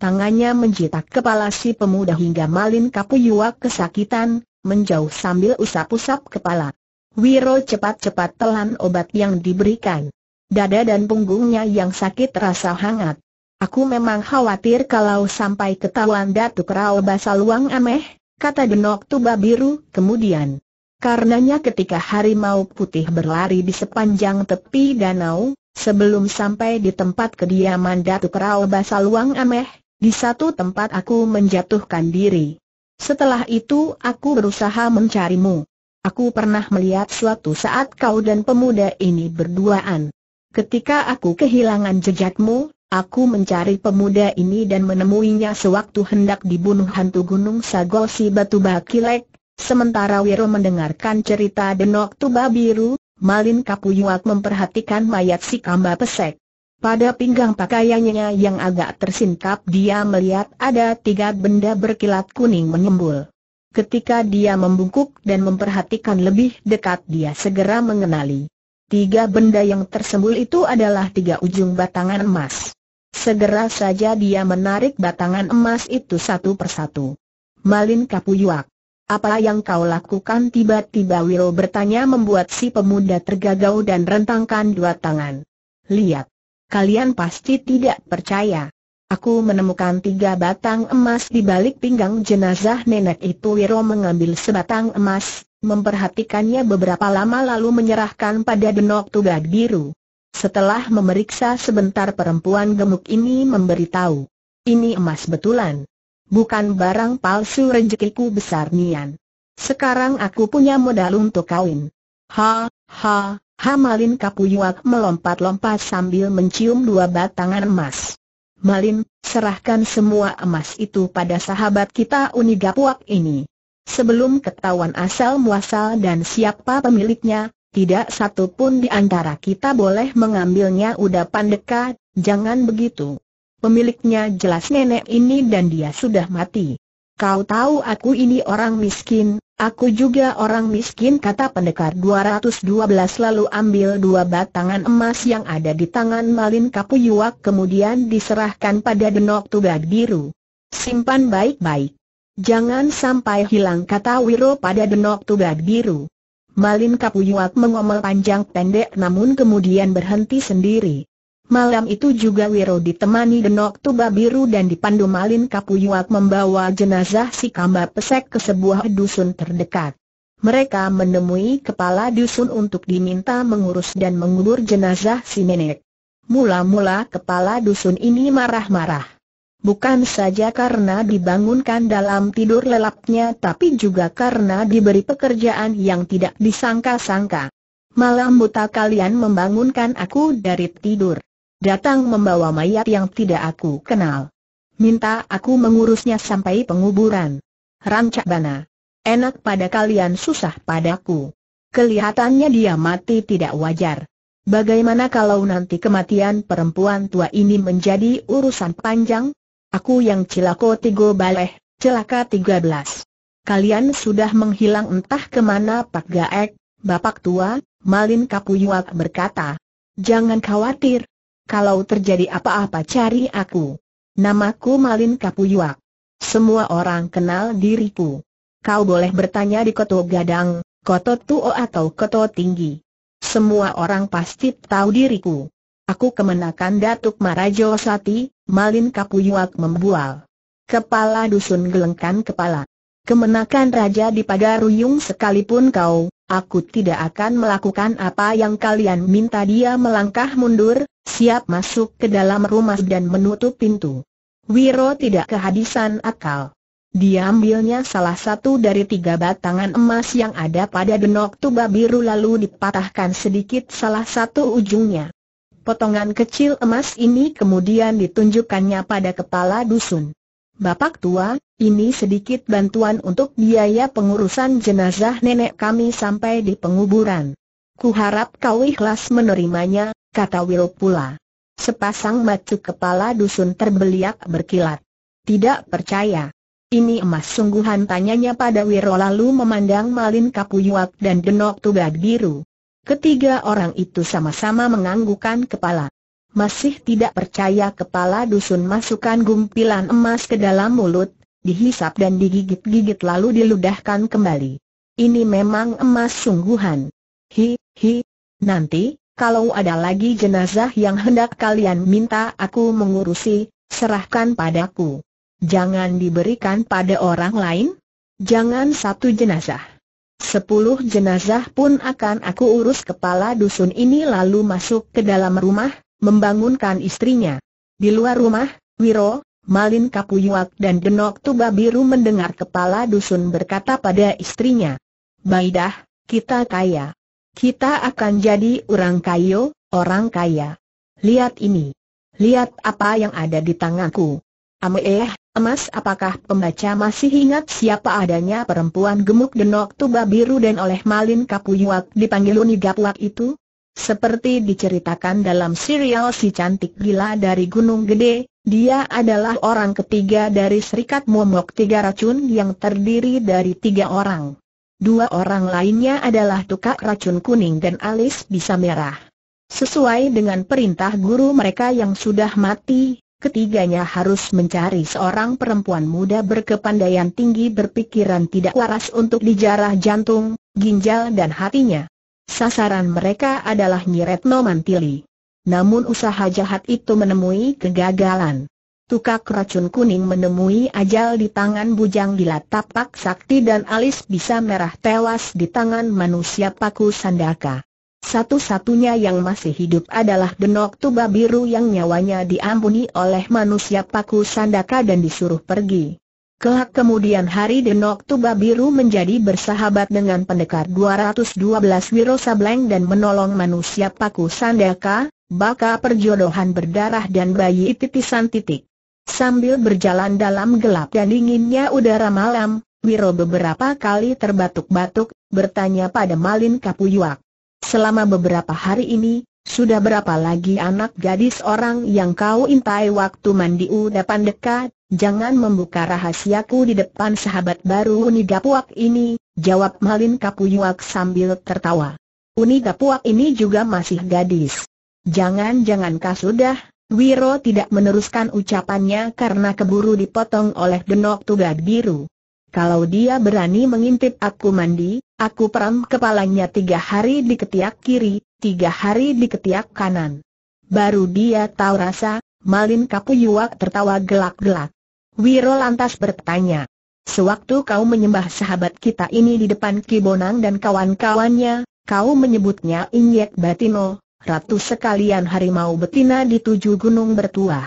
Tangannya menjitak kepala si pemuda hingga malin kapuyuak kesakitan, menjauh sambil usap-usap kepala. Wiro cepat-cepat telan obat yang diberikan. Dada dan punggungnya yang sakit rasa hangat. Aku memang khawatir kalau sampai ketahuan Datuk Rao Basaluang ameh, kata Denok Tuba Biru, kemudian. Karenanya ketika harimau putih berlari di sepanjang tepi danau, sebelum sampai di tempat kediaman Datuk Rao Basaluang Ameh, di satu tempat aku menjatuhkan diri. Setelah itu aku berusaha mencarimu. Aku pernah melihat suatu saat kau dan pemuda ini berduaan. Ketika aku kehilangan jejakmu, Aku mencari pemuda ini dan menemuinya sewaktu hendak dibunuh hantu gunung Sagol si Batu Bakilek. sementara Wiro mendengarkan cerita Denok Tuba Biru, Malin Kapuyuak memperhatikan mayat si Kamba Pesek. Pada pinggang pakaiannya yang agak tersingkap dia melihat ada tiga benda berkilat kuning menyembul. Ketika dia membungkuk dan memperhatikan lebih dekat dia segera mengenali. Tiga benda yang tersembul itu adalah tiga ujung batangan emas. Segera saja dia menarik batangan emas itu satu persatu. Malin Kapuyuak. Apa yang kau lakukan tiba-tiba Wiro bertanya membuat si pemuda tergagau dan rentangkan dua tangan. Lihat. Kalian pasti tidak percaya. Aku menemukan tiga batang emas di balik pinggang jenazah nenek itu Wiro mengambil sebatang emas, memperhatikannya beberapa lama lalu menyerahkan pada Denok tugas Biru. Setelah memeriksa sebentar perempuan gemuk ini memberitahu. Ini emas betulan. Bukan barang palsu rezekiku besar Nian. Sekarang aku punya modal untuk kawin. Ha, ha, Malin Kapuyuak melompat-lompat sambil mencium dua batangan emas. Malin, serahkan semua emas itu pada sahabat kita Unigapuak ini. Sebelum ketahuan asal muasal dan siapa pemiliknya, tidak satu pun di antara kita boleh mengambilnya udah pandeka, jangan begitu. Pemiliknya jelas nenek ini dan dia sudah mati. Kau tahu aku ini orang miskin, aku juga orang miskin kata pendekar 212 lalu ambil dua batangan emas yang ada di tangan Malin Kapuyuak kemudian diserahkan pada Denok Tugak Biru. Simpan baik-baik. Jangan sampai hilang kata Wiro pada Denok Tugak Biru. Malin Kapuyuat mengomel panjang pendek namun kemudian berhenti sendiri. Malam itu juga Wiro ditemani Denok Tuba Biru dan dipandu Malin Kapuyuat membawa jenazah si Kamba Pesek ke sebuah dusun terdekat. Mereka menemui kepala dusun untuk diminta mengurus dan mengubur jenazah si nenek. Mula-mula kepala dusun ini marah-marah. Bukan saja karena dibangunkan dalam tidur lelapnya tapi juga karena diberi pekerjaan yang tidak disangka-sangka. Malam buta kalian membangunkan aku dari tidur. Datang membawa mayat yang tidak aku kenal. Minta aku mengurusnya sampai penguburan. Rancak bana. Enak pada kalian susah padaku. Kelihatannya dia mati tidak wajar. Bagaimana kalau nanti kematian perempuan tua ini menjadi urusan panjang? Aku yang cilako tigo baleh, celaka 13. Kalian sudah menghilang entah kemana Pak Gaek, Bapak Tua, Malin Kapuyuak berkata. Jangan khawatir. Kalau terjadi apa-apa cari aku. Namaku Malin Kapuyuak. Semua orang kenal diriku. Kau boleh bertanya di Koto Gadang, Koto Tuo atau Koto Tinggi. Semua orang pasti tahu diriku. Aku kemenakan Datuk Marajo Sati, Malin Kapuyuak membual. Kepala dusun gelengkan kepala. Kemenakan Raja di Pagaruyung sekalipun kau, aku tidak akan melakukan apa yang kalian minta dia melangkah mundur, siap masuk ke dalam rumah dan menutup pintu. Wiro tidak kehabisan akal. Dia ambilnya salah satu dari tiga batangan emas yang ada pada denok tuba biru lalu dipatahkan sedikit salah satu ujungnya. Potongan kecil emas ini kemudian ditunjukkannya pada kepala dusun. Bapak tua, ini sedikit bantuan untuk biaya pengurusan jenazah nenek kami sampai di penguburan. Kuharap kau ikhlas menerimanya, kata Will pula. Sepasang macu kepala dusun terbeliak berkilat. Tidak percaya. Ini emas sungguhan tanyanya pada Wiro lalu memandang Malin Kapuyuak dan Denok Tugad Biru. Ketiga orang itu sama-sama menganggukkan kepala. Masih tidak percaya kepala dusun masukkan gumpilan emas ke dalam mulut, dihisap dan digigit-gigit lalu diludahkan kembali. Ini memang emas sungguhan. Hi, hi. Nanti, kalau ada lagi jenazah yang hendak kalian minta aku mengurusi, serahkan padaku. Jangan diberikan pada orang lain. Jangan satu jenazah. Sepuluh jenazah pun akan aku urus kepala dusun ini lalu masuk ke dalam rumah, membangunkan istrinya. Di luar rumah, Wiro, Malin Kapuyuak dan Denok Tuba Biru mendengar kepala dusun berkata pada istrinya. Baidah, kita kaya. Kita akan jadi orang kayo, orang kaya. Lihat ini. Lihat apa yang ada di tanganku. Ameh, eh, Mas apakah pembaca masih ingat siapa adanya perempuan gemuk denok tuba biru dan oleh Malin Kapuyuak dipanggil Unigapuak itu? Seperti diceritakan dalam serial si cantik gila dari Gunung Gede, dia adalah orang ketiga dari Serikat Momok Tiga Racun yang terdiri dari tiga orang. Dua orang lainnya adalah tukak racun kuning dan alis bisa merah. Sesuai dengan perintah guru mereka yang sudah mati, ketiganya harus mencari seorang perempuan muda berkepandaian tinggi berpikiran tidak waras untuk dijarah jantung, ginjal dan hatinya. Sasaran mereka adalah Nyiretno Mantili. Namun usaha jahat itu menemui kegagalan. Tukak racun kuning menemui ajal di tangan bujang gila tapak sakti dan alis bisa merah tewas di tangan manusia paku sandaka. Satu-satunya yang masih hidup adalah Denok Tuba Biru yang nyawanya diampuni oleh manusia paku sandaka dan disuruh pergi. Kelak kemudian hari Denok Tuba Biru menjadi bersahabat dengan pendekar 212 Wiro Sableng dan menolong manusia paku sandaka, baka perjodohan berdarah dan bayi titisan titik. Sambil berjalan dalam gelap dan dinginnya udara malam, Wiro beberapa kali terbatuk-batuk, bertanya pada Malin Kapuyuak. Selama beberapa hari ini, sudah berapa lagi anak gadis orang yang kau intai waktu mandi udah Pandeka, jangan membuka rahasiaku di depan sahabat baru Unigapuak ini, jawab Malin Kapuyuak sambil tertawa. Unigapuak ini juga masih gadis. Jangan-jangan kau sudah, Wiro tidak meneruskan ucapannya karena keburu dipotong oleh denok tugas biru. Kalau dia berani mengintip aku mandi, aku peram kepalanya tiga hari di ketiak kiri, tiga hari di ketiak kanan. Baru dia tahu rasa, Malin Kapuyuak tertawa gelak-gelak. Wiro lantas bertanya, Sewaktu kau menyembah sahabat kita ini di depan Kibonang dan kawan-kawannya, kau menyebutnya Inyek Batino, ratu sekalian harimau betina di tujuh gunung bertuah.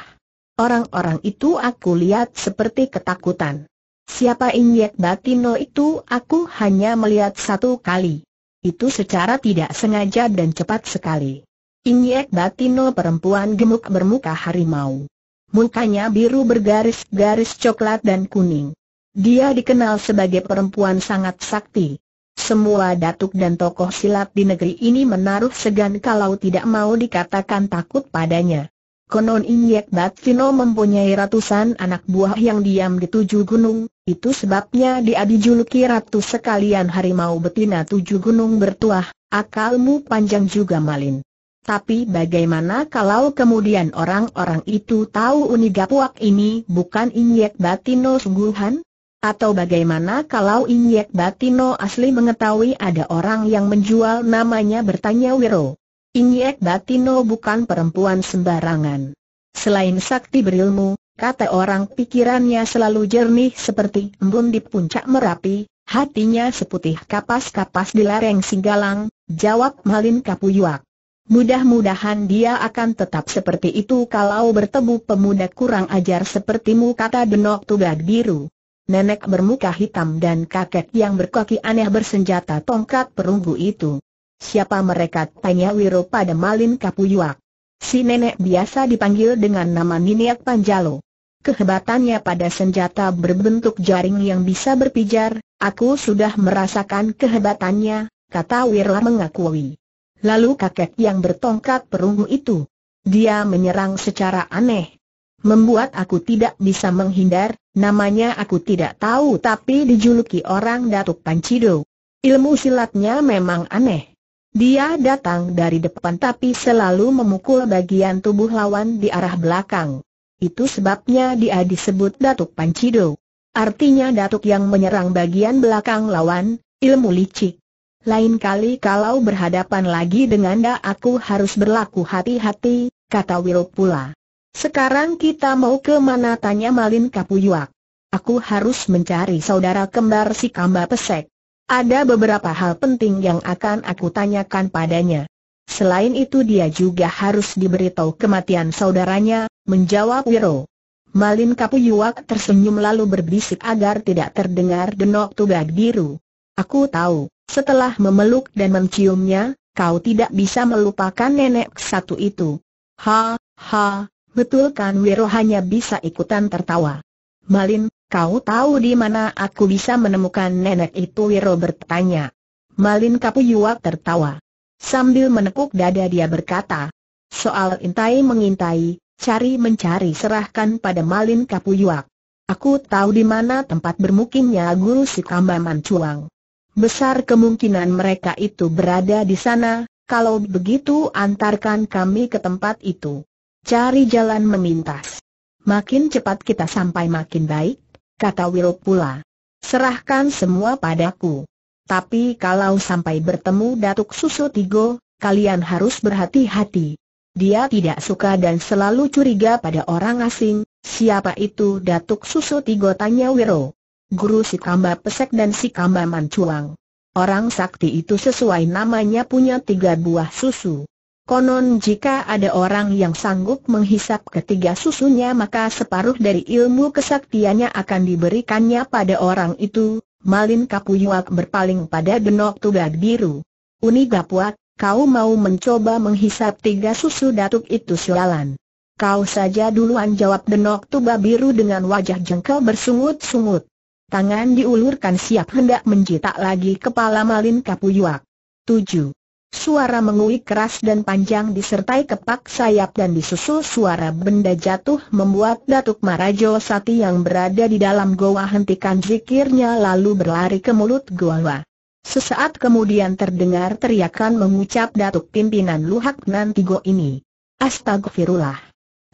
Orang-orang itu aku lihat seperti ketakutan. Siapa Inyek Batino itu aku hanya melihat satu kali. Itu secara tidak sengaja dan cepat sekali. Inyek Batino perempuan gemuk bermuka harimau. Mukanya biru bergaris-garis coklat dan kuning. Dia dikenal sebagai perempuan sangat sakti. Semua datuk dan tokoh silat di negeri ini menaruh segan kalau tidak mau dikatakan takut padanya. Konon Inyek Batino mempunyai ratusan anak buah yang diam di tujuh gunung, itu sebabnya dia dijuluki ratu sekalian harimau betina tujuh gunung bertuah, akalmu panjang juga malin. Tapi bagaimana kalau kemudian orang-orang itu tahu Unigapuak ini bukan Inyek Batino sungguhan? Atau bagaimana kalau Inyek Batino asli mengetahui ada orang yang menjual namanya bertanya Wiro? Inyek Batino bukan perempuan sembarangan. Selain sakti berilmu, kata orang pikirannya selalu jernih seperti embun di puncak Merapi, hatinya seputih kapas-kapas di lereng Singgalang, jawab Malin Kapuyuak. Mudah-mudahan dia akan tetap seperti itu kalau bertemu pemuda kurang ajar sepertimu kata Denok Tugad Biru. Nenek bermuka hitam dan kakek yang berkaki aneh bersenjata tongkat perunggu itu. Siapa mereka? Tanya Wiro pada Malin Kapuyuak. Si nenek biasa dipanggil dengan nama Niniak Panjalo. Kehebatannya pada senjata berbentuk jaring yang bisa berpijar, aku sudah merasakan kehebatannya, kata Wirla mengakui. Lalu kakek yang bertongkat perunggu itu. Dia menyerang secara aneh. Membuat aku tidak bisa menghindar, namanya aku tidak tahu tapi dijuluki orang Datuk Pancido. Ilmu silatnya memang aneh. Dia datang dari depan tapi selalu memukul bagian tubuh lawan di arah belakang. Itu sebabnya dia disebut Datuk Pancido. Artinya Datuk yang menyerang bagian belakang lawan, ilmu licik. Lain kali kalau berhadapan lagi dengan dia aku harus berlaku hati-hati, kata Wiro pula. Sekarang kita mau ke mana tanya Malin Kapuyuak. Aku harus mencari saudara kembar si Kamba Pesek. Ada beberapa hal penting yang akan aku tanyakan padanya. Selain itu dia juga harus diberitahu kematian saudaranya, menjawab Wiro. Malin Kapuyuak tersenyum lalu berbisik agar tidak terdengar denok tugak biru. Aku tahu, setelah memeluk dan menciumnya, kau tidak bisa melupakan nenek satu itu. Ha, ha, betul kan Wiro hanya bisa ikutan tertawa. Malin, Kau tahu di mana aku bisa menemukan nenek itu Wiro bertanya. Malin Kapuyuak tertawa. Sambil menekuk dada dia berkata, Soal intai mengintai, cari mencari serahkan pada Malin Kapuyuak. Aku tahu di mana tempat bermukimnya guru si Kambaman Cuang. Besar kemungkinan mereka itu berada di sana, kalau begitu antarkan kami ke tempat itu. Cari jalan memintas. Makin cepat kita sampai makin baik, kata Will pula. Serahkan semua padaku. Tapi kalau sampai bertemu Datuk Susu Tigo, kalian harus berhati-hati. Dia tidak suka dan selalu curiga pada orang asing. Siapa itu Datuk Susu Tigo tanya Wiro. Guru si Kamba Pesek dan si Kamba Mancuang. Orang sakti itu sesuai namanya punya tiga buah susu. Konon jika ada orang yang sanggup menghisap ketiga susunya maka separuh dari ilmu kesaktiannya akan diberikannya pada orang itu, Malin Kapuyuak berpaling pada Denok Tugak Biru. Uni Gapuak, kau mau mencoba menghisap tiga susu datuk itu sialan. Kau saja duluan jawab Denok Tuba Biru dengan wajah jengkel bersungut-sungut. Tangan diulurkan siap hendak mencetak lagi kepala Malin Kapuyuak. 7. Suara menguik keras dan panjang disertai kepak sayap dan disusul suara benda jatuh membuat Datuk Marajo Sati yang berada di dalam goa hentikan zikirnya lalu berlari ke mulut goa. Sesaat kemudian terdengar teriakan mengucap Datuk pimpinan Luhak go ini. Astagfirullah.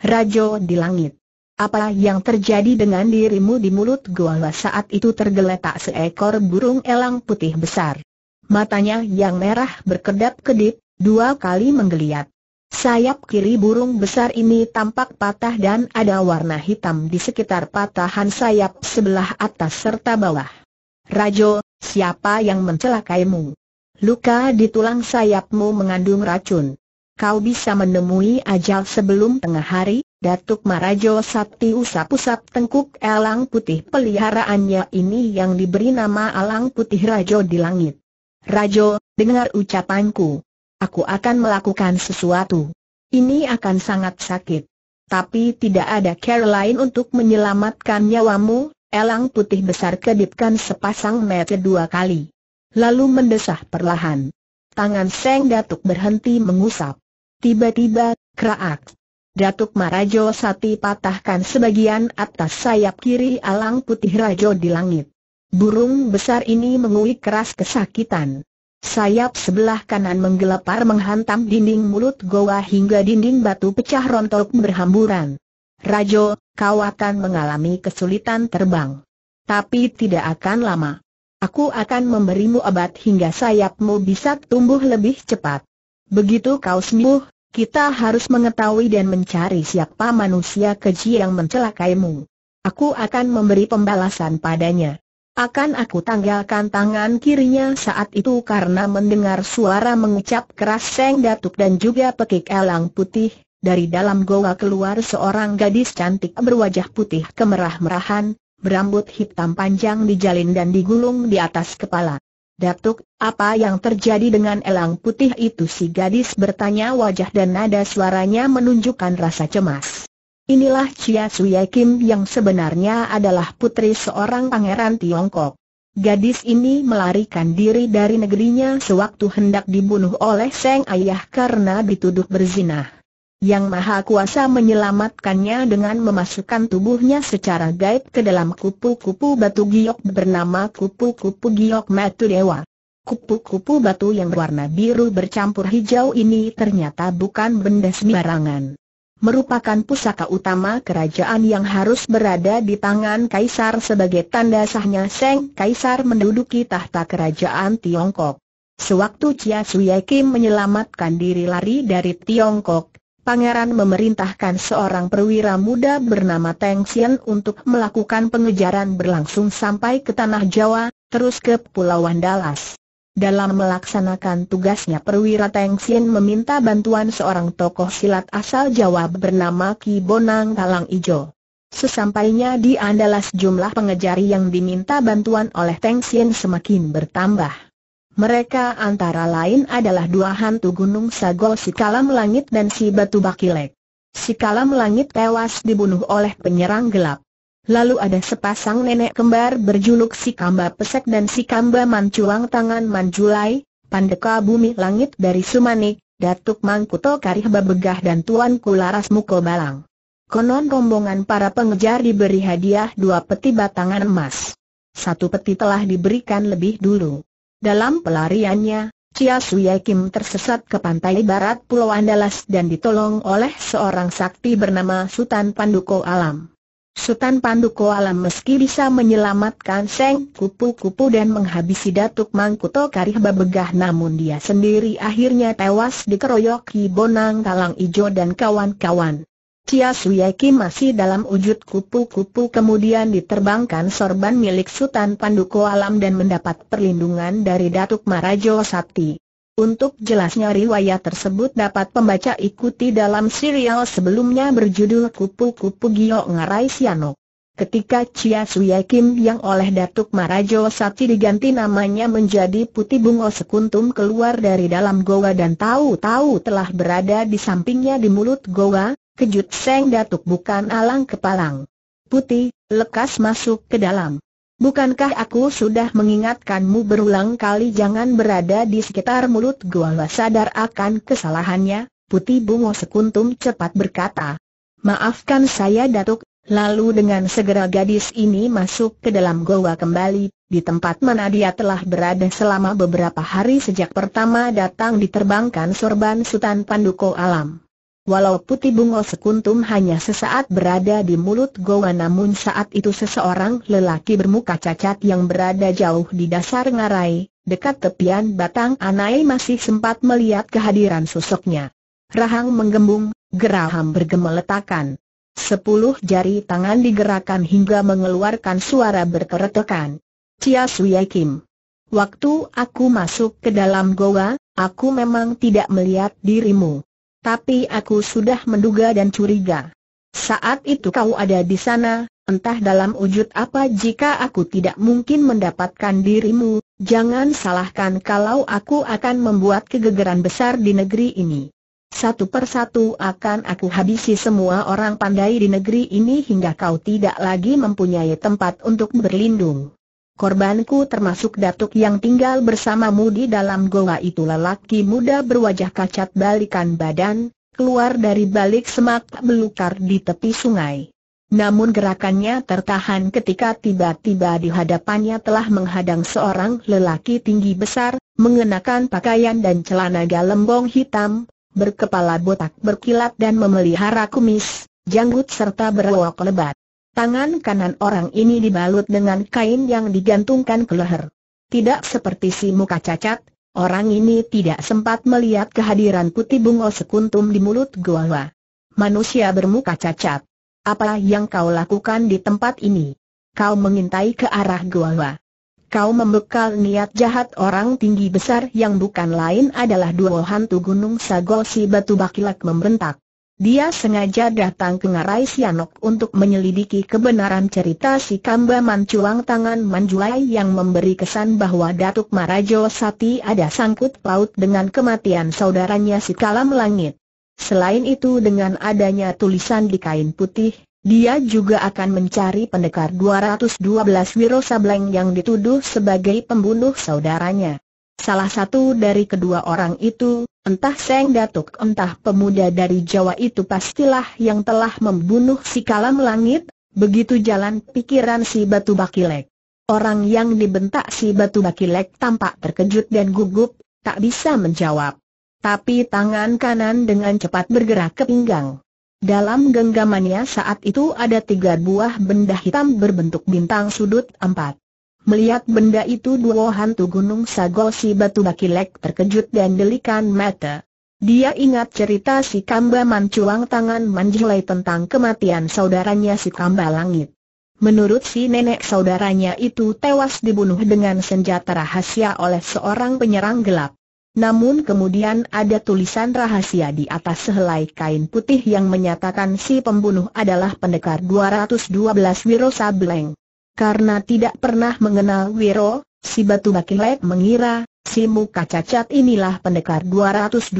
Rajo di langit. Apa yang terjadi dengan dirimu di mulut goa saat itu tergeletak seekor burung elang putih besar. Matanya yang merah berkedap-kedip, dua kali menggeliat. Sayap kiri burung besar ini tampak patah dan ada warna hitam di sekitar patahan sayap sebelah atas serta bawah. Rajo, siapa yang mencelakaimu? Luka di tulang sayapmu mengandung racun. Kau bisa menemui ajal sebelum tengah hari, Datuk Marajo Sakti usap-usap tengkuk elang putih peliharaannya ini yang diberi nama elang putih Rajo di langit. Rajo, dengar ucapanku. Aku akan melakukan sesuatu. Ini akan sangat sakit. Tapi tidak ada cara lain untuk menyelamatkan nyawamu, elang putih besar kedipkan sepasang mata dua kali. Lalu mendesah perlahan. Tangan Seng Datuk berhenti mengusap. Tiba-tiba, kraak. Datuk Marajo Sati patahkan sebagian atas sayap kiri Elang putih Rajo di langit. Burung besar ini menguik keras kesakitan. Sayap sebelah kanan menggelepar menghantam dinding mulut goa hingga dinding batu pecah rontok berhamburan. Rajo, kau akan mengalami kesulitan terbang. Tapi tidak akan lama. Aku akan memberimu obat hingga sayapmu bisa tumbuh lebih cepat. Begitu kau sembuh, kita harus mengetahui dan mencari siapa manusia keji yang mencelakaimu. Aku akan memberi pembalasan padanya. Akan aku tanggalkan tangan kirinya saat itu karena mendengar suara mengucap keras Seng Datuk dan juga pekik elang putih, dari dalam goa keluar seorang gadis cantik berwajah putih kemerah-merahan, berambut hitam panjang dijalin dan digulung di atas kepala. Datuk, apa yang terjadi dengan elang putih itu si gadis bertanya wajah dan nada suaranya menunjukkan rasa cemas. Inilah Chia Suye Kim yang sebenarnya adalah putri seorang pangeran Tiongkok. Gadis ini melarikan diri dari negerinya sewaktu hendak dibunuh oleh sang ayah karena dituduh berzinah. Yang Maha Kuasa menyelamatkannya dengan memasukkan tubuhnya secara gaib ke dalam kupu-kupu batu giok bernama kupu-kupu giok matu dewa. Kupu-kupu batu yang berwarna biru bercampur hijau ini ternyata bukan benda sembarangan merupakan pusaka utama kerajaan yang harus berada di tangan Kaisar sebagai tanda sahnya Seng Kaisar menduduki tahta kerajaan Tiongkok. Sewaktu Chia Suye Kim menyelamatkan diri lari dari Tiongkok, pangeran memerintahkan seorang perwira muda bernama Teng Xian untuk melakukan pengejaran berlangsung sampai ke Tanah Jawa, terus ke Pulauan Dallas. Dalam melaksanakan tugasnya perwira Teng Sien meminta bantuan seorang tokoh silat asal Jawa bernama Ki Bonang Kalang Ijo. Sesampainya di Andalas jumlah pengejari yang diminta bantuan oleh Teng Sien semakin bertambah. Mereka antara lain adalah dua hantu gunung Sagol si Kalam Langit dan si Batu Bakilek. Si Langit tewas dibunuh oleh penyerang gelap. Lalu ada sepasang nenek kembar berjuluk si Kamba Pesek dan si Kamba Mancuang Tangan Manjulai, Pandeka Bumi Langit dari Sumanik, Datuk Mangkuto Karih Babegah dan Tuan Kularas Mukobalang. Konon rombongan para pengejar diberi hadiah dua peti batangan emas. Satu peti telah diberikan lebih dulu. Dalam pelariannya, Chia Suye Kim tersesat ke pantai barat Pulau Andalas dan ditolong oleh seorang sakti bernama Sultan Panduko Alam. Sultan Pandu Koala meski bisa menyelamatkan Seng Kupu-Kupu dan menghabisi Datuk Mangkuto Karih Babegah namun dia sendiri akhirnya tewas dikeroyoki Bonang Kalang Ijo dan kawan-kawan. Cia Suyeki masih dalam wujud kupu-kupu kemudian diterbangkan sorban milik Sultan Pandu Koalam dan mendapat perlindungan dari Datuk Marajo Sati. Untuk jelasnya riwayat tersebut dapat pembaca ikuti dalam serial sebelumnya berjudul Kupu-Kupu Gio Ngarai Siano. Ketika Chia Suya Kim yang oleh Datuk Marajo Sati diganti namanya menjadi Putih Bungo Sekuntum keluar dari dalam goa dan tahu-tahu telah berada di sampingnya di mulut goa, kejut Seng Datuk bukan alang kepalang. Putih, lekas masuk ke dalam. Bukankah aku sudah mengingatkanmu berulang kali jangan berada di sekitar mulut gua sadar akan kesalahannya? Putih Bungo Sekuntum cepat berkata. Maafkan saya Datuk, lalu dengan segera gadis ini masuk ke dalam gua kembali, di tempat mana dia telah berada selama beberapa hari sejak pertama datang diterbangkan sorban Sultan Panduko Alam. Walau Putih Bungo Sekuntum hanya sesaat berada di mulut goa namun saat itu seseorang lelaki bermuka cacat yang berada jauh di dasar ngarai, dekat tepian batang anai masih sempat melihat kehadiran sosoknya. Rahang menggembung, geraham bergemeletakan. Sepuluh jari tangan digerakkan hingga mengeluarkan suara berkeretekan. Cia Suya Kim. Waktu aku masuk ke dalam goa, aku memang tidak melihat dirimu tapi aku sudah menduga dan curiga. Saat itu kau ada di sana, entah dalam wujud apa jika aku tidak mungkin mendapatkan dirimu, jangan salahkan kalau aku akan membuat kegegeran besar di negeri ini. Satu persatu akan aku habisi semua orang pandai di negeri ini hingga kau tidak lagi mempunyai tempat untuk berlindung. Korbanku termasuk datuk yang tinggal bersamamu di dalam goa itu lelaki muda berwajah kacat balikan badan, keluar dari balik semak belukar di tepi sungai. Namun gerakannya tertahan ketika tiba-tiba di hadapannya telah menghadang seorang lelaki tinggi besar, mengenakan pakaian dan celana galembong hitam, berkepala botak berkilat dan memelihara kumis, janggut serta berwok lebat. Tangan kanan orang ini dibalut dengan kain yang digantungkan ke leher. Tidak seperti si muka cacat, orang ini tidak sempat melihat kehadiran putih bungo sekuntum di mulut goa. Manusia bermuka cacat. Apa yang kau lakukan di tempat ini? Kau mengintai ke arah goa. Kau membekal niat jahat orang tinggi besar yang bukan lain adalah dua hantu gunung si Batu Bakilak membentak. Dia sengaja datang ke Ngarai Sianok untuk menyelidiki kebenaran cerita si Kamba Mancuang tangan Manjulai yang memberi kesan bahwa Datuk Marajo Sati ada sangkut paut dengan kematian saudaranya si Kalam Langit. Selain itu dengan adanya tulisan di kain putih, dia juga akan mencari pendekar 212 Wiro Sableng yang dituduh sebagai pembunuh saudaranya. Salah satu dari kedua orang itu, entah Seng Datuk entah pemuda dari Jawa itu pastilah yang telah membunuh si Kalam Langit, begitu jalan pikiran si Batu Bakilek. Orang yang dibentak si Batu Bakilek tampak terkejut dan gugup, tak bisa menjawab. Tapi tangan kanan dengan cepat bergerak ke pinggang. Dalam genggamannya saat itu ada tiga buah benda hitam berbentuk bintang sudut empat. Melihat benda itu dua hantu gunung Sago si batu bakilek terkejut dan delikan mata. Dia ingat cerita si Kamba Mancuang tangan menjelai tentang kematian saudaranya si Kamba Langit. Menurut si nenek saudaranya itu tewas dibunuh dengan senjata rahasia oleh seorang penyerang gelap. Namun kemudian ada tulisan rahasia di atas sehelai kain putih yang menyatakan si pembunuh adalah pendekar 212 Wiro Sableng. Karena tidak pernah mengenal Wiro, si batu bakilek mengira, si muka cacat inilah pendekar 212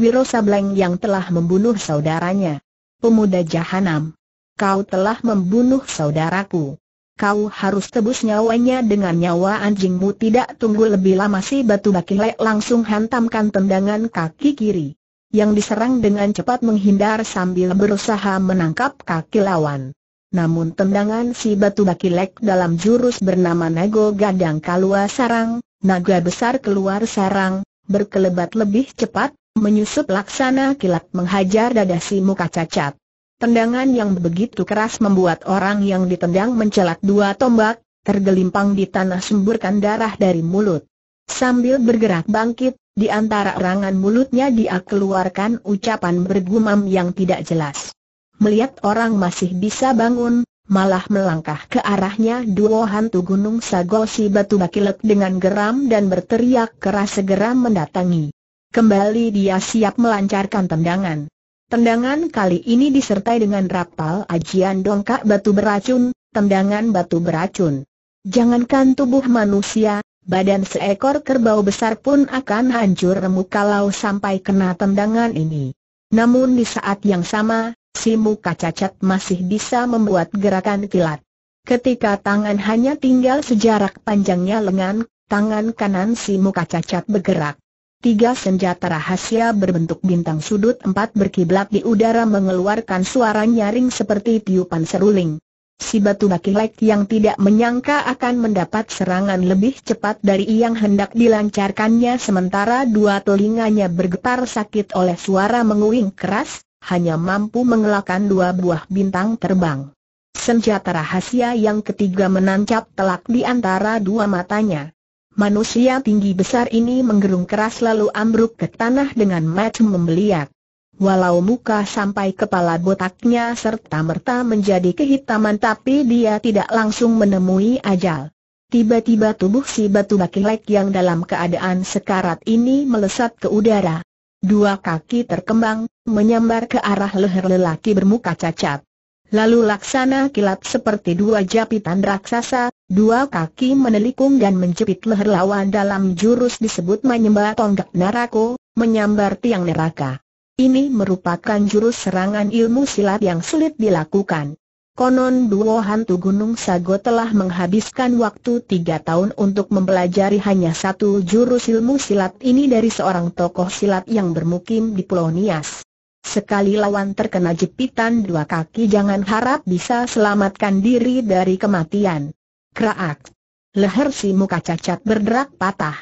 Wiro Sableng yang telah membunuh saudaranya. Pemuda Jahanam, kau telah membunuh saudaraku. Kau harus tebus nyawanya dengan nyawa anjingmu tidak tunggu lebih lama si batu bakilek langsung hantamkan tendangan kaki kiri. Yang diserang dengan cepat menghindar sambil berusaha menangkap kaki lawan. Namun tendangan si batu baki dalam jurus bernama Nago Gadang Kalua Sarang, naga besar keluar sarang, berkelebat lebih cepat, menyusup laksana kilat menghajar dada si muka cacat. Tendangan yang begitu keras membuat orang yang ditendang mencelat dua tombak, tergelimpang di tanah semburkan darah dari mulut. Sambil bergerak bangkit, di antara erangan mulutnya dia keluarkan ucapan bergumam yang tidak jelas melihat orang masih bisa bangun, malah melangkah ke arahnya dua hantu gunung Sagosi Batu Bakilek dengan geram dan berteriak keras segera mendatangi. Kembali dia siap melancarkan tendangan. Tendangan kali ini disertai dengan rapal ajian dongkak batu beracun, tendangan batu beracun. Jangankan tubuh manusia, badan seekor kerbau besar pun akan hancur remuk kalau sampai kena tendangan ini. Namun di saat yang sama, si muka cacat masih bisa membuat gerakan kilat. Ketika tangan hanya tinggal sejarak panjangnya lengan, tangan kanan si muka cacat bergerak. Tiga senjata rahasia berbentuk bintang sudut empat berkiblat di udara mengeluarkan suara nyaring seperti tiupan seruling. Si batu bakilek yang tidak menyangka akan mendapat serangan lebih cepat dari yang hendak dilancarkannya sementara dua telinganya bergetar sakit oleh suara menguing keras, hanya mampu mengelakkan dua buah bintang terbang. Senjata rahasia yang ketiga menancap telak di antara dua matanya. Manusia tinggi besar ini menggerung keras lalu ambruk ke tanah dengan macam membeliak. Walau muka sampai kepala botaknya serta-merta menjadi kehitaman tapi dia tidak langsung menemui ajal. Tiba-tiba tubuh si batu bakilek yang dalam keadaan sekarat ini melesat ke udara. Dua kaki terkembang, menyambar ke arah leher lelaki bermuka cacat. Lalu laksana kilat seperti dua japitan raksasa, dua kaki menelikung dan menjepit leher lawan dalam jurus disebut menyembah tonggak narako, menyambar tiang neraka. Ini merupakan jurus serangan ilmu silat yang sulit dilakukan. Konon dua hantu Gunung Sago telah menghabiskan waktu tiga tahun untuk mempelajari hanya satu jurus ilmu silat ini dari seorang tokoh silat yang bermukim di Pulau Nias. Sekali lawan terkena jepitan dua kaki jangan harap bisa selamatkan diri dari kematian. Kraak. Leher si muka cacat berderak patah.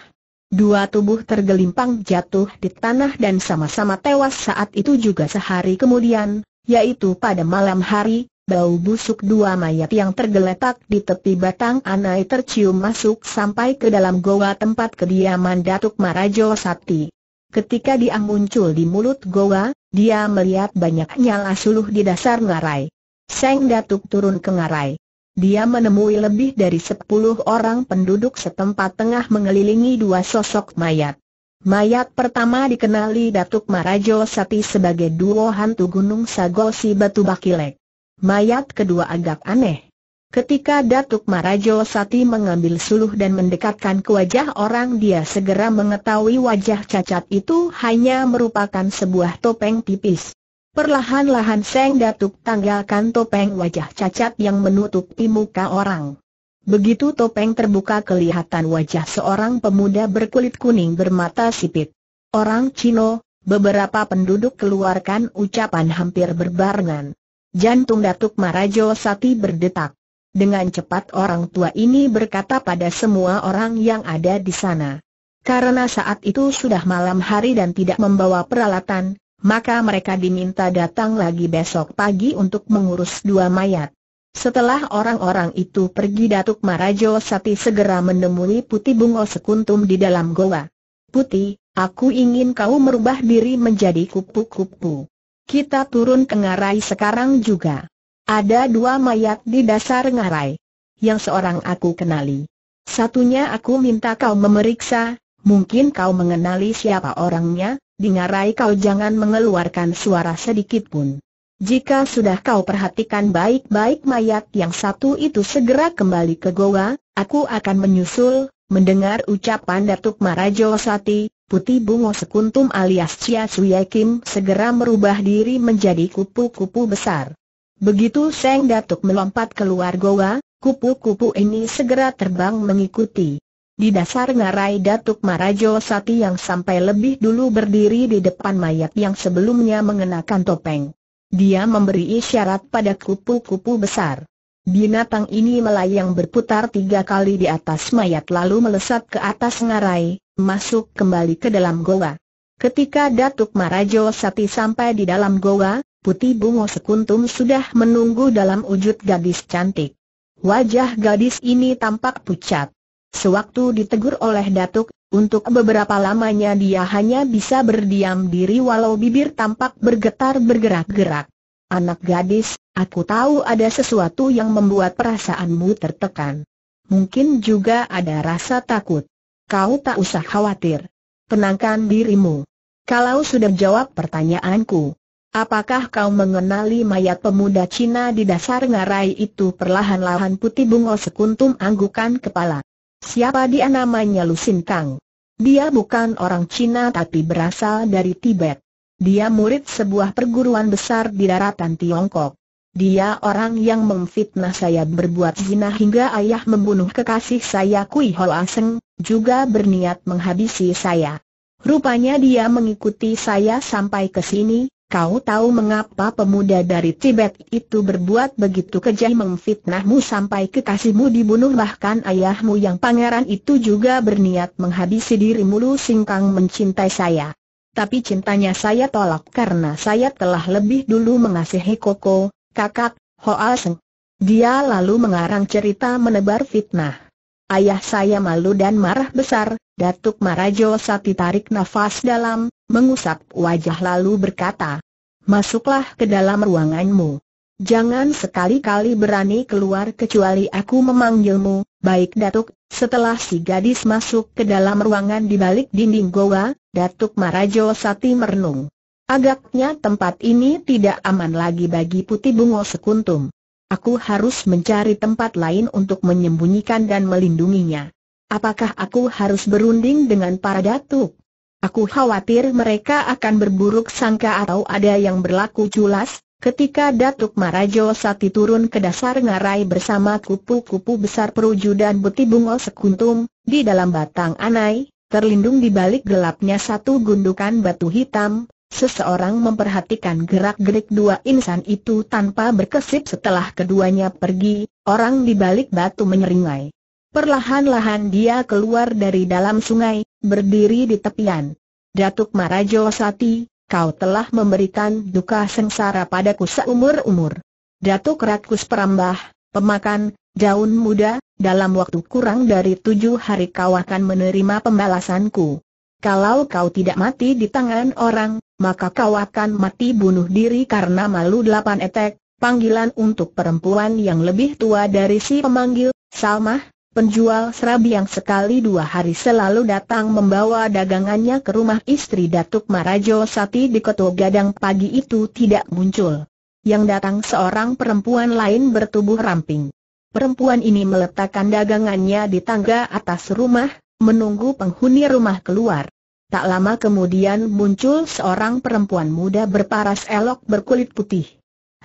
Dua tubuh tergelimpang jatuh di tanah dan sama-sama tewas saat itu juga sehari kemudian, yaitu pada malam hari, Bau busuk dua mayat yang tergeletak di tepi batang anai tercium masuk sampai ke dalam goa tempat kediaman Datuk Marajo Sakti. Ketika dia muncul di mulut goa, dia melihat banyak nyala suluh di dasar ngarai. Seng Datuk turun ke ngarai. Dia menemui lebih dari sepuluh orang penduduk setempat tengah mengelilingi dua sosok mayat. Mayat pertama dikenali Datuk Marajo Sati sebagai duo hantu Gunung Sagosi Batu Bakilek. Mayat kedua agak aneh. Ketika Datuk Marajo Sati mengambil suluh dan mendekatkan ke wajah orang dia segera mengetahui wajah cacat itu hanya merupakan sebuah topeng tipis. Perlahan-lahan Seng Datuk tanggalkan topeng wajah cacat yang menutupi muka orang. Begitu topeng terbuka kelihatan wajah seorang pemuda berkulit kuning bermata sipit. Orang Cino, beberapa penduduk keluarkan ucapan hampir berbarengan. Jantung Datuk Marajo Sati berdetak. Dengan cepat orang tua ini berkata pada semua orang yang ada di sana. Karena saat itu sudah malam hari dan tidak membawa peralatan, maka mereka diminta datang lagi besok pagi untuk mengurus dua mayat. Setelah orang-orang itu pergi Datuk Marajo Sati segera menemui Putih Bungo Sekuntum di dalam goa. Putih, aku ingin kau merubah diri menjadi kupu-kupu kita turun ke ngarai sekarang juga. Ada dua mayat di dasar ngarai. Yang seorang aku kenali. Satunya aku minta kau memeriksa, mungkin kau mengenali siapa orangnya, di ngarai kau jangan mengeluarkan suara sedikit pun. Jika sudah kau perhatikan baik-baik mayat yang satu itu segera kembali ke goa, aku akan menyusul, mendengar ucapan Datuk Marajo Sati, Putih Bungo Sekuntum alias Chia Suye Kim segera merubah diri menjadi kupu-kupu besar. Begitu Seng Datuk melompat keluar goa, kupu-kupu ini segera terbang mengikuti. Di dasar ngarai Datuk Marajo Sati yang sampai lebih dulu berdiri di depan mayat yang sebelumnya mengenakan topeng. Dia memberi isyarat pada kupu-kupu besar. Binatang ini melayang berputar tiga kali di atas mayat lalu melesat ke atas ngarai, masuk kembali ke dalam goa. Ketika Datuk Marajo Sati sampai di dalam goa, Putih Bungo Sekuntum sudah menunggu dalam wujud gadis cantik. Wajah gadis ini tampak pucat. Sewaktu ditegur oleh Datuk, untuk beberapa lamanya dia hanya bisa berdiam diri walau bibir tampak bergetar bergerak-gerak. Anak gadis, aku tahu ada sesuatu yang membuat perasaanmu tertekan. Mungkin juga ada rasa takut. Kau tak usah khawatir. Tenangkan dirimu. Kalau sudah jawab pertanyaanku, apakah kau mengenali mayat pemuda Cina di dasar ngarai itu perlahan-lahan putih bungo sekuntum anggukan kepala. Siapa dia namanya Lusin Kang? Dia bukan orang Cina tapi berasal dari Tibet. Dia murid sebuah perguruan besar di daratan Tiongkok. Dia orang yang memfitnah saya berbuat zina hingga ayah membunuh kekasih saya Kui Hoa Seng, juga berniat menghabisi saya. Rupanya dia mengikuti saya sampai ke sini, kau tahu mengapa pemuda dari Tibet itu berbuat begitu kejam memfitnahmu sampai kekasihmu dibunuh bahkan ayahmu yang pangeran itu juga berniat menghabisi dirimu lu singkang mencintai saya. Tapi cintanya saya tolak karena saya telah lebih dulu mengasihi Koko, kakak, Hoa Seng. Dia lalu mengarang cerita menebar fitnah. Ayah saya malu dan marah besar, Datuk Marajo Sati tarik nafas dalam, mengusap wajah lalu berkata, Masuklah ke dalam ruanganmu. Jangan sekali-kali berani keluar kecuali aku memanggilmu, baik Datuk, setelah si gadis masuk ke dalam ruangan di balik dinding goa, Datuk Marajo Sati merenung. Agaknya tempat ini tidak aman lagi bagi putih bungo sekuntum. Aku harus mencari tempat lain untuk menyembunyikan dan melindunginya. Apakah aku harus berunding dengan para datuk? Aku khawatir mereka akan berburuk sangka atau ada yang berlaku culas, ketika Datuk Marajo Sati turun ke dasar ngarai bersama kupu-kupu besar peruju dan buti bungo sekuntum, di dalam batang anai, terlindung di balik gelapnya satu gundukan batu hitam, Seseorang memperhatikan gerak-gerik dua insan itu tanpa berkesip setelah keduanya pergi, orang di balik batu menyeringai. Perlahan-lahan dia keluar dari dalam sungai, berdiri di tepian. Datuk Marajo Sati, kau telah memberikan duka sengsara padaku seumur-umur. Datuk Rakus Perambah, pemakan, daun muda, dalam waktu kurang dari tujuh hari kau akan menerima pembalasanku. Kalau kau tidak mati di tangan orang, maka kau akan mati bunuh diri karena malu delapan etek, panggilan untuk perempuan yang lebih tua dari si pemanggil, Salmah, penjual serabi yang sekali dua hari selalu datang membawa dagangannya ke rumah istri Datuk Marajo Sati di Ketua Gadang pagi itu tidak muncul. Yang datang seorang perempuan lain bertubuh ramping. Perempuan ini meletakkan dagangannya di tangga atas rumah, menunggu penghuni rumah keluar tak lama kemudian muncul seorang perempuan muda berparas elok berkulit putih.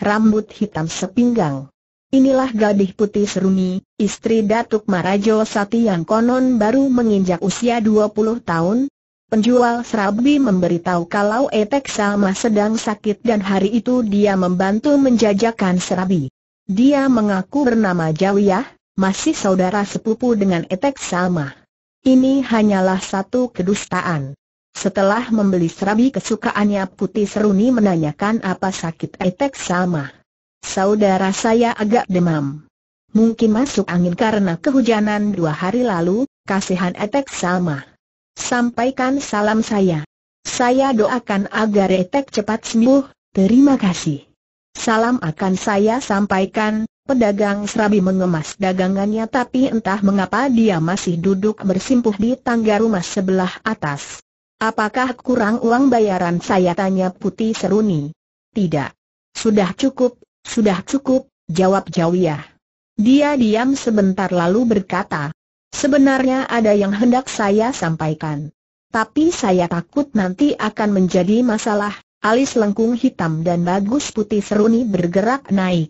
Rambut hitam sepinggang. Inilah gadis putih seruni, istri Datuk Marajo Sati yang konon baru menginjak usia 20 tahun. Penjual serabi memberitahu kalau Etek Salma sedang sakit dan hari itu dia membantu menjajakan serabi. Dia mengaku bernama Jawiyah, masih saudara sepupu dengan Etek Salma. Ini hanyalah satu kedustaan. Setelah membeli serabi kesukaannya Putih Seruni menanyakan apa sakit etek sama. Saudara saya agak demam. Mungkin masuk angin karena kehujanan dua hari lalu, kasihan etek sama. Sampaikan salam saya. Saya doakan agar etek cepat sembuh, terima kasih. Salam akan saya sampaikan, Pedagang serabi mengemas dagangannya tapi entah mengapa dia masih duduk bersimpuh di tangga rumah sebelah atas. Apakah kurang uang bayaran saya tanya Putih Seruni? Tidak. Sudah cukup, sudah cukup, jawab Jawiyah. Dia diam sebentar lalu berkata, sebenarnya ada yang hendak saya sampaikan. Tapi saya takut nanti akan menjadi masalah, alis lengkung hitam dan bagus putih seruni bergerak naik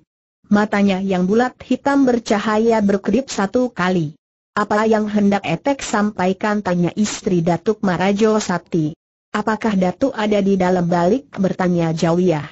matanya yang bulat hitam bercahaya berkedip satu kali. Apa yang hendak Etek sampaikan tanya istri Datuk Marajo Sakti. Apakah Datuk ada di dalam balik bertanya Jawiyah.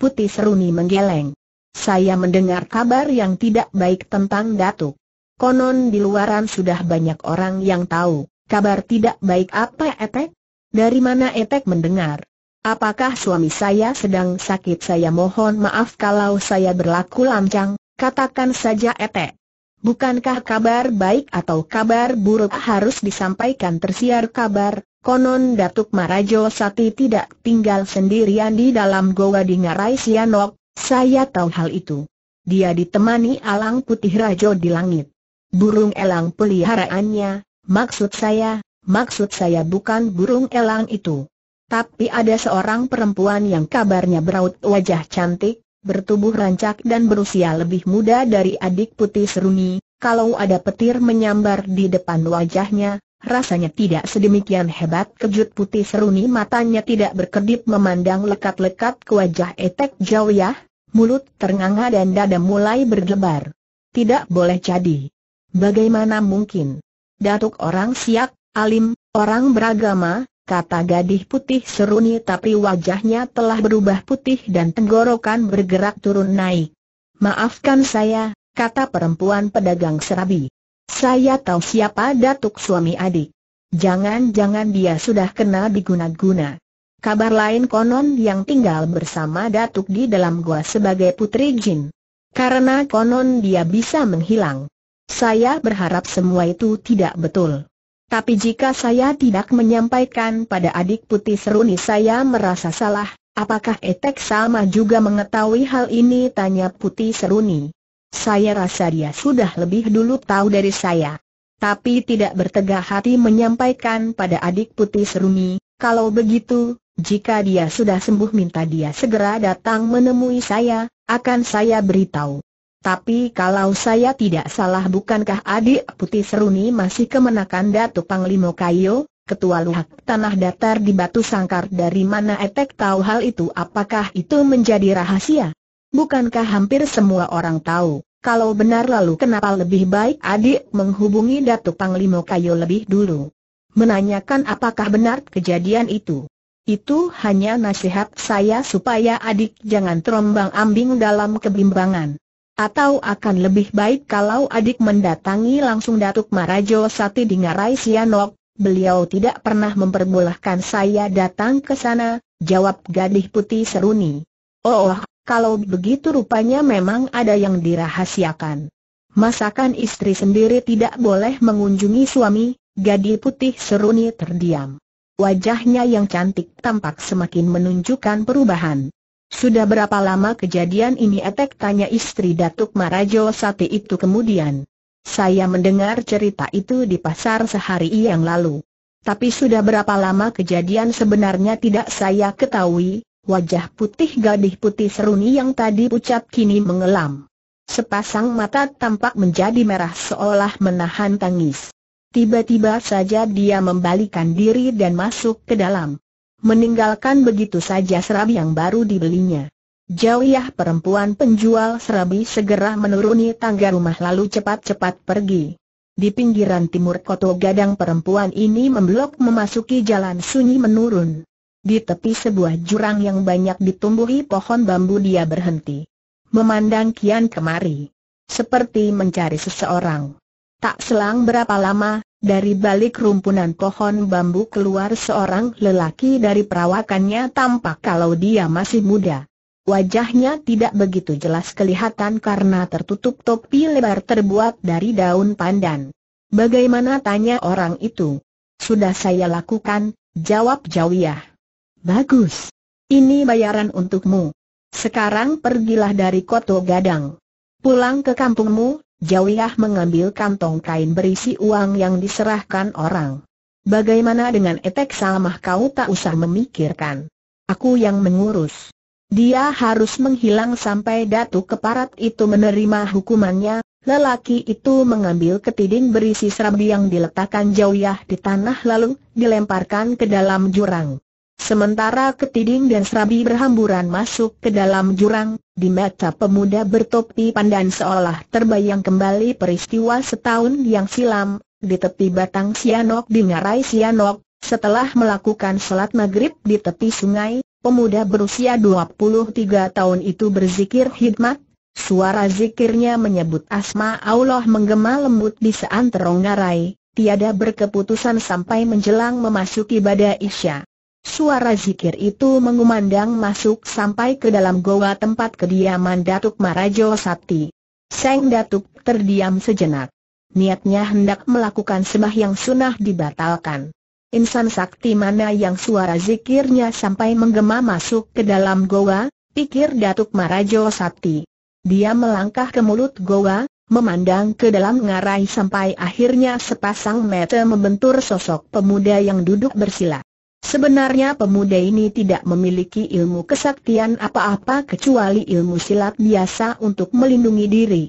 Putih Seruni menggeleng. Saya mendengar kabar yang tidak baik tentang Datuk. Konon di luaran sudah banyak orang yang tahu, kabar tidak baik apa Etek? Dari mana Etek mendengar? Apakah suami saya sedang sakit? Saya mohon maaf kalau saya berlaku lancang, katakan saja ete. Bukankah kabar baik atau kabar buruk harus disampaikan tersiar kabar? Konon Datuk Marajo Sati tidak tinggal sendirian di dalam goa di Ngarai Sianok, saya tahu hal itu. Dia ditemani alang putih Rajo di langit. Burung elang peliharaannya, maksud saya, maksud saya bukan burung elang itu. Tapi ada seorang perempuan yang kabarnya beraut wajah cantik, bertubuh rancak dan berusia lebih muda dari adik putih seruni, kalau ada petir menyambar di depan wajahnya, rasanya tidak sedemikian hebat kejut putih seruni matanya tidak berkedip memandang lekat-lekat ke wajah etek jawiyah, mulut ternganga dan dada mulai berdebar. Tidak boleh jadi. Bagaimana mungkin? Datuk orang siak, alim, orang beragama, kata gadis putih seruni tapi wajahnya telah berubah putih dan tenggorokan bergerak turun naik. Maafkan saya, kata perempuan pedagang serabi. Saya tahu siapa datuk suami adik. Jangan-jangan dia sudah kena diguna-guna. Kabar lain konon yang tinggal bersama datuk di dalam gua sebagai putri jin. Karena konon dia bisa menghilang. Saya berharap semua itu tidak betul. Tapi jika saya tidak menyampaikan pada adik putih seruni saya merasa salah, apakah Etek sama juga mengetahui hal ini tanya putih seruni. Saya rasa dia sudah lebih dulu tahu dari saya. Tapi tidak bertegah hati menyampaikan pada adik putih seruni, kalau begitu, jika dia sudah sembuh minta dia segera datang menemui saya, akan saya beritahu. Tapi kalau saya tidak salah bukankah adik putih Seruni masih kemenakan Datu Panglimo Kayo, ketua luhak tanah datar di Batu Sangkar dari mana Etek tahu hal itu apakah itu menjadi rahasia? Bukankah hampir semua orang tahu? Kalau benar lalu kenapa lebih baik adik menghubungi Datu Panglimo Kayo lebih dulu? Menanyakan apakah benar kejadian itu? Itu hanya nasihat saya supaya adik jangan terombang ambing dalam kebimbangan. Atau akan lebih baik kalau adik mendatangi langsung Datuk Marajo Sati di Ngarai Sianok, beliau tidak pernah memperbolehkan saya datang ke sana, jawab gadis putih seruni. Oh, kalau begitu rupanya memang ada yang dirahasiakan. Masakan istri sendiri tidak boleh mengunjungi suami, gadis putih seruni terdiam. Wajahnya yang cantik tampak semakin menunjukkan perubahan. Sudah berapa lama kejadian ini etek tanya istri Datuk Marajo Sati itu kemudian. Saya mendengar cerita itu di pasar sehari yang lalu. Tapi sudah berapa lama kejadian sebenarnya tidak saya ketahui, wajah putih gadis putih seruni yang tadi pucat kini mengelam. Sepasang mata tampak menjadi merah seolah menahan tangis. Tiba-tiba saja dia membalikan diri dan masuk ke dalam meninggalkan begitu saja serabi yang baru dibelinya. Jauhiah ya perempuan penjual serabi segera menuruni tangga rumah lalu cepat-cepat pergi. Di pinggiran timur kota gadang perempuan ini memblok memasuki jalan sunyi menurun. Di tepi sebuah jurang yang banyak ditumbuhi pohon bambu dia berhenti. Memandang kian kemari. Seperti mencari seseorang. Tak selang berapa lama, dari balik rumpunan pohon bambu keluar seorang lelaki dari perawakannya tampak kalau dia masih muda. Wajahnya tidak begitu jelas kelihatan karena tertutup topi lebar terbuat dari daun pandan. Bagaimana tanya orang itu? Sudah saya lakukan, jawab Jawiyah. Bagus. Ini bayaran untukmu. Sekarang pergilah dari Koto Gadang. Pulang ke kampungmu Jauhiah mengambil kantong kain berisi uang yang diserahkan orang. Bagaimana dengan etek salamah kau tak usah memikirkan. Aku yang mengurus. Dia harus menghilang sampai datu keparat itu menerima hukumannya. Lelaki itu mengambil ketiding berisi serabi yang diletakkan Jauhiah di tanah lalu dilemparkan ke dalam jurang. Sementara Ketiding dan Serabi berhamburan masuk ke dalam jurang, di mata pemuda bertopi pandan seolah terbayang kembali peristiwa setahun yang silam, di tepi batang Sianok di ngarai Sianok, setelah melakukan sholat maghrib di tepi sungai, pemuda berusia 23 tahun itu berzikir hikmat, suara zikirnya menyebut asma Allah menggema lembut di seantero ngarai, tiada berkeputusan sampai menjelang memasuki badai Isya. Suara zikir itu mengumandang masuk sampai ke dalam goa tempat kediaman Datuk Marajo Sakti. Seng Datuk terdiam sejenak. Niatnya hendak melakukan sembah yang sunnah dibatalkan. Insan sakti mana yang suara zikirnya sampai menggema masuk ke dalam goa, pikir Datuk Marajo Sakti. Dia melangkah ke mulut goa, memandang ke dalam ngarai sampai akhirnya sepasang mata membentur sosok pemuda yang duduk bersila. Sebenarnya pemuda ini tidak memiliki ilmu kesaktian apa-apa kecuali ilmu silat biasa untuk melindungi diri.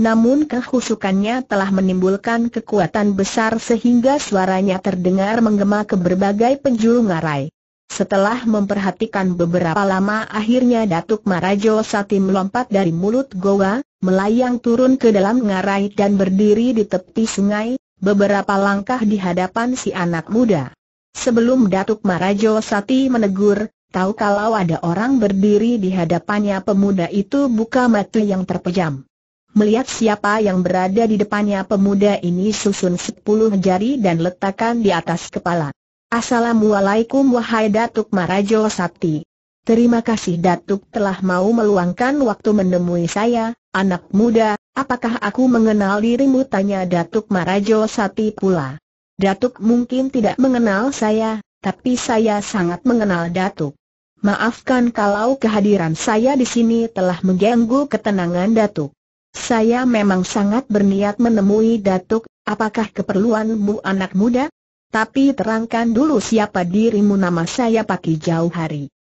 Namun kehusukannya telah menimbulkan kekuatan besar sehingga suaranya terdengar menggema ke berbagai penjuru ngarai. Setelah memperhatikan beberapa lama akhirnya Datuk Marajo Sati melompat dari mulut goa, melayang turun ke dalam ngarai dan berdiri di tepi sungai, beberapa langkah di hadapan si anak muda. Sebelum Datuk Marajo Sati menegur, tahu kalau ada orang berdiri di hadapannya pemuda itu buka mata yang terpejam. Melihat siapa yang berada di depannya pemuda ini susun sepuluh jari dan letakkan di atas kepala. Assalamualaikum wahai Datuk Marajo Sati. Terima kasih Datuk telah mau meluangkan waktu menemui saya, anak muda, apakah aku mengenal dirimu tanya Datuk Marajo Sati pula. Datuk mungkin tidak mengenal saya, tapi saya sangat mengenal Datuk. Maafkan kalau kehadiran saya di sini telah mengganggu ketenangan Datuk. Saya memang sangat berniat menemui Datuk, apakah keperluanmu anak muda? Tapi terangkan dulu siapa dirimu nama saya Paki Jauh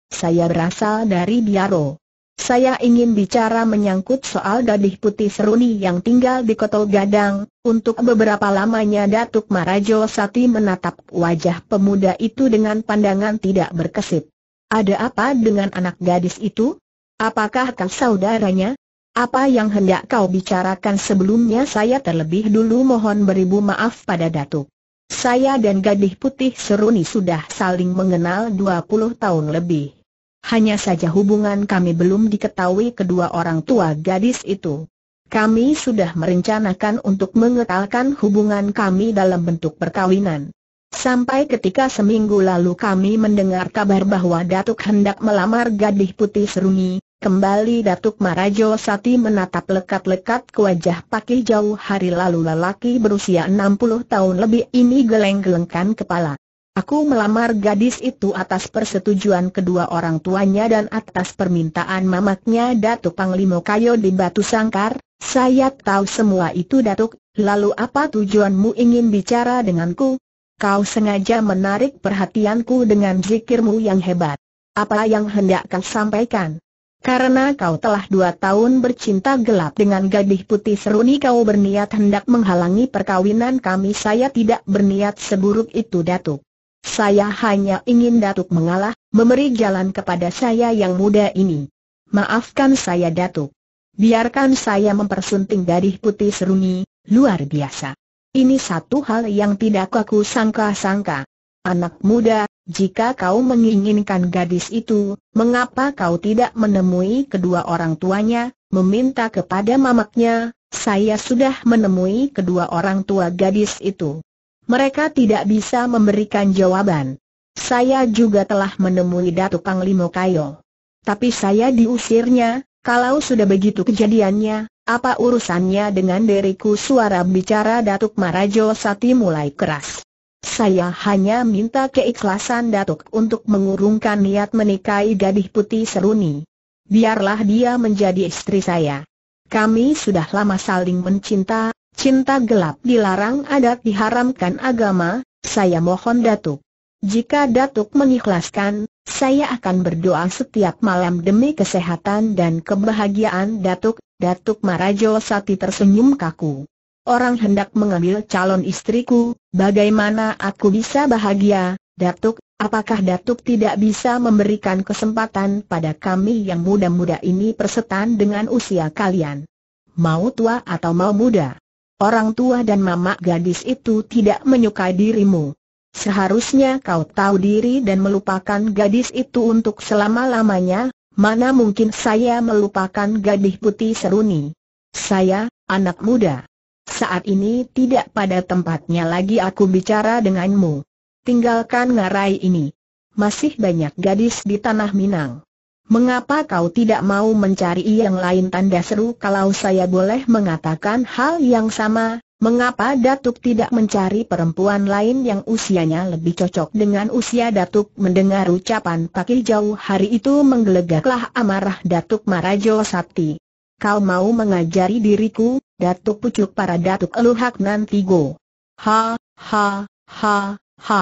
Saya berasal dari Biaro. Saya ingin bicara menyangkut soal gadis putih seruni yang tinggal di Kotol Gadang. Untuk beberapa lamanya Datuk Marajo Sati menatap wajah pemuda itu dengan pandangan tidak berkesip. Ada apa dengan anak gadis itu? Apakah kau saudaranya? Apa yang hendak kau bicarakan sebelumnya saya terlebih dulu mohon beribu maaf pada Datuk. Saya dan gadis putih seruni sudah saling mengenal 20 tahun lebih. Hanya saja hubungan kami belum diketahui kedua orang tua gadis itu. Kami sudah merencanakan untuk mengetalkan hubungan kami dalam bentuk perkawinan. Sampai ketika seminggu lalu kami mendengar kabar bahwa Datuk hendak melamar gadis putih serungi, kembali Datuk Marajo Sati menatap lekat-lekat ke wajah pakai jauh hari lalu lelaki berusia 60 tahun lebih ini geleng-gelengkan kepala. Aku melamar gadis itu atas persetujuan kedua orang tuanya dan atas permintaan mamaknya Datuk Panglimo Kayo di Batu Sangkar, saya tahu semua itu Datuk, lalu apa tujuanmu ingin bicara denganku? Kau sengaja menarik perhatianku dengan zikirmu yang hebat. Apa yang hendak kau sampaikan? Karena kau telah dua tahun bercinta gelap dengan gadis putih seruni kau berniat hendak menghalangi perkawinan kami saya tidak berniat seburuk itu Datuk. Saya hanya ingin Datuk mengalah, memberi jalan kepada saya yang muda ini. Maafkan saya Datuk. Biarkan saya mempersunting gadis putih seruni, luar biasa. Ini satu hal yang tidak aku sangka-sangka. Anak muda, jika kau menginginkan gadis itu, mengapa kau tidak menemui kedua orang tuanya, meminta kepada mamaknya, saya sudah menemui kedua orang tua gadis itu. Mereka tidak bisa memberikan jawaban. Saya juga telah menemui Datuk Panglimo Kayo. Tapi saya diusirnya, kalau sudah begitu kejadiannya, apa urusannya dengan diriku suara bicara Datuk Marajo Sati mulai keras. Saya hanya minta keikhlasan Datuk untuk mengurungkan niat menikahi gadis putih seruni. Biarlah dia menjadi istri saya. Kami sudah lama saling mencinta, Cinta gelap dilarang adat diharamkan agama, saya mohon Datuk. Jika Datuk mengikhlaskan, saya akan berdoa setiap malam demi kesehatan dan kebahagiaan Datuk, Datuk Marajo Sati tersenyum kaku. Orang hendak mengambil calon istriku, bagaimana aku bisa bahagia, Datuk, apakah Datuk tidak bisa memberikan kesempatan pada kami yang muda-muda ini persetan dengan usia kalian? Mau tua atau mau muda? Orang tua dan mamak gadis itu tidak menyukai dirimu. Seharusnya kau tahu diri dan melupakan gadis itu untuk selama-lamanya, mana mungkin saya melupakan gadis putih seruni. Saya, anak muda. Saat ini tidak pada tempatnya lagi aku bicara denganmu. Tinggalkan ngarai ini. Masih banyak gadis di tanah Minang. Mengapa kau tidak mau mencari yang lain tanda seru kalau saya boleh mengatakan hal yang sama? Mengapa Datuk tidak mencari perempuan lain yang usianya lebih cocok dengan usia Datuk? Mendengar ucapan Pak jauh hari itu menggelegaklah amarah Datuk Marajo Sakti. Kau mau mengajari diriku, Datuk Pucuk para Datuk Eluhak Nantigo. Ha, ha, ha, ha.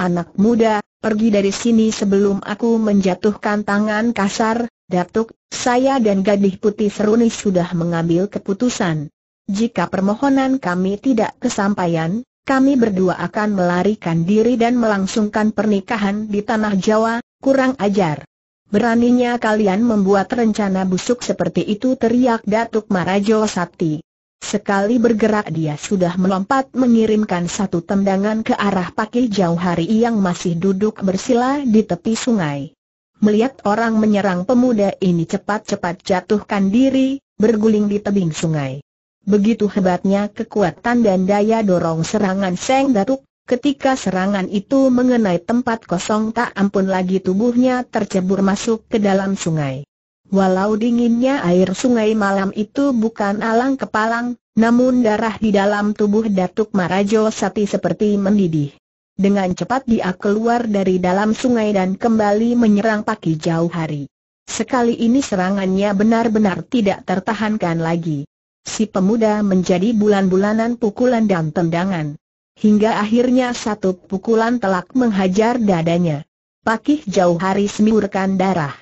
Anak muda, pergi dari sini sebelum aku menjatuhkan tangan kasar, Datuk, saya dan gadis putih seruni sudah mengambil keputusan. Jika permohonan kami tidak kesampaian, kami berdua akan melarikan diri dan melangsungkan pernikahan di Tanah Jawa, kurang ajar. Beraninya kalian membuat rencana busuk seperti itu teriak Datuk Marajo Sati. Sekali bergerak dia sudah melompat mengirimkan satu tendangan ke arah Pakih Jauh Hari yang masih duduk bersila di tepi sungai. Melihat orang menyerang pemuda ini cepat-cepat jatuhkan diri, berguling di tebing sungai. Begitu hebatnya kekuatan dan daya dorong serangan Seng Datuk, ketika serangan itu mengenai tempat kosong tak ampun lagi tubuhnya tercebur masuk ke dalam sungai. Walau dinginnya air sungai malam itu bukan alang kepalang, namun darah di dalam tubuh Datuk Marajo Sati seperti mendidih. Dengan cepat dia keluar dari dalam sungai dan kembali menyerang pagi jauh hari. Sekali ini serangannya benar-benar tidak tertahankan lagi. Si pemuda menjadi bulan-bulanan pukulan dan tendangan. Hingga akhirnya satu pukulan telak menghajar dadanya. Pakih jauh hari semburkan darah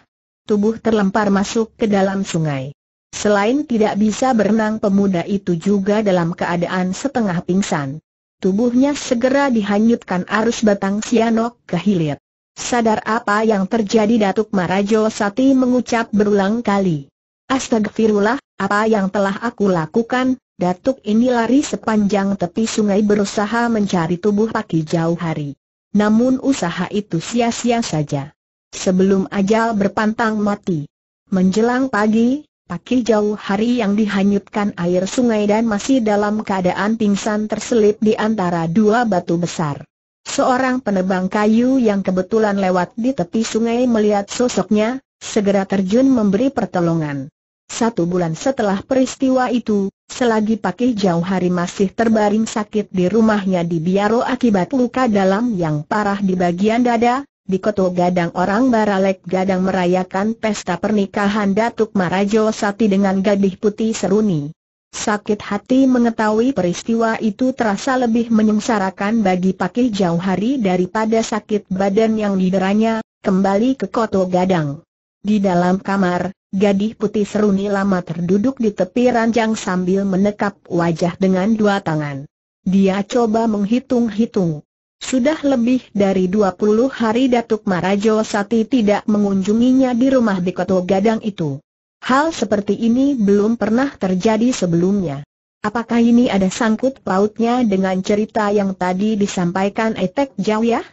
tubuh terlempar masuk ke dalam sungai. Selain tidak bisa berenang pemuda itu juga dalam keadaan setengah pingsan. Tubuhnya segera dihanyutkan arus batang sianok ke hilir. Sadar apa yang terjadi Datuk Marajo Sati mengucap berulang kali. Astagfirullah, apa yang telah aku lakukan, Datuk ini lari sepanjang tepi sungai berusaha mencari tubuh Pak Jauh Hari. Namun usaha itu sia-sia saja sebelum ajal berpantang mati. Menjelang pagi, pagi jauh hari yang dihanyutkan air sungai dan masih dalam keadaan pingsan terselip di antara dua batu besar. Seorang penebang kayu yang kebetulan lewat di tepi sungai melihat sosoknya, segera terjun memberi pertolongan. Satu bulan setelah peristiwa itu, selagi Pakih Jauh Hari masih terbaring sakit di rumahnya di Biaro akibat luka dalam yang parah di bagian dada, di Koto Gadang orang Baralek Gadang merayakan pesta pernikahan Datuk Marajo Sati dengan gadih putih Seruni. Sakit hati mengetahui peristiwa itu terasa lebih menyengsarakan bagi Pakih Jauh Hari daripada sakit badan yang dideranya, kembali ke Koto Gadang. Di dalam kamar, gadih putih Seruni lama terduduk di tepi ranjang sambil menekap wajah dengan dua tangan. Dia coba menghitung-hitung. Sudah lebih dari 20 hari Datuk Marajo Sati tidak mengunjunginya di rumah di Koto Gadang itu. Hal seperti ini belum pernah terjadi sebelumnya. Apakah ini ada sangkut pautnya dengan cerita yang tadi disampaikan Etek Jawiyah?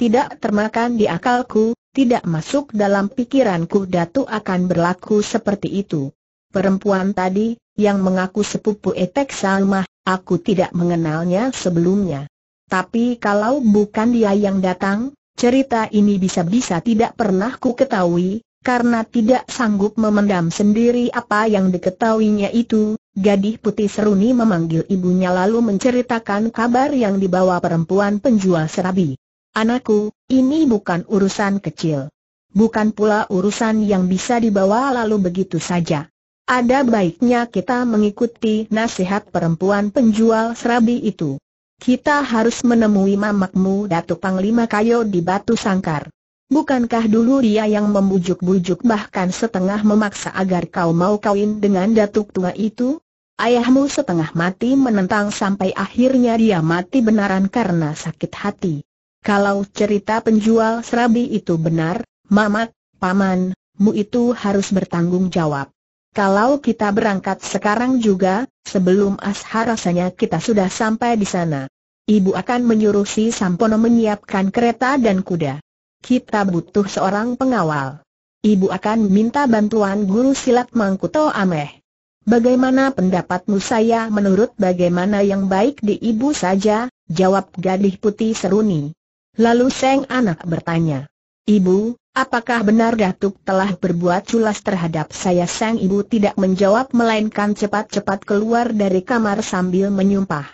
Tidak termakan di akalku, tidak masuk dalam pikiranku Datuk akan berlaku seperti itu. Perempuan tadi, yang mengaku sepupu Etek Salmah, aku tidak mengenalnya sebelumnya. Tapi kalau bukan dia yang datang, cerita ini bisa-bisa tidak pernah ku ketahui, karena tidak sanggup memendam sendiri apa yang diketahuinya itu. Gadis putih seruni memanggil ibunya lalu menceritakan kabar yang dibawa perempuan penjual serabi. Anakku, ini bukan urusan kecil. Bukan pula urusan yang bisa dibawa lalu begitu saja. Ada baiknya kita mengikuti nasihat perempuan penjual serabi itu. Kita harus menemui mamakmu Datuk Panglima Kayo di Batu Sangkar. Bukankah dulu dia yang membujuk-bujuk bahkan setengah memaksa agar kau mau kawin dengan Datuk Tua itu? Ayahmu setengah mati menentang sampai akhirnya dia mati benaran karena sakit hati. Kalau cerita penjual serabi itu benar, mamak, paman, mu itu harus bertanggung jawab. Kalau kita berangkat sekarang juga, sebelum ashar rasanya kita sudah sampai di sana. Ibu akan menyuruh si Sampono menyiapkan kereta dan kuda. Kita butuh seorang pengawal. Ibu akan minta bantuan guru silat Mangkuto Ameh. Bagaimana pendapatmu saya menurut bagaimana yang baik di ibu saja, jawab gadis putih seruni. Lalu Seng anak bertanya, Ibu, apakah benar Datuk telah berbuat culas terhadap saya? Sang ibu tidak menjawab melainkan cepat-cepat keluar dari kamar sambil menyumpah.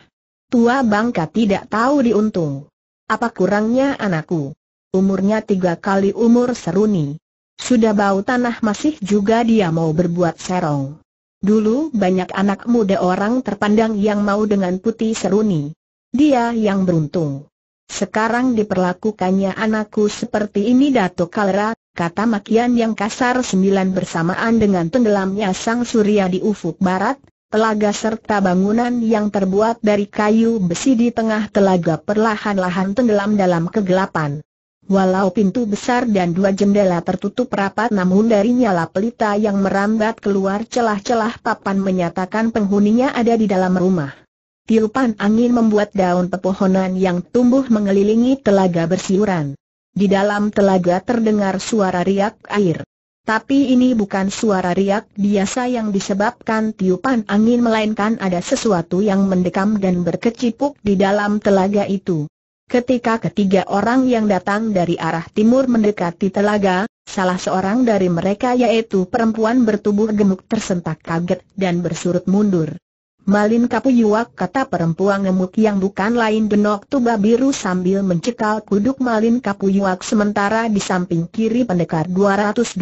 Tua bangka tidak tahu diuntung. Apa kurangnya anakku? Umurnya tiga kali umur seruni. Sudah bau tanah masih juga dia mau berbuat serong. Dulu banyak anak muda orang terpandang yang mau dengan putih seruni. Dia yang beruntung. Sekarang diperlakukannya anakku seperti ini Dato Kalra, kata makian yang kasar sembilan bersamaan dengan tenggelamnya sang surya di ufuk barat, telaga serta bangunan yang terbuat dari kayu besi di tengah telaga perlahan-lahan tenggelam dalam kegelapan. Walau pintu besar dan dua jendela tertutup rapat namun dari nyala pelita yang merambat keluar celah-celah papan menyatakan penghuninya ada di dalam rumah tiupan angin membuat daun pepohonan yang tumbuh mengelilingi telaga bersiuran. Di dalam telaga terdengar suara riak air. Tapi ini bukan suara riak biasa yang disebabkan tiupan angin melainkan ada sesuatu yang mendekam dan berkecipuk di dalam telaga itu. Ketika ketiga orang yang datang dari arah timur mendekati telaga, salah seorang dari mereka yaitu perempuan bertubuh gemuk tersentak kaget dan bersurut mundur. Malin kapuyuak kata perempuan gemuk yang bukan lain Denok Tuba Biru sambil mencekal kuduk Malin kapuyuak sementara di samping kiri pendekar 212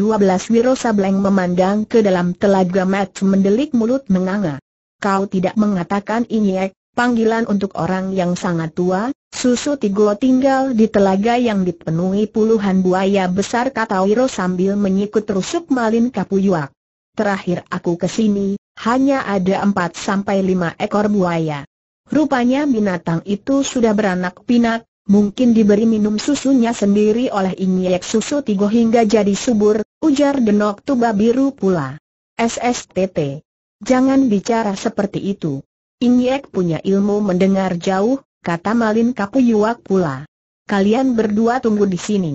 Wiro Sableng memandang ke dalam telaga match mendelik mulut menganga. Kau tidak mengatakan inyek, eh? panggilan untuk orang yang sangat tua, susu tigo tinggal di telaga yang dipenuhi puluhan buaya besar kata Wiro sambil menyikut rusuk Malin kapuyuak. Terakhir aku kesini, hanya ada empat sampai lima ekor buaya. Rupanya binatang itu sudah beranak pinak, mungkin diberi minum susunya sendiri oleh inyek susu tigo hingga jadi subur, ujar Denok Tuba Biru pula. SSTT. Jangan bicara seperti itu. Inyek punya ilmu mendengar jauh, kata Malin Kapuyuak pula. Kalian berdua tunggu di sini.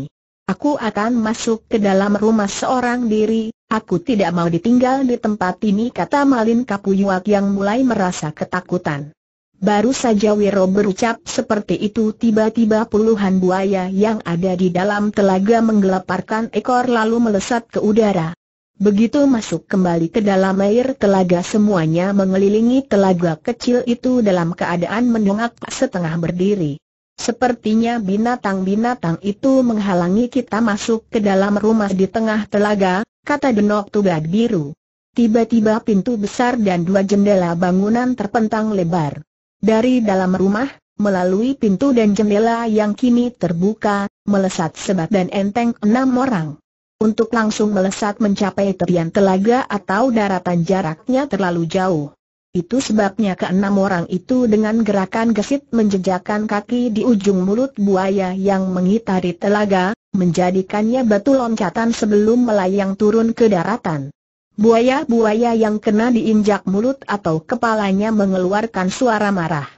Aku akan masuk ke dalam rumah seorang diri, Aku tidak mau ditinggal di tempat ini kata Malin Kapuyuak yang mulai merasa ketakutan. Baru saja Wiro berucap seperti itu tiba-tiba puluhan buaya yang ada di dalam telaga menggelaparkan ekor lalu melesat ke udara. Begitu masuk kembali ke dalam air telaga semuanya mengelilingi telaga kecil itu dalam keadaan mendongak setengah berdiri. Sepertinya binatang-binatang itu menghalangi kita masuk ke dalam rumah di tengah telaga, kata Denok Tugad Biru. Tiba-tiba pintu besar dan dua jendela bangunan terpentang lebar. Dari dalam rumah, melalui pintu dan jendela yang kini terbuka, melesat sebat dan enteng enam orang. Untuk langsung melesat mencapai tepian telaga atau daratan jaraknya terlalu jauh. Itu sebabnya keenam orang itu dengan gerakan gesit menjejakkan kaki di ujung mulut buaya yang mengitari telaga, menjadikannya batu loncatan sebelum melayang turun ke daratan. Buaya-buaya yang kena diinjak mulut atau kepalanya mengeluarkan suara marah.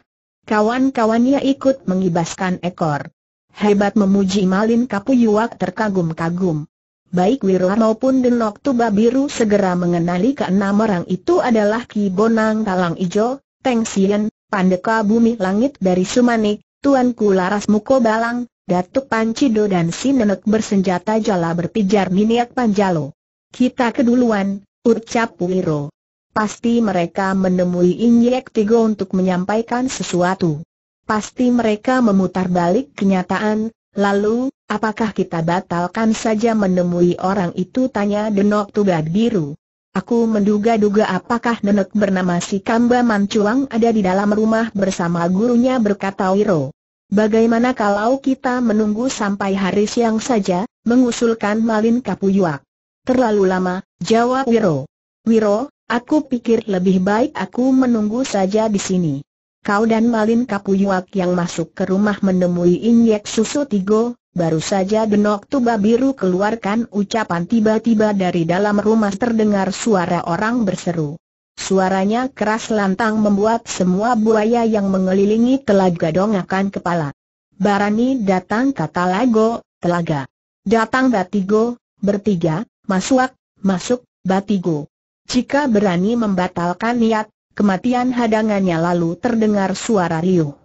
Kawan-kawannya ikut mengibaskan ekor. Hebat memuji Malin Kapuyuak terkagum-kagum. Baik Wiro maupun Denok Tuba Biru segera mengenali ke enam orang itu adalah Ki Bonang Talang Ijo, Teng Sien, Pandeka Bumi Langit dari Sumanik, Tuanku Laras Muko Balang, Datuk Pancido dan si nenek bersenjata jala berpijar miniak Panjalo. Kita keduluan, ucap Wiro. Pasti mereka menemui Inyek Tigo untuk menyampaikan sesuatu. Pasti mereka memutar balik kenyataan, Lalu, apakah kita batalkan saja menemui orang itu tanya Denok Tugad Biru. Aku menduga-duga apakah nenek bernama si Kamba Mancuang ada di dalam rumah bersama gurunya berkata Wiro. Bagaimana kalau kita menunggu sampai hari siang saja, mengusulkan Malin Kapuyuak. Terlalu lama, jawab Wiro. Wiro, aku pikir lebih baik aku menunggu saja di sini. Kau dan Malin Kapuyuak yang masuk ke rumah menemui Inyek Susu Tigo, baru saja Denok Tuba Biru keluarkan ucapan tiba-tiba dari dalam rumah terdengar suara orang berseru. Suaranya keras lantang membuat semua buaya yang mengelilingi telaga dongakan kepala. Barani datang kata Lago, telaga. Datang Batigo, bertiga, masuk, masuk, Batigo. Jika berani membatalkan niat, Kematian hadangannya lalu terdengar suara riuh.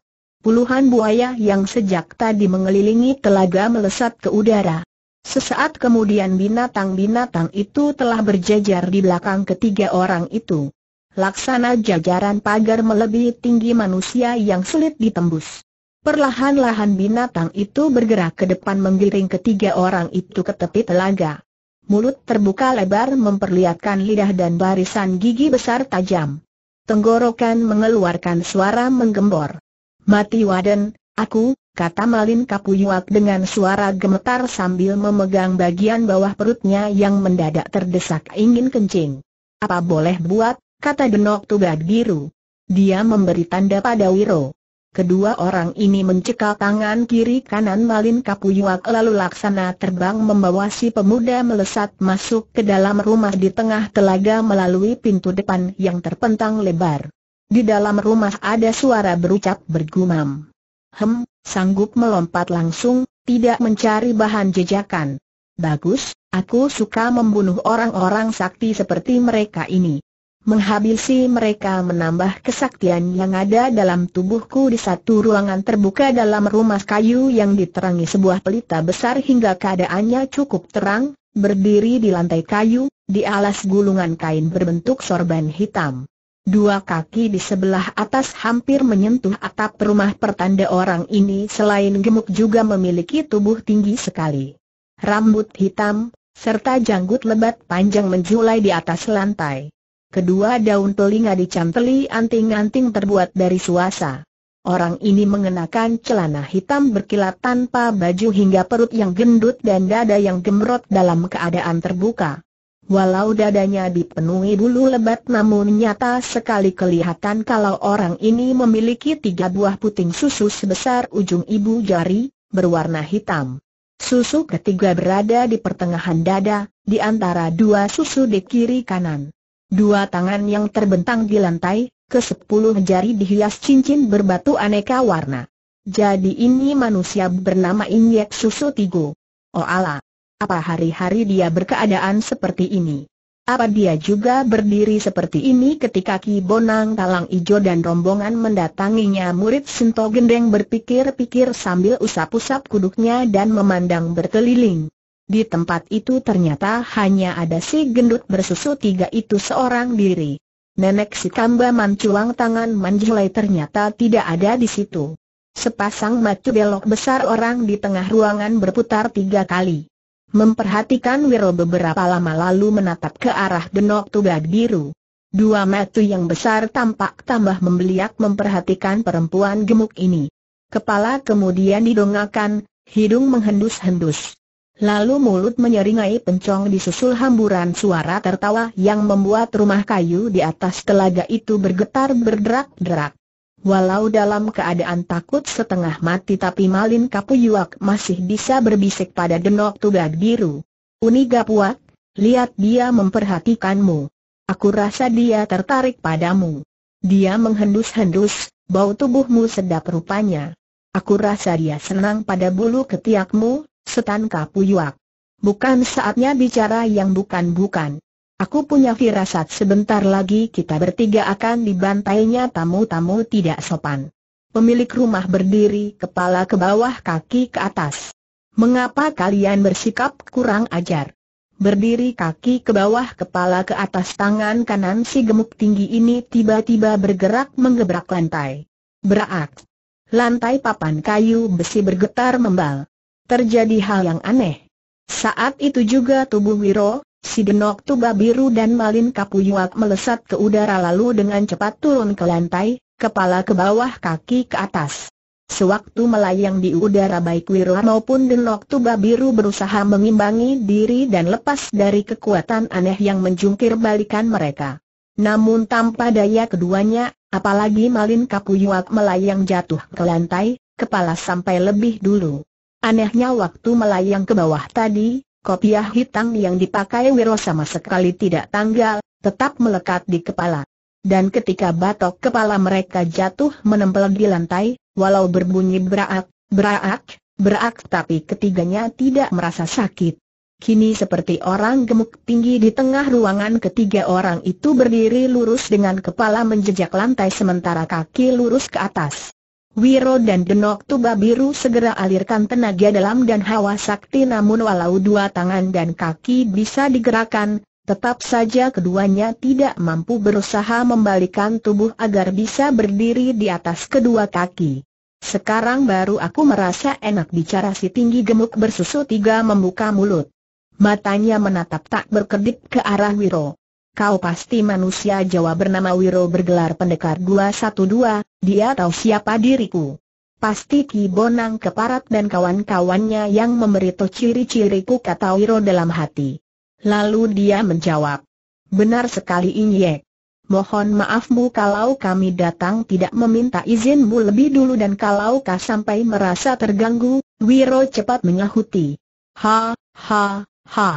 Puluhan buaya yang sejak tadi mengelilingi telaga melesat ke udara. Sesaat kemudian binatang-binatang itu telah berjejer di belakang ketiga orang itu. Laksana jajaran pagar melebihi tinggi manusia yang sulit ditembus. Perlahan-lahan binatang itu bergerak ke depan menggiring ketiga orang itu ke tepi telaga. Mulut terbuka lebar memperlihatkan lidah dan barisan gigi besar tajam tenggorokan mengeluarkan suara menggembor. Mati Waden, aku, kata Malin Kapuyuak dengan suara gemetar sambil memegang bagian bawah perutnya yang mendadak terdesak ingin kencing. Apa boleh buat, kata Denok Tugad Biru. Dia memberi tanda pada Wiro. Kedua orang ini mencekal tangan kiri kanan Malin Kapuyuak lalu laksana terbang membawa si pemuda melesat masuk ke dalam rumah di tengah telaga melalui pintu depan yang terpentang lebar. Di dalam rumah ada suara berucap bergumam. Hem, sanggup melompat langsung, tidak mencari bahan jejakan. Bagus, aku suka membunuh orang-orang sakti seperti mereka ini menghabisi mereka menambah kesaktian yang ada dalam tubuhku di satu ruangan terbuka dalam rumah kayu yang diterangi sebuah pelita besar hingga keadaannya cukup terang, berdiri di lantai kayu, di alas gulungan kain berbentuk sorban hitam. Dua kaki di sebelah atas hampir menyentuh atap rumah pertanda orang ini selain gemuk juga memiliki tubuh tinggi sekali. Rambut hitam, serta janggut lebat panjang menjulai di atas lantai. Kedua daun telinga dicanteli anting-anting terbuat dari suasa. Orang ini mengenakan celana hitam berkilat tanpa baju hingga perut yang gendut dan dada yang gemrot dalam keadaan terbuka. Walau dadanya dipenuhi bulu lebat namun nyata sekali kelihatan kalau orang ini memiliki tiga buah puting susu sebesar ujung ibu jari, berwarna hitam. Susu ketiga berada di pertengahan dada, di antara dua susu di kiri kanan. Dua tangan yang terbentang di lantai, ke sepuluh jari dihias cincin berbatu aneka warna. Jadi ini manusia bernama Inyek Susu Tigo. Oh ala, apa hari-hari dia berkeadaan seperti ini? Apa dia juga berdiri seperti ini ketika Ki Bonang Talang Ijo dan rombongan mendatanginya murid Sento Gendeng berpikir-pikir sambil usap-usap kuduknya dan memandang berkeliling. Di tempat itu ternyata hanya ada si gendut bersusu tiga itu seorang diri. Nenek si Kamba Mancuang tangan Manjilai ternyata tidak ada di situ. Sepasang macu belok besar orang di tengah ruangan berputar tiga kali. Memperhatikan Wiro beberapa lama lalu menatap ke arah genok tugas biru. Dua mata yang besar tampak tambah membeliak memperhatikan perempuan gemuk ini. Kepala kemudian didongakan, hidung menghendus-hendus. Lalu mulut menyeringai pencong disusul hamburan suara tertawa yang membuat rumah kayu di atas telaga itu bergetar berderak-derak. Walau dalam keadaan takut setengah mati tapi Malin Kapuyuak masih bisa berbisik pada denok tugak biru. Uniga puak, lihat dia memperhatikanmu. Aku rasa dia tertarik padamu. Dia menghendus-hendus, bau tubuhmu sedap rupanya. Aku rasa dia senang pada bulu ketiakmu, Setan Kapuyuak. Bukan saatnya bicara yang bukan-bukan. Aku punya firasat sebentar lagi kita bertiga akan dibantainya tamu-tamu tidak sopan. Pemilik rumah berdiri kepala ke bawah kaki ke atas. Mengapa kalian bersikap kurang ajar? Berdiri kaki ke bawah kepala ke atas tangan kanan si gemuk tinggi ini tiba-tiba bergerak menggebrak lantai. Berak. Lantai papan kayu besi bergetar membal terjadi hal yang aneh. Saat itu juga tubuh Wiro, si Denok Tuba Biru dan Malin Kapuyuak melesat ke udara lalu dengan cepat turun ke lantai, kepala ke bawah kaki ke atas. Sewaktu melayang di udara baik Wiro maupun Denok Tuba Biru berusaha mengimbangi diri dan lepas dari kekuatan aneh yang menjungkir balikan mereka. Namun tanpa daya keduanya, apalagi Malin Kapuyuak melayang jatuh ke lantai, kepala sampai lebih dulu. Anehnya waktu melayang ke bawah tadi, kopiah hitam yang dipakai Wiro sama sekali tidak tanggal, tetap melekat di kepala. Dan ketika batok kepala mereka jatuh menempel di lantai, walau berbunyi berak berak berak tapi ketiganya tidak merasa sakit. Kini seperti orang gemuk tinggi di tengah ruangan ketiga orang itu berdiri lurus dengan kepala menjejak lantai sementara kaki lurus ke atas. Wiro dan Denok Tuba Biru segera alirkan tenaga dalam dan hawa sakti namun walau dua tangan dan kaki bisa digerakkan, tetap saja keduanya tidak mampu berusaha membalikan tubuh agar bisa berdiri di atas kedua kaki. Sekarang baru aku merasa enak bicara si tinggi gemuk bersusu tiga membuka mulut. Matanya menatap tak berkedip ke arah Wiro. Kau pasti manusia Jawa bernama Wiro bergelar pendekar 212, dia tahu siapa diriku. Pasti Ki Bonang Keparat dan kawan-kawannya yang memberitahu ciri-ciriku kata Wiro dalam hati. Lalu dia menjawab, Benar sekali Inyek. Mohon maafmu kalau kami datang tidak meminta izinmu lebih dulu dan kalau kau sampai merasa terganggu, Wiro cepat menyahuti. Ha, ha, ha.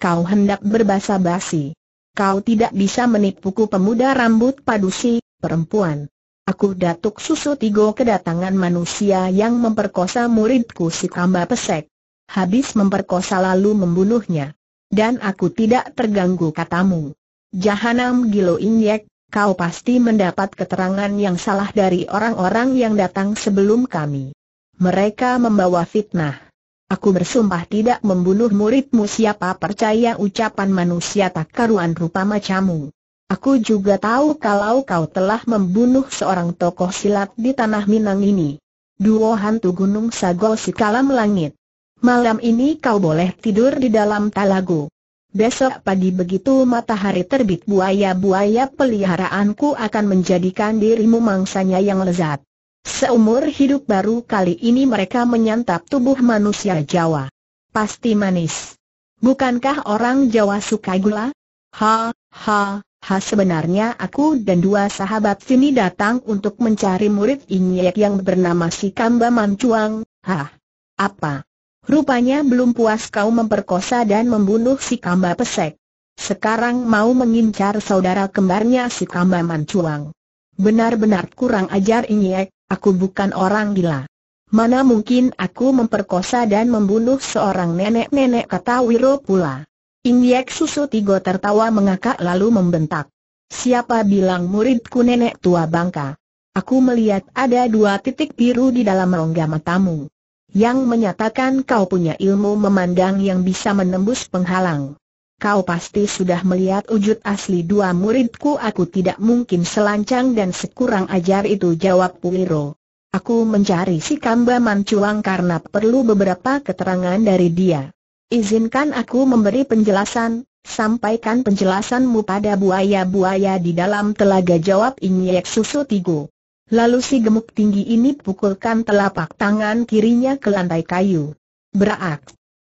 Kau hendak berbasa basi. Kau tidak bisa menipuku pemuda rambut padusi, perempuan. Aku Datuk Susu Tigo kedatangan manusia yang memperkosa muridku si Kamba Pesek. Habis memperkosa lalu membunuhnya. Dan aku tidak terganggu katamu. Jahanam Gilo Inyek, kau pasti mendapat keterangan yang salah dari orang-orang yang datang sebelum kami. Mereka membawa fitnah. Aku bersumpah tidak membunuh muridmu siapa percaya ucapan manusia tak karuan rupa macamu. Aku juga tahu kalau kau telah membunuh seorang tokoh silat di tanah Minang ini. Duo hantu gunung Sago kalam Langit. Malam ini kau boleh tidur di dalam talago. Besok pagi begitu matahari terbit buaya-buaya peliharaanku akan menjadikan dirimu mangsanya yang lezat. Seumur hidup baru kali ini mereka menyantap tubuh manusia Jawa. Pasti manis. Bukankah orang Jawa suka gula? Ha, ha, ha sebenarnya aku dan dua sahabat sini datang untuk mencari murid Inyek yang bernama si Kamba Mancuang, Ha. Apa? Rupanya belum puas kau memperkosa dan membunuh si Kamba Pesek. Sekarang mau mengincar saudara kembarnya si Kamba Mancuang. Benar-benar kurang ajar Inyek, Aku bukan orang gila. Mana mungkin aku memperkosa dan membunuh seorang nenek-nenek kata Wiro pula. Ingyek susu Tigo tertawa mengakak lalu membentak. Siapa bilang muridku nenek tua bangka? Aku melihat ada dua titik biru di dalam rongga matamu. Yang menyatakan kau punya ilmu memandang yang bisa menembus penghalang kau pasti sudah melihat wujud asli dua muridku aku tidak mungkin selancang dan sekurang ajar itu jawab Puiro. Aku mencari si Kamba Mancuang karena perlu beberapa keterangan dari dia. Izinkan aku memberi penjelasan, sampaikan penjelasanmu pada buaya-buaya di dalam telaga jawab Inyek Susu Tigo. Lalu si gemuk tinggi ini pukulkan telapak tangan kirinya ke lantai kayu. Berak.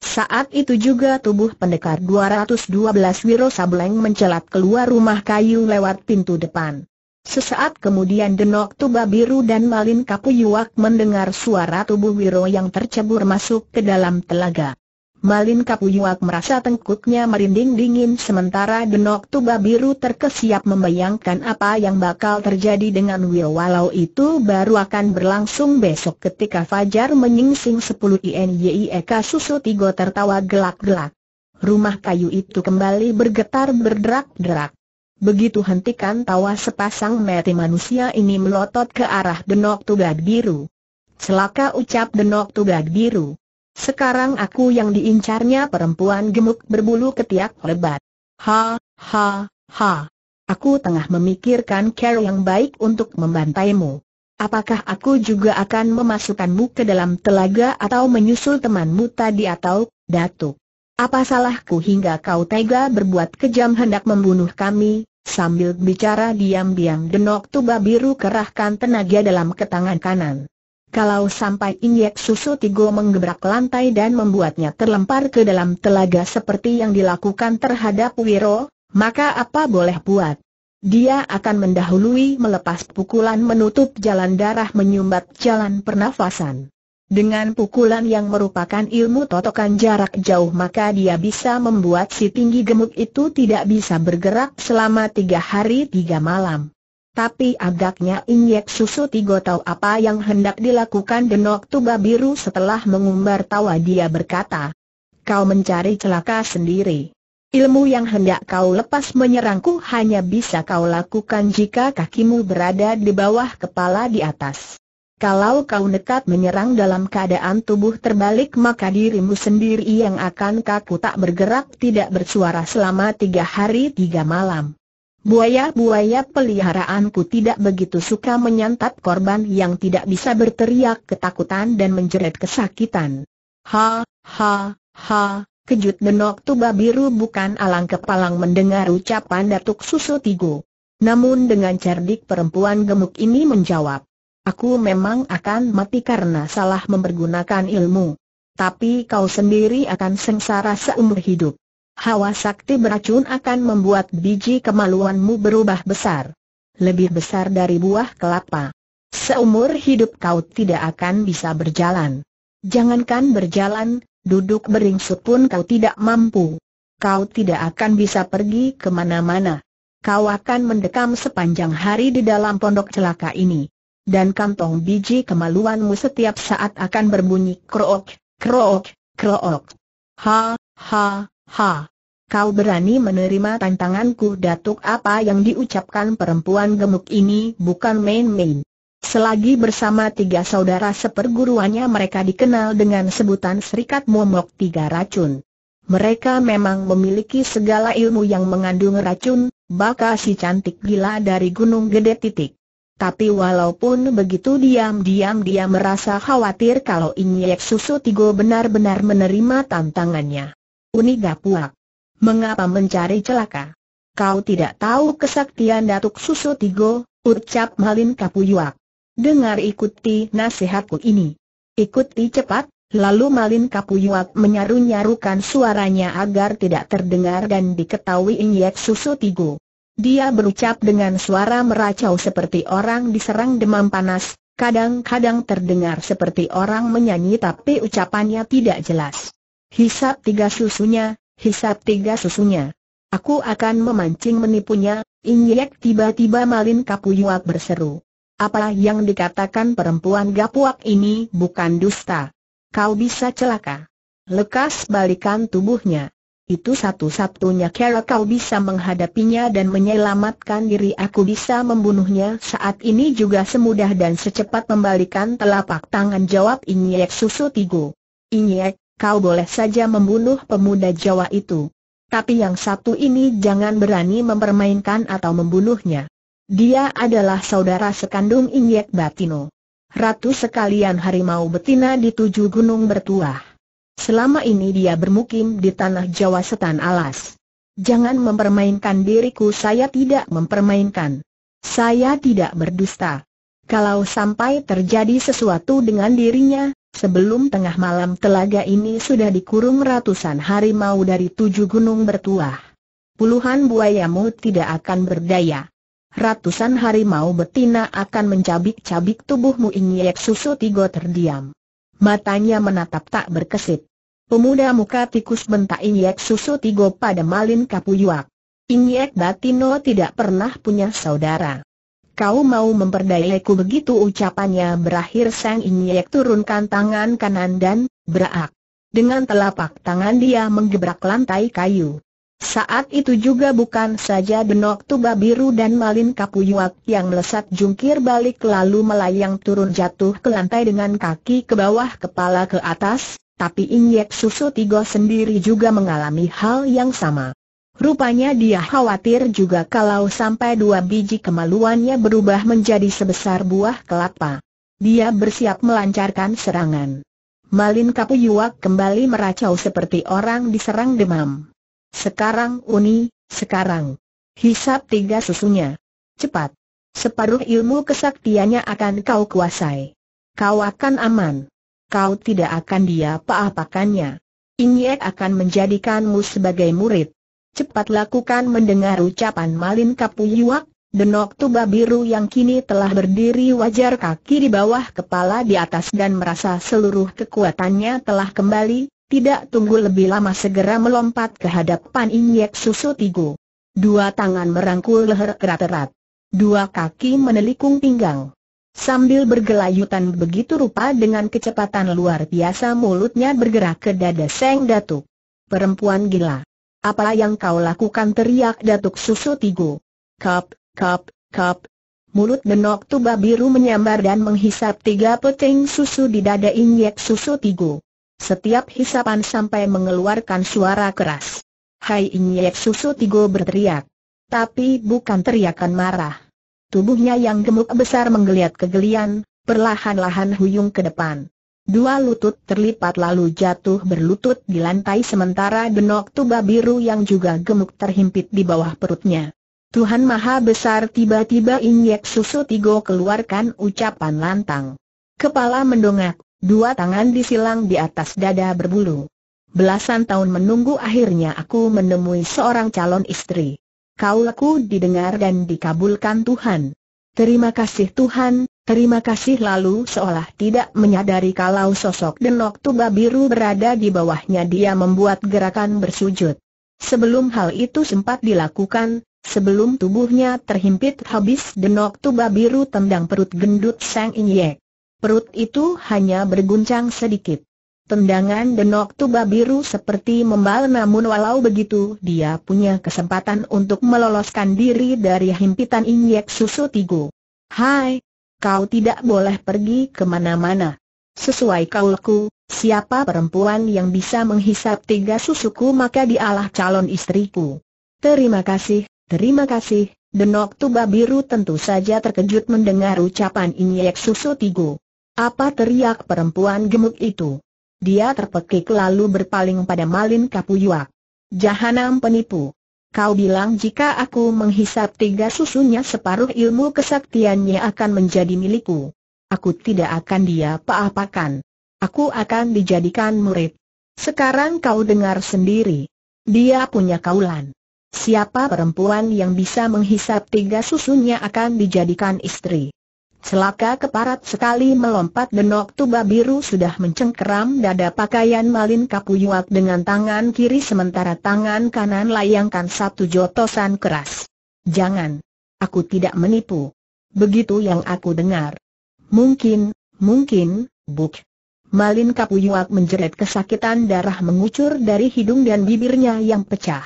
Saat itu juga tubuh pendekar 212 Wiro Sableng mencelat keluar rumah kayu lewat pintu depan. Sesaat kemudian Denok Tuba Biru dan Malin Kapuyuak mendengar suara tubuh Wiro yang tercebur masuk ke dalam telaga. Malin Kapuyuak merasa tengkuknya merinding dingin sementara Denok Tuba Biru terkesiap membayangkan apa yang bakal terjadi dengan Will walau itu baru akan berlangsung besok ketika Fajar menyingsing 10 INYIEK susu tigo tertawa gelak-gelak. Rumah kayu itu kembali bergetar berderak-derak. Begitu hentikan tawa sepasang mati manusia ini melotot ke arah Denok Tuba Biru. Celaka ucap Denok Tuba Biru. Sekarang aku yang diincarnya perempuan gemuk berbulu ketiak lebat. Ha, ha, ha. Aku tengah memikirkan cara yang baik untuk membantaimu. Apakah aku juga akan memasukkanmu ke dalam telaga atau menyusul temanmu tadi atau, datuk? Apa salahku hingga kau tega berbuat kejam hendak membunuh kami? Sambil bicara diam-diam Denok Tuba Biru kerahkan tenaga dalam ketangan kanan. Kalau sampai injek susu Tigo menggebrak lantai dan membuatnya terlempar ke dalam telaga seperti yang dilakukan terhadap Wiro, maka apa boleh buat? Dia akan mendahului melepas pukulan menutup jalan darah menyumbat jalan pernafasan. Dengan pukulan yang merupakan ilmu totokan jarak jauh maka dia bisa membuat si tinggi gemuk itu tidak bisa bergerak selama tiga hari tiga malam. Tapi agaknya Inyek Susu Tigo tahu apa yang hendak dilakukan Denok Tuba Biru setelah mengumbar tawa dia berkata, Kau mencari celaka sendiri. Ilmu yang hendak kau lepas menyerangku hanya bisa kau lakukan jika kakimu berada di bawah kepala di atas. Kalau kau nekat menyerang dalam keadaan tubuh terbalik maka dirimu sendiri yang akan kaku tak bergerak tidak bersuara selama tiga hari tiga malam. Buaya-buaya peliharaanku tidak begitu suka menyantap korban yang tidak bisa berteriak ketakutan dan menjerit kesakitan. Ha, ha, ha, kejut denok tuba biru bukan alang kepalang mendengar ucapan Datuk Susu Tigo. Namun dengan cerdik perempuan gemuk ini menjawab, Aku memang akan mati karena salah mempergunakan ilmu. Tapi kau sendiri akan sengsara seumur hidup. Hawa sakti beracun akan membuat biji kemaluanmu berubah besar. Lebih besar dari buah kelapa. Seumur hidup kau tidak akan bisa berjalan. Jangankan berjalan, duduk beringsut pun kau tidak mampu. Kau tidak akan bisa pergi kemana-mana. Kau akan mendekam sepanjang hari di dalam pondok celaka ini. Dan kantong biji kemaluanmu setiap saat akan berbunyi krook, krook, krook. Ha, ha, Ha! Kau berani menerima tantanganku Datuk apa yang diucapkan perempuan gemuk ini bukan main-main. Selagi bersama tiga saudara seperguruannya mereka dikenal dengan sebutan Serikat Momok Tiga Racun. Mereka memang memiliki segala ilmu yang mengandung racun, baka si cantik gila dari Gunung Gede titik. Tapi walaupun begitu diam-diam dia merasa khawatir kalau Inyek Susu Tigo benar-benar menerima tantangannya. Uniga Puak. Mengapa mencari celaka? Kau tidak tahu kesaktian Datuk Susu Tigo, ucap Malin Kapuyuak. Dengar ikuti nasihatku ini. Ikuti cepat, lalu Malin Kapuyuak menyaru-nyarukan suaranya agar tidak terdengar dan diketahui Inyek Susu Tigo. Dia berucap dengan suara meracau seperti orang diserang demam panas, kadang-kadang terdengar seperti orang menyanyi tapi ucapannya tidak jelas. Hisap tiga susunya, hisap tiga susunya. Aku akan memancing menipunya, Inyek tiba-tiba Malin Kapuyuak berseru. Apa yang dikatakan perempuan gapuak ini bukan dusta. Kau bisa celaka. Lekas balikan tubuhnya. Itu satu-satunya cara kau bisa menghadapinya dan menyelamatkan diri aku bisa membunuhnya saat ini juga semudah dan secepat membalikan telapak tangan jawab Inyek Susu Tigo. Inyek, kau boleh saja membunuh pemuda Jawa itu. Tapi yang satu ini jangan berani mempermainkan atau membunuhnya. Dia adalah saudara sekandung Ingyek Batino. Ratu sekalian harimau betina di tujuh gunung bertuah. Selama ini dia bermukim di tanah Jawa setan alas. Jangan mempermainkan diriku saya tidak mempermainkan. Saya tidak berdusta. Kalau sampai terjadi sesuatu dengan dirinya, Sebelum tengah malam telaga ini sudah dikurung ratusan harimau dari tujuh gunung bertuah. Puluhan buaya buayamu tidak akan berdaya. Ratusan harimau betina akan mencabik-cabik tubuhmu Ingyek Susu Tigo terdiam. Matanya menatap tak berkesit. Pemuda muka tikus bentak Ingyek Susu Tigo pada Malin Kapuyuak. Ingyek Batino tidak pernah punya saudara kau mau memperdayaku begitu ucapannya berakhir Sang Inyek turunkan tangan kanan dan, berak. Dengan telapak tangan dia menggebrak lantai kayu. Saat itu juga bukan saja Benok Tuba Biru dan Malin Kapuyuak yang melesat jungkir balik lalu melayang turun jatuh ke lantai dengan kaki ke bawah kepala ke atas, tapi Inyek Susu Tigo sendiri juga mengalami hal yang sama. Rupanya dia khawatir juga kalau sampai dua biji kemaluannya berubah menjadi sebesar buah kelapa. Dia bersiap melancarkan serangan. Malin Kapuyuak kembali meracau seperti orang diserang demam. Sekarang Uni, sekarang. Hisap tiga susunya. Cepat. Separuh ilmu kesaktiannya akan kau kuasai. Kau akan aman. Kau tidak akan dia apa-apakannya. Inyek akan menjadikanmu sebagai murid cepat lakukan mendengar ucapan Malin Kapuyuak, denok tuba biru yang kini telah berdiri wajar kaki di bawah kepala di atas dan merasa seluruh kekuatannya telah kembali, tidak tunggu lebih lama segera melompat ke hadapan Inyek Susu Tigo. Dua tangan merangkul leher erat-erat. Dua kaki menelikung pinggang. Sambil bergelayutan begitu rupa dengan kecepatan luar biasa mulutnya bergerak ke dada Seng Datuk. Perempuan gila. Apa yang kau lakukan teriak Datuk Susu Tigo. Kap, kap, kap. Mulut benok tuba biru menyambar dan menghisap tiga peting susu di dada injek susu tigo. Setiap hisapan sampai mengeluarkan suara keras. Hai injek susu tigo berteriak. Tapi bukan teriakan marah. Tubuhnya yang gemuk besar menggeliat kegelian, perlahan-lahan huyung ke depan. Dua lutut terlipat lalu jatuh berlutut di lantai sementara benok tuba biru yang juga gemuk terhimpit di bawah perutnya. Tuhan Maha Besar tiba-tiba injek susu tigo keluarkan ucapan lantang. Kepala mendongak, dua tangan disilang di atas dada berbulu. Belasan tahun menunggu akhirnya aku menemui seorang calon istri. Kau laku didengar dan dikabulkan Tuhan. Terima kasih Tuhan, Terima kasih lalu seolah tidak menyadari kalau sosok denok tuba biru berada di bawahnya dia membuat gerakan bersujud. Sebelum hal itu sempat dilakukan, sebelum tubuhnya terhimpit habis denok tuba biru tendang perut gendut Sang Inyek. Perut itu hanya berguncang sedikit. Tendangan denok tuba biru seperti membal namun walau begitu dia punya kesempatan untuk meloloskan diri dari himpitan Inyek Susu Tigo. Hai, kau tidak boleh pergi kemana-mana. Sesuai kaulku, siapa perempuan yang bisa menghisap tiga susuku maka dialah calon istriku. Terima kasih, terima kasih, Denok Tuba Biru tentu saja terkejut mendengar ucapan Inyek Susu Tigo. Apa teriak perempuan gemuk itu? Dia terpekik lalu berpaling pada Malin Kapuyuak. Jahanam penipu. Kau bilang jika aku menghisap tiga susunya separuh ilmu kesaktiannya akan menjadi milikku. Aku tidak akan dia apa-apakan. Aku akan dijadikan murid. Sekarang kau dengar sendiri. Dia punya kaulan. Siapa perempuan yang bisa menghisap tiga susunya akan dijadikan istri. Celaka keparat sekali melompat denok tuba biru sudah mencengkeram dada pakaian Malin Kapuyuat dengan tangan kiri sementara tangan kanan layangkan satu jotosan keras. Jangan. Aku tidak menipu. Begitu yang aku dengar. Mungkin, mungkin, Buk. Malin Kapuyuat menjerit kesakitan darah mengucur dari hidung dan bibirnya yang pecah.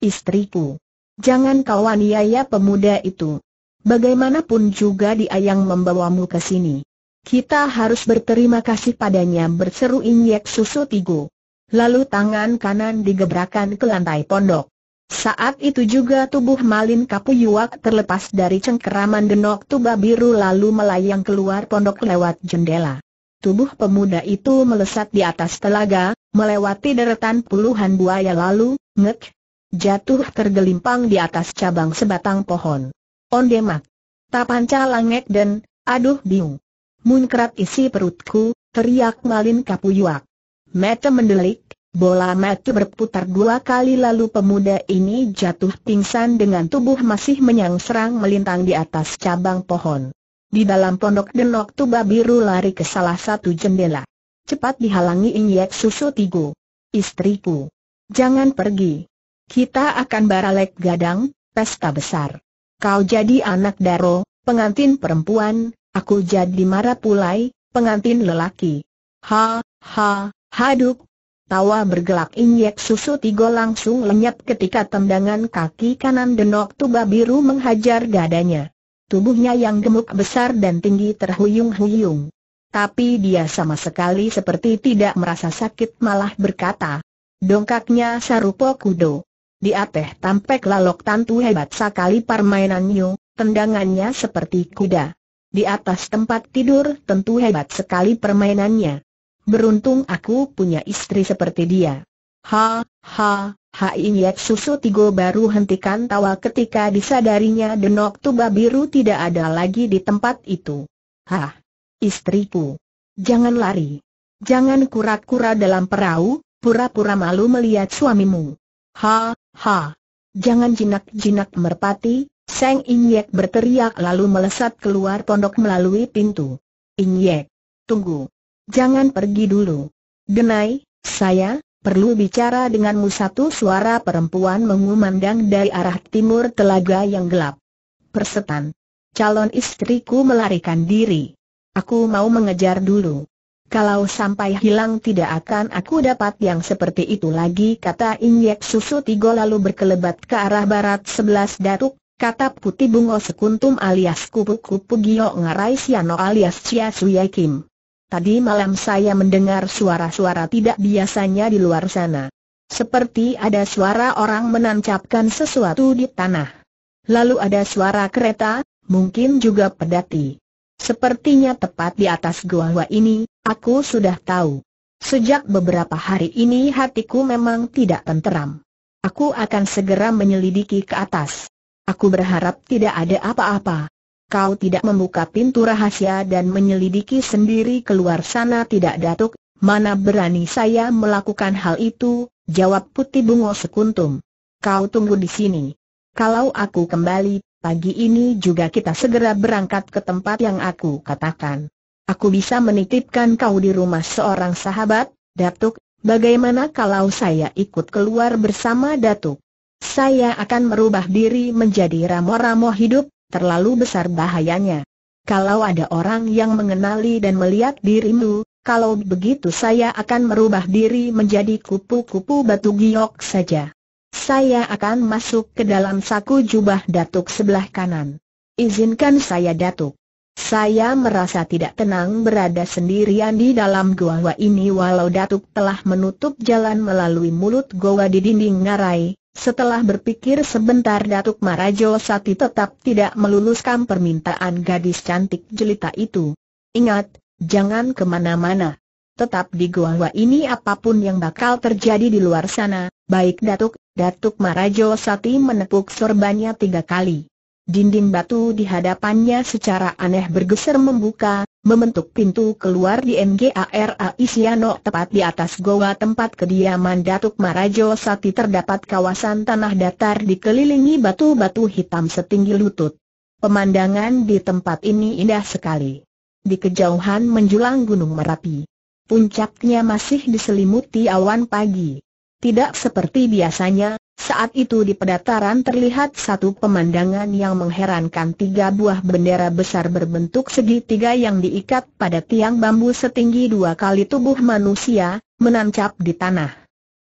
Istriku. Jangan kau aniaya pemuda itu. Bagaimanapun juga dia yang membawamu ke sini. Kita harus berterima kasih padanya berseru Inyek Susu Tigo. Lalu tangan kanan digebrakan ke lantai pondok. Saat itu juga tubuh Malin Kapuyuak terlepas dari cengkeraman denok tuba biru lalu melayang keluar pondok lewat jendela. Tubuh pemuda itu melesat di atas telaga, melewati deretan puluhan buaya lalu, ngek, jatuh tergelimpang di atas cabang sebatang pohon. Ondemak. Tapanca langek dan, aduh bingung, Munkrat isi perutku, teriak Malin Kapuyuak. Mata mendelik, bola mata berputar dua kali lalu pemuda ini jatuh pingsan dengan tubuh masih menyang melintang di atas cabang pohon. Di dalam pondok denok tuba biru lari ke salah satu jendela. Cepat dihalangi Inyek Susu Tigo. Istriku. Jangan pergi. Kita akan baralek gadang, pesta besar kau jadi anak Daro, pengantin perempuan, aku jadi marah pulai, pengantin lelaki. Ha, ha, haduk. Tawa bergelak injek susu tigo langsung lenyap ketika tendangan kaki kanan denok tuba biru menghajar dadanya. Tubuhnya yang gemuk besar dan tinggi terhuyung-huyung. Tapi dia sama sekali seperti tidak merasa sakit malah berkata, dongkaknya Sarupo Kudo. Di ateh tampak lalok tantu hebat sekali permainannya, tendangannya seperti kuda. Di atas tempat tidur tentu hebat sekali permainannya. Beruntung aku punya istri seperti dia. Ha, ha, ha inyek Susu Tigo baru hentikan tawa ketika disadarinya denok tuba biru tidak ada lagi di tempat itu. Ha, istriku. Jangan lari. Jangan kura-kura dalam perahu, pura-pura malu melihat suamimu. Ha, ha. Jangan jinak-jinak merpati, Seng Inyek berteriak lalu melesat keluar pondok melalui pintu. Inyek, tunggu. Jangan pergi dulu. Genai, saya, perlu bicara denganmu satu suara perempuan mengumandang dari arah timur telaga yang gelap. Persetan. Calon istriku melarikan diri. Aku mau mengejar dulu. Kalau sampai hilang tidak akan aku dapat yang seperti itu lagi kata Inyek Susu Tigo lalu berkelebat ke arah barat sebelas datuk, kata putih bungo sekuntum alias kupu-kupu Giyo Ngarai Siano alias Cia Kim. Tadi malam saya mendengar suara-suara tidak biasanya di luar sana. Seperti ada suara orang menancapkan sesuatu di tanah. Lalu ada suara kereta, mungkin juga pedati. Sepertinya tepat di atas gua gua ini, Aku sudah tahu. Sejak beberapa hari ini hatiku memang tidak tenteram. Aku akan segera menyelidiki ke atas. Aku berharap tidak ada apa-apa. Kau tidak membuka pintu rahasia dan menyelidiki sendiri keluar sana tidak datuk, mana berani saya melakukan hal itu, jawab putih bungo sekuntum. Kau tunggu di sini. Kalau aku kembali, pagi ini juga kita segera berangkat ke tempat yang aku katakan. Aku bisa menitipkan kau di rumah seorang sahabat, Datuk, bagaimana kalau saya ikut keluar bersama Datuk? Saya akan merubah diri menjadi ramo-ramo hidup, terlalu besar bahayanya. Kalau ada orang yang mengenali dan melihat dirimu, kalau begitu saya akan merubah diri menjadi kupu-kupu batu giok saja. Saya akan masuk ke dalam saku jubah Datuk sebelah kanan. Izinkan saya Datuk. Saya merasa tidak tenang berada sendirian di dalam gua-gua ini walau Datuk telah menutup jalan melalui mulut goa di dinding ngarai. Setelah berpikir sebentar Datuk Marajo Sati tetap tidak meluluskan permintaan gadis cantik jelita itu. Ingat, jangan kemana-mana. Tetap di gua-gua ini apapun yang bakal terjadi di luar sana, baik Datuk, Datuk Marajo Sati menepuk sorbannya tiga kali. Dinding batu di hadapannya secara aneh bergeser membuka, membentuk pintu keluar di NGARA Isiano tepat di atas goa tempat kediaman Datuk Marajo Sati terdapat kawasan tanah datar dikelilingi batu-batu hitam setinggi lutut. Pemandangan di tempat ini indah sekali. Di kejauhan menjulang Gunung Merapi. Puncaknya masih diselimuti awan pagi. Tidak seperti biasanya, saat itu di pedataran terlihat satu pemandangan yang mengherankan tiga buah bendera besar berbentuk segitiga yang diikat pada tiang bambu setinggi dua kali tubuh manusia, menancap di tanah.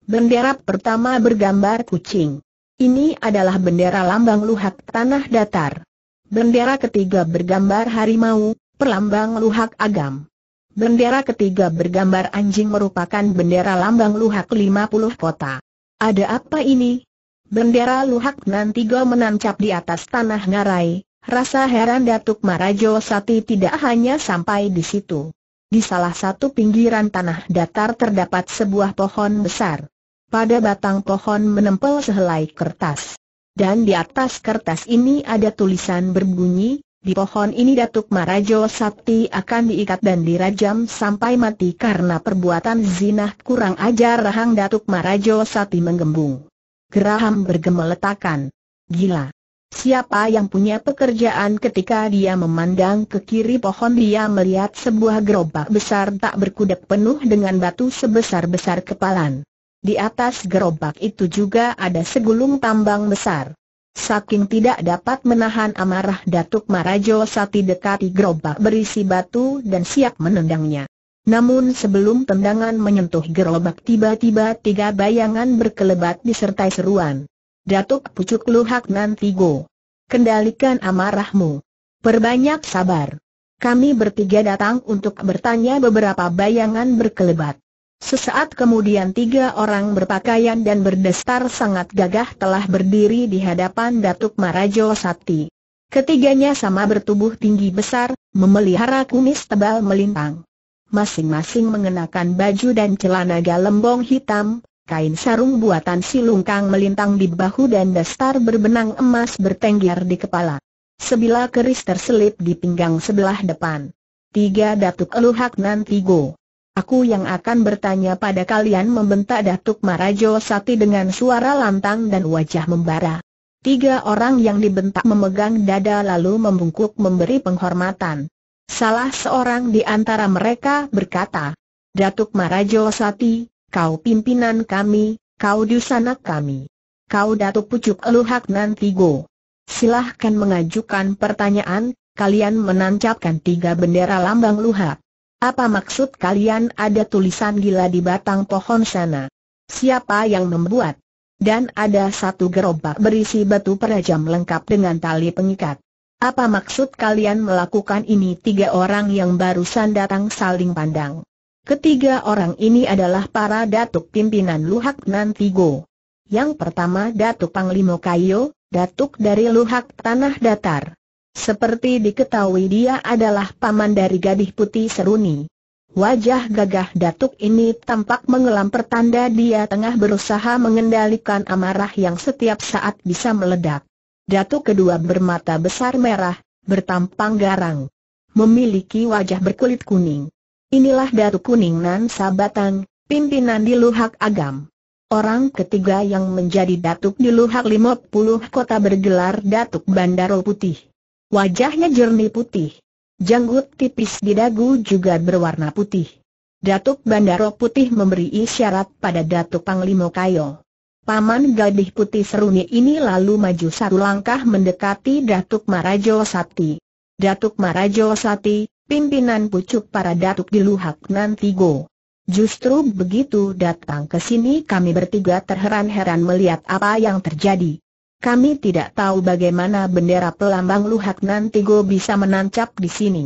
Bendera pertama bergambar kucing. Ini adalah bendera lambang luhak tanah datar. Bendera ketiga bergambar harimau, perlambang luhak agam. Bendera ketiga bergambar anjing merupakan bendera lambang luhak puluh kota. Ada apa ini? Bendera luhak Nantigo menancap di atas tanah ngarai, rasa heran Datuk Marajo Sati tidak hanya sampai di situ. Di salah satu pinggiran tanah datar terdapat sebuah pohon besar. Pada batang pohon menempel sehelai kertas. Dan di atas kertas ini ada tulisan berbunyi, di pohon ini Datuk Marajo Sakti akan diikat dan dirajam sampai mati karena perbuatan zina kurang ajar rahang Datuk Marajo Sakti menggembung. Geraham bergemeletakan. Gila. Siapa yang punya pekerjaan ketika dia memandang ke kiri pohon dia melihat sebuah gerobak besar tak berkudap penuh dengan batu sebesar-besar kepalan. Di atas gerobak itu juga ada segulung tambang besar. Saking tidak dapat menahan amarah Datuk Marajo Sati dekati gerobak berisi batu dan siap menendangnya. Namun sebelum tendangan menyentuh gerobak tiba-tiba tiga bayangan berkelebat disertai seruan. Datuk Pucuk Luhak nanti go. Kendalikan amarahmu. Perbanyak sabar. Kami bertiga datang untuk bertanya beberapa bayangan berkelebat. Sesaat kemudian tiga orang berpakaian dan berdestar sangat gagah telah berdiri di hadapan Datuk Marajo Sati. Ketiganya sama bertubuh tinggi besar, memelihara kumis tebal melintang. Masing-masing mengenakan baju dan celana galembong hitam, kain sarung buatan silungkang melintang di bahu dan dastar berbenang emas bertengger di kepala. Sebilah keris terselip di pinggang sebelah depan. Tiga Datuk Eluhak Nantigo. Aku yang akan bertanya pada kalian membentak Datuk Marajo Sati dengan suara lantang dan wajah membara. Tiga orang yang dibentak memegang dada lalu membungkuk memberi penghormatan. Salah seorang di antara mereka berkata, Datuk Marajo Sati, kau pimpinan kami, kau sana kami. Kau Datuk Pucuk Eluhak Nantigo. Silahkan mengajukan pertanyaan, kalian menancapkan tiga bendera lambang luhak. Apa maksud kalian ada tulisan gila di batang pohon sana? Siapa yang membuat? Dan ada satu gerobak berisi batu perajam lengkap dengan tali pengikat. Apa maksud kalian melakukan ini? Tiga orang yang barusan datang saling pandang. Ketiga orang ini adalah para datuk pimpinan Luhak Nantigo. Yang pertama Datuk Panglimo Kayo, datuk dari Luhak Tanah Datar. Seperti diketahui dia adalah paman dari gadis putih seruni. Wajah gagah datuk ini tampak mengelam pertanda dia tengah berusaha mengendalikan amarah yang setiap saat bisa meledak. Datuk kedua bermata besar merah, bertampang garang. Memiliki wajah berkulit kuning. Inilah Datuk Kuning Nan Sabatang, pimpinan di Luhak Agam. Orang ketiga yang menjadi Datuk di Luhak 50 kota bergelar Datuk Bandaro Putih. Wajahnya jernih putih. Janggut tipis di dagu juga berwarna putih. Datuk Bandaro Putih memberi isyarat pada Datuk Panglima Kayo. Paman gadih putih seruni ini lalu maju satu langkah mendekati Datuk Marajo Sati. Datuk Marajo Sati, pimpinan pucuk para Datuk di Luhak Nantigo. Justru begitu datang ke sini kami bertiga terheran-heran melihat apa yang terjadi. Kami tidak tahu bagaimana bendera pelambang luhak go bisa menancap di sini.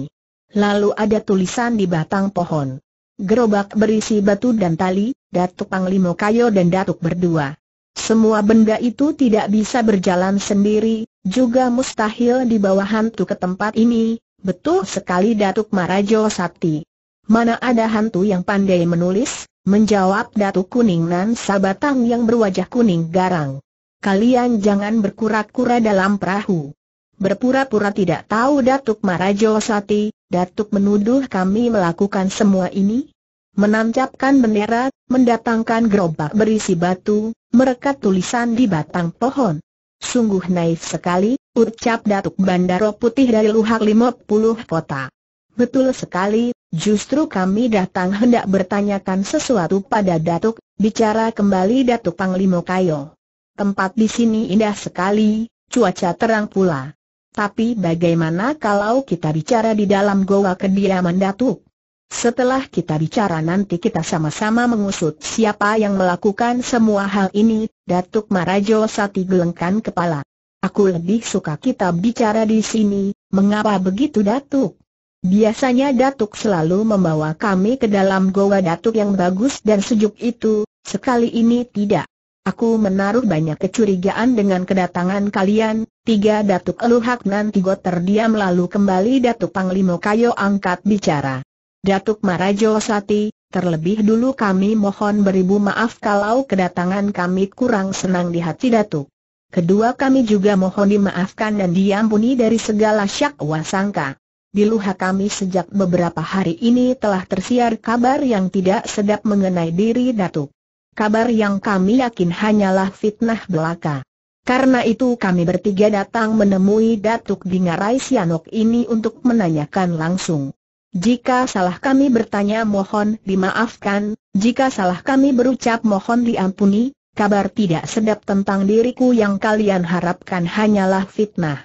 Lalu ada tulisan di batang pohon. Gerobak berisi batu dan tali, Datuk Panglimo Kayo dan Datuk berdua. Semua benda itu tidak bisa berjalan sendiri, juga mustahil di bawah hantu ke tempat ini, betul sekali Datuk Marajo Sakti. Mana ada hantu yang pandai menulis? Menjawab Datuk Kuning Nan Sabatang yang berwajah kuning garang. Kalian jangan berkura-kura dalam perahu. Berpura-pura tidak tahu Datuk Marajo Sati, Datuk menuduh kami melakukan semua ini? Menancapkan bendera, mendatangkan gerobak berisi batu, merekat tulisan di batang pohon. Sungguh naif sekali, ucap Datuk Bandaro Putih dari Luhak 50 kota. Betul sekali, justru kami datang hendak bertanyakan sesuatu pada Datuk, bicara kembali Datuk Panglimo Kayo. Tempat di sini indah sekali, cuaca terang pula. Tapi bagaimana kalau kita bicara di dalam goa kediaman Datuk? Setelah kita bicara nanti kita sama-sama mengusut siapa yang melakukan semua hal ini, Datuk Marajo Sati gelengkan kepala. Aku lebih suka kita bicara di sini, mengapa begitu Datuk? Biasanya Datuk selalu membawa kami ke dalam goa Datuk yang bagus dan sejuk itu, sekali ini tidak. Aku menaruh banyak kecurigaan dengan kedatangan kalian, tiga Datuk Eluhak nanti got terdiam lalu kembali Datuk Panglimo Kayo angkat bicara. Datuk Marajo Sati, terlebih dulu kami mohon beribu maaf kalau kedatangan kami kurang senang di hati Datuk. Kedua kami juga mohon dimaafkan dan diampuni dari segala syak wasangka. Di luha kami sejak beberapa hari ini telah tersiar kabar yang tidak sedap mengenai diri Datuk kabar yang kami yakin hanyalah fitnah belaka. Karena itu kami bertiga datang menemui Datuk Bingarai Sianok ini untuk menanyakan langsung. Jika salah kami bertanya mohon dimaafkan, jika salah kami berucap mohon diampuni, kabar tidak sedap tentang diriku yang kalian harapkan hanyalah fitnah.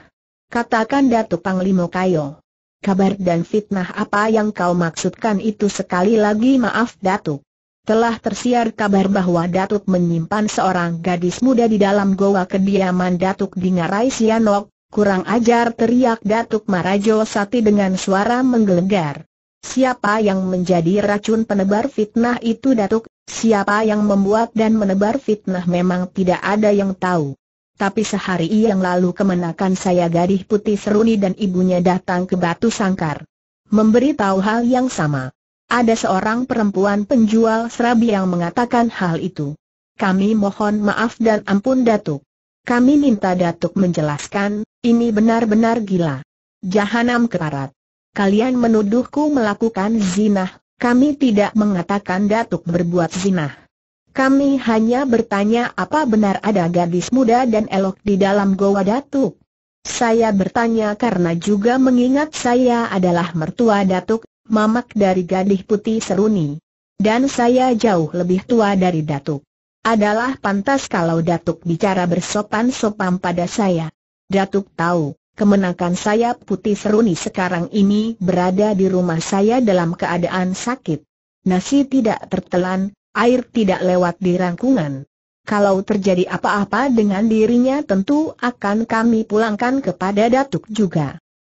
Katakan Datuk Panglimo Kayo. Kabar dan fitnah apa yang kau maksudkan itu sekali lagi maaf Datuk telah tersiar kabar bahwa Datuk menyimpan seorang gadis muda di dalam goa kediaman Datuk di Ngarai Sianok, kurang ajar teriak Datuk Marajo Sati dengan suara menggelegar. Siapa yang menjadi racun penebar fitnah itu Datuk, siapa yang membuat dan menebar fitnah memang tidak ada yang tahu. Tapi sehari yang lalu kemenakan saya gadis putih seruni dan ibunya datang ke Batu Sangkar. Memberitahu hal yang sama. Ada seorang perempuan penjual serabi yang mengatakan hal itu. Kami mohon maaf dan ampun Datuk. Kami minta Datuk menjelaskan, ini benar-benar gila. Jahanam keparat. Kalian menuduhku melakukan zinah, kami tidak mengatakan Datuk berbuat zinah. Kami hanya bertanya apa benar ada gadis muda dan elok di dalam goa Datuk. Saya bertanya karena juga mengingat saya adalah mertua Datuk, mamak dari gadih putih seruni. Dan saya jauh lebih tua dari Datuk. Adalah pantas kalau Datuk bicara bersopan-sopan pada saya. Datuk tahu, kemenangan saya putih seruni sekarang ini berada di rumah saya dalam keadaan sakit. Nasi tidak tertelan, air tidak lewat di rangkungan. Kalau terjadi apa-apa dengan dirinya tentu akan kami pulangkan kepada Datuk juga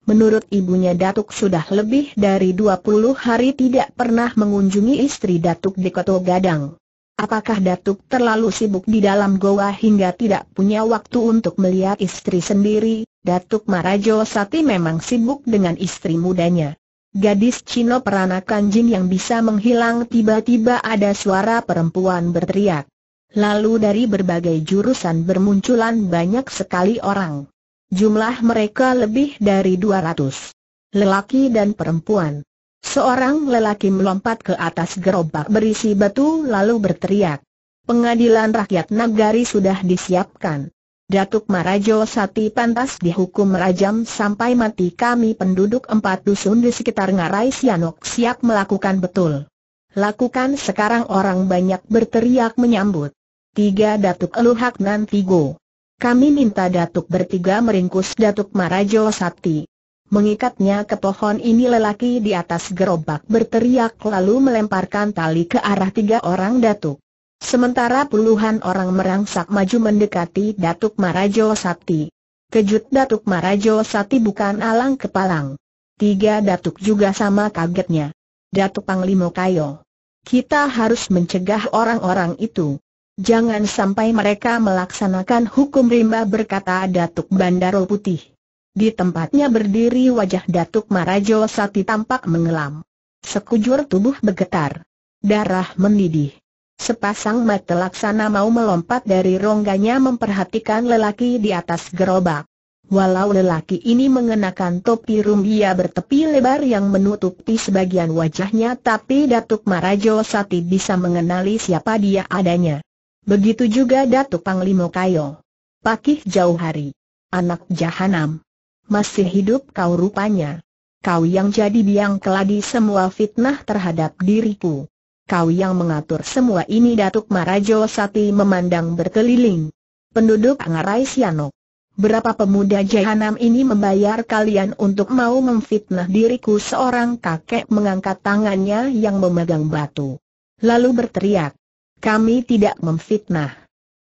menurut ibunya Datuk sudah lebih dari 20 hari tidak pernah mengunjungi istri Datuk di Koto Gadang. Apakah Datuk terlalu sibuk di dalam goa hingga tidak punya waktu untuk melihat istri sendiri? Datuk Marajo Sati memang sibuk dengan istri mudanya. Gadis Cino peranakan jin yang bisa menghilang tiba-tiba ada suara perempuan berteriak. Lalu dari berbagai jurusan bermunculan banyak sekali orang. Jumlah mereka lebih dari 200. Lelaki dan perempuan. Seorang lelaki melompat ke atas gerobak berisi batu lalu berteriak. Pengadilan rakyat Nagari sudah disiapkan. Datuk Marajo Sati pantas dihukum rajam sampai mati kami penduduk empat dusun di sekitar Ngarai Sianok siap melakukan betul. Lakukan sekarang orang banyak berteriak menyambut. Tiga Datuk Eluhak Nantigo. Kami minta Datuk bertiga meringkus Datuk Marajo Sakti. Mengikatnya ke pohon ini lelaki di atas gerobak berteriak lalu melemparkan tali ke arah tiga orang Datuk. Sementara puluhan orang merangsak maju mendekati Datuk Marajo Sakti. Kejut Datuk Marajo Sakti bukan alang kepalang. Tiga Datuk juga sama kagetnya. Datuk Panglimo Kayo. Kita harus mencegah orang-orang itu. Jangan sampai mereka melaksanakan hukum rimba berkata Datuk Bandarul Putih. Di tempatnya berdiri wajah Datuk Marajo Sati tampak mengelam. Sekujur tubuh bergetar. Darah mendidih. Sepasang mata laksana mau melompat dari rongganya memperhatikan lelaki di atas gerobak. Walau lelaki ini mengenakan topi rumbia bertepi lebar yang menutupi sebagian wajahnya tapi Datuk Marajo Sati bisa mengenali siapa dia adanya. Begitu juga Datuk panglima Kayo. Pakih jauh hari. Anak jahanam. Masih hidup kau rupanya. Kau yang jadi biang keladi semua fitnah terhadap diriku. Kau yang mengatur semua ini Datuk Marajo Sati memandang berkeliling. Penduduk Angarai Sianok. Berapa pemuda jahanam ini membayar kalian untuk mau memfitnah diriku seorang kakek mengangkat tangannya yang memegang batu. Lalu berteriak, kami tidak memfitnah.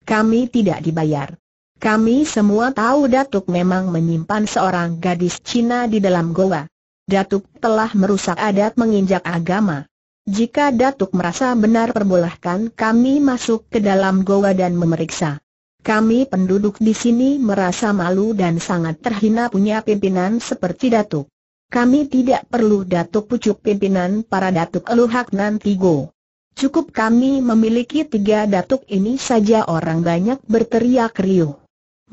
Kami tidak dibayar. Kami semua tahu Datuk memang menyimpan seorang gadis Cina di dalam goa. Datuk telah merusak adat menginjak agama. Jika Datuk merasa benar perbolehkan kami masuk ke dalam goa dan memeriksa. Kami penduduk di sini merasa malu dan sangat terhina punya pimpinan seperti Datuk. Kami tidak perlu Datuk pucuk pimpinan para Datuk Eluhak Nantigo. Cukup kami memiliki tiga datuk ini saja orang banyak berteriak riuh.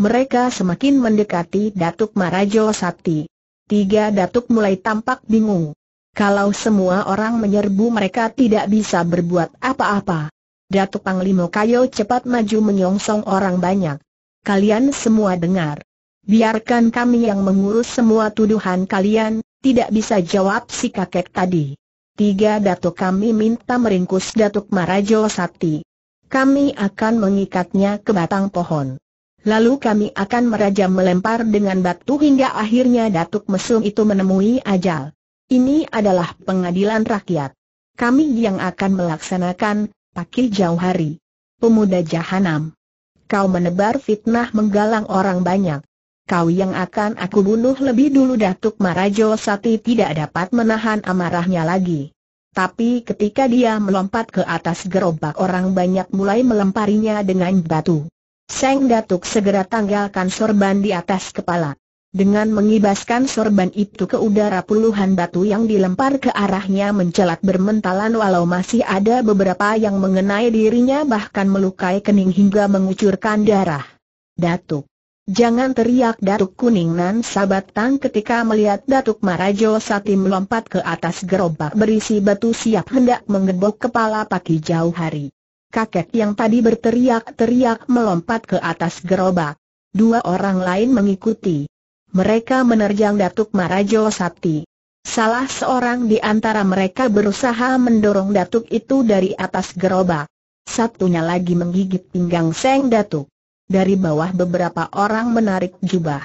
Mereka semakin mendekati Datuk Marajo Sakti. Tiga datuk mulai tampak bingung. Kalau semua orang menyerbu mereka tidak bisa berbuat apa-apa. Datuk Panglimo Kayo cepat maju menyongsong orang banyak. Kalian semua dengar. Biarkan kami yang mengurus semua tuduhan kalian, tidak bisa jawab si kakek tadi. Tiga datuk kami minta meringkus Datuk Marajo Sakti. Kami akan mengikatnya ke batang pohon. Lalu kami akan merajam melempar dengan batu hingga akhirnya Datuk Mesum itu menemui ajal. Ini adalah pengadilan rakyat. Kami yang akan melaksanakan, pakai jauh hari. Pemuda Jahanam. Kau menebar fitnah menggalang orang banyak kau yang akan aku bunuh lebih dulu Datuk Marajo Sati tidak dapat menahan amarahnya lagi. Tapi ketika dia melompat ke atas gerobak orang banyak mulai melemparinya dengan batu. Seng Datuk segera tanggalkan sorban di atas kepala. Dengan mengibaskan sorban itu ke udara puluhan batu yang dilempar ke arahnya mencelat bermentalan walau masih ada beberapa yang mengenai dirinya bahkan melukai kening hingga mengucurkan darah. Datuk Jangan teriak Datuk Kuning Nan tang. ketika melihat Datuk Marajo Sati melompat ke atas gerobak berisi batu siap hendak mengebok kepala Paki Jauh Hari. Kakek yang tadi berteriak-teriak melompat ke atas gerobak. Dua orang lain mengikuti. Mereka menerjang Datuk Marajo Sati. Salah seorang di antara mereka berusaha mendorong Datuk itu dari atas gerobak. Satunya lagi menggigit pinggang Seng Datuk. Dari bawah beberapa orang menarik jubah.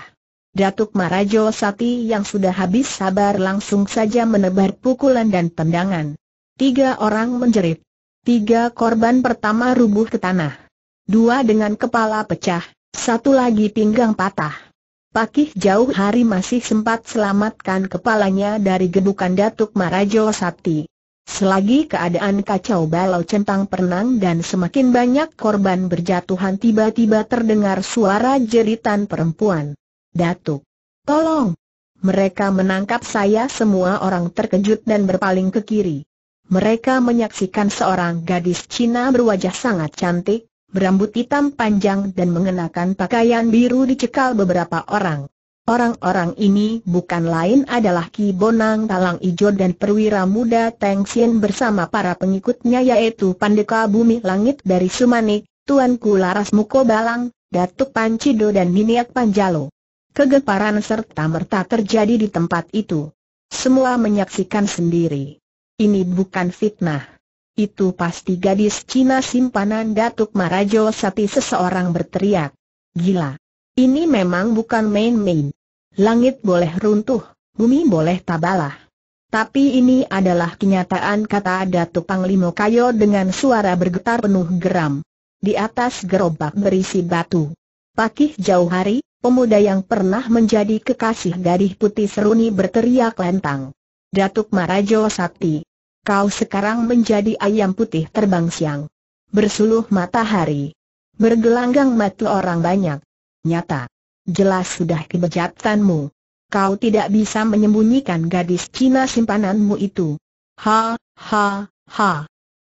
Datuk Marajo Sati yang sudah habis sabar langsung saja menebar pukulan dan tendangan. Tiga orang menjerit. Tiga korban pertama rubuh ke tanah. Dua dengan kepala pecah, satu lagi pinggang patah. Pakih jauh hari masih sempat selamatkan kepalanya dari gedukan Datuk Marajo Sati. Selagi keadaan kacau balau centang perenang dan semakin banyak korban berjatuhan tiba-tiba terdengar suara jeritan perempuan. Datuk! Tolong! Mereka menangkap saya semua orang terkejut dan berpaling ke kiri. Mereka menyaksikan seorang gadis Cina berwajah sangat cantik, berambut hitam panjang dan mengenakan pakaian biru dicekal beberapa orang. Orang-orang ini bukan lain adalah Ki Bonang Talang Ijo dan perwira muda Teng Sien bersama para pengikutnya yaitu Pandeka Bumi Langit dari Sumanik, Tuanku Laras Muko Balang, Datuk Pancido dan Miniak Panjalo. Kegeparan serta merta terjadi di tempat itu. Semua menyaksikan sendiri. Ini bukan fitnah. Itu pasti gadis Cina simpanan Datuk Marajo Sati seseorang berteriak. Gila. Ini memang bukan main-main. Langit boleh runtuh, bumi boleh tabalah. Tapi ini adalah kenyataan kata Datuk Panglimo Kayo dengan suara bergetar penuh geram. Di atas gerobak berisi batu. Pakih jauh hari, pemuda yang pernah menjadi kekasih gadis putih seruni berteriak lantang. Datuk Marajo Sakti, kau sekarang menjadi ayam putih terbang siang. Bersuluh matahari. Bergelanggang mata orang banyak nyata. Jelas sudah kebejatanmu. Kau tidak bisa menyembunyikan gadis Cina simpananmu itu. Ha, ha, ha.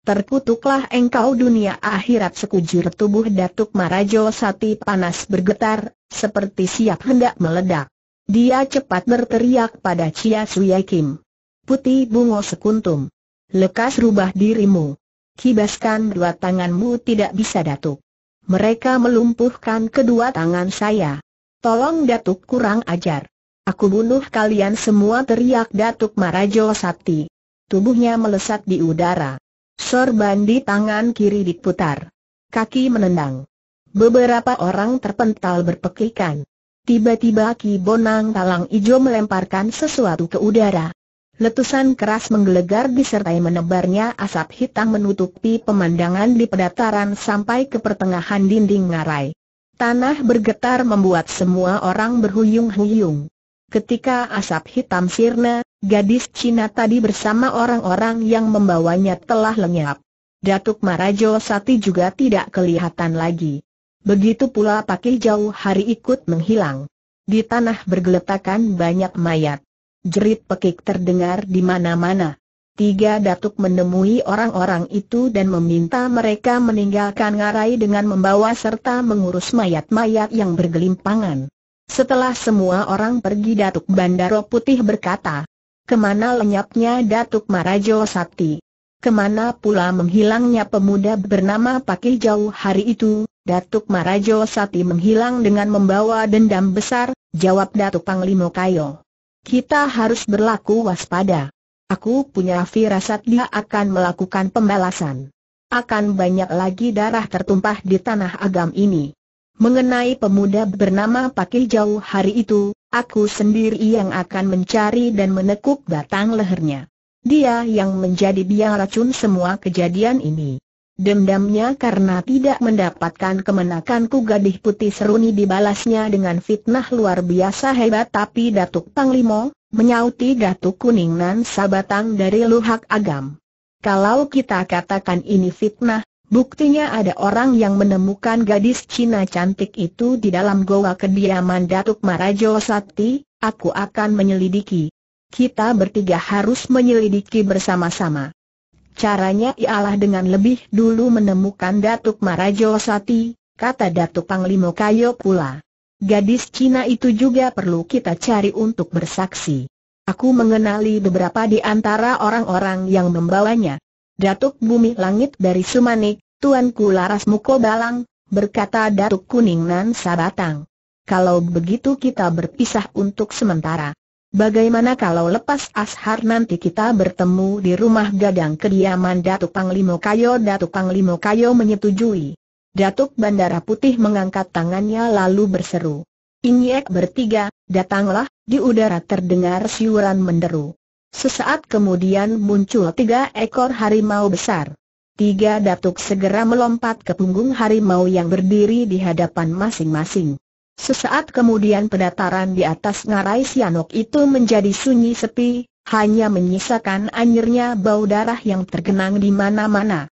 Terkutuklah engkau dunia akhirat sekujur tubuh Datuk Marajo Sati panas bergetar, seperti siap hendak meledak. Dia cepat berteriak pada Chia Suya Kim. Putih bungo sekuntum. Lekas rubah dirimu. Kibaskan dua tanganmu tidak bisa Datuk. Mereka melumpuhkan kedua tangan saya. Tolong Datuk kurang ajar. Aku bunuh kalian semua teriak Datuk Marajo Sakti. Tubuhnya melesat di udara. Sorban di tangan kiri diputar. Kaki menendang. Beberapa orang terpental berpekikan. Tiba-tiba Ki Bonang Talang Ijo melemparkan sesuatu ke udara. Letusan keras menggelegar disertai menebarnya asap hitam menutupi pemandangan di pedataran sampai ke pertengahan dinding ngarai. Tanah bergetar membuat semua orang berhuyung-huyung. Ketika asap hitam sirna, gadis Cina tadi bersama orang-orang yang membawanya telah lenyap. Datuk Marajo Sati juga tidak kelihatan lagi. Begitu pula Pakil Jauh hari ikut menghilang. Di tanah bergeletakan banyak mayat jerit pekik terdengar di mana-mana. Tiga datuk menemui orang-orang itu dan meminta mereka meninggalkan ngarai dengan membawa serta mengurus mayat-mayat yang bergelimpangan. Setelah semua orang pergi Datuk Bandaro Putih berkata, kemana lenyapnya Datuk Marajo Sakti? Kemana pula menghilangnya pemuda bernama Pakih Jauh hari itu? Datuk Marajo Sakti menghilang dengan membawa dendam besar, jawab Datuk Panglimo Kayo. Kita harus berlaku waspada. Aku punya firasat dia akan melakukan pembalasan. Akan banyak lagi darah tertumpah di tanah agam ini. Mengenai pemuda bernama Pakih Jauh hari itu, aku sendiri yang akan mencari dan menekuk batang lehernya. Dia yang menjadi biang racun semua kejadian ini. Dendamnya karena tidak mendapatkan kemenakanku gadih putih seruni dibalasnya dengan fitnah luar biasa hebat tapi Datuk Panglimo, menyauti Datuk Kuning Nan Sabatang dari Luhak Agam. Kalau kita katakan ini fitnah, buktinya ada orang yang menemukan gadis Cina cantik itu di dalam goa kediaman Datuk Marajo Sakti, aku akan menyelidiki. Kita bertiga harus menyelidiki bersama-sama. Caranya ialah dengan lebih dulu menemukan Datuk Marajo Sati, kata Datuk Panglimo Kayo pula. Gadis Cina itu juga perlu kita cari untuk bersaksi. Aku mengenali beberapa di antara orang-orang yang membawanya. Datuk Bumi Langit dari Sumanik, Tuanku Laras Muko Balang, berkata Datuk Kuningnan Sabatang. Kalau begitu kita berpisah untuk sementara. Bagaimana kalau lepas ashar nanti kita bertemu di rumah gadang kediaman Datuk Panglimo Kayo? Datuk Panglimo Kayo menyetujui. Datuk Bandara Putih mengangkat tangannya lalu berseru. Inyek bertiga, datanglah, di udara terdengar siuran menderu. Sesaat kemudian muncul tiga ekor harimau besar. Tiga datuk segera melompat ke punggung harimau yang berdiri di hadapan masing-masing. Sesaat kemudian pendataran di atas ngarai Sianok itu menjadi sunyi sepi, hanya menyisakan anyirnya bau darah yang tergenang di mana-mana.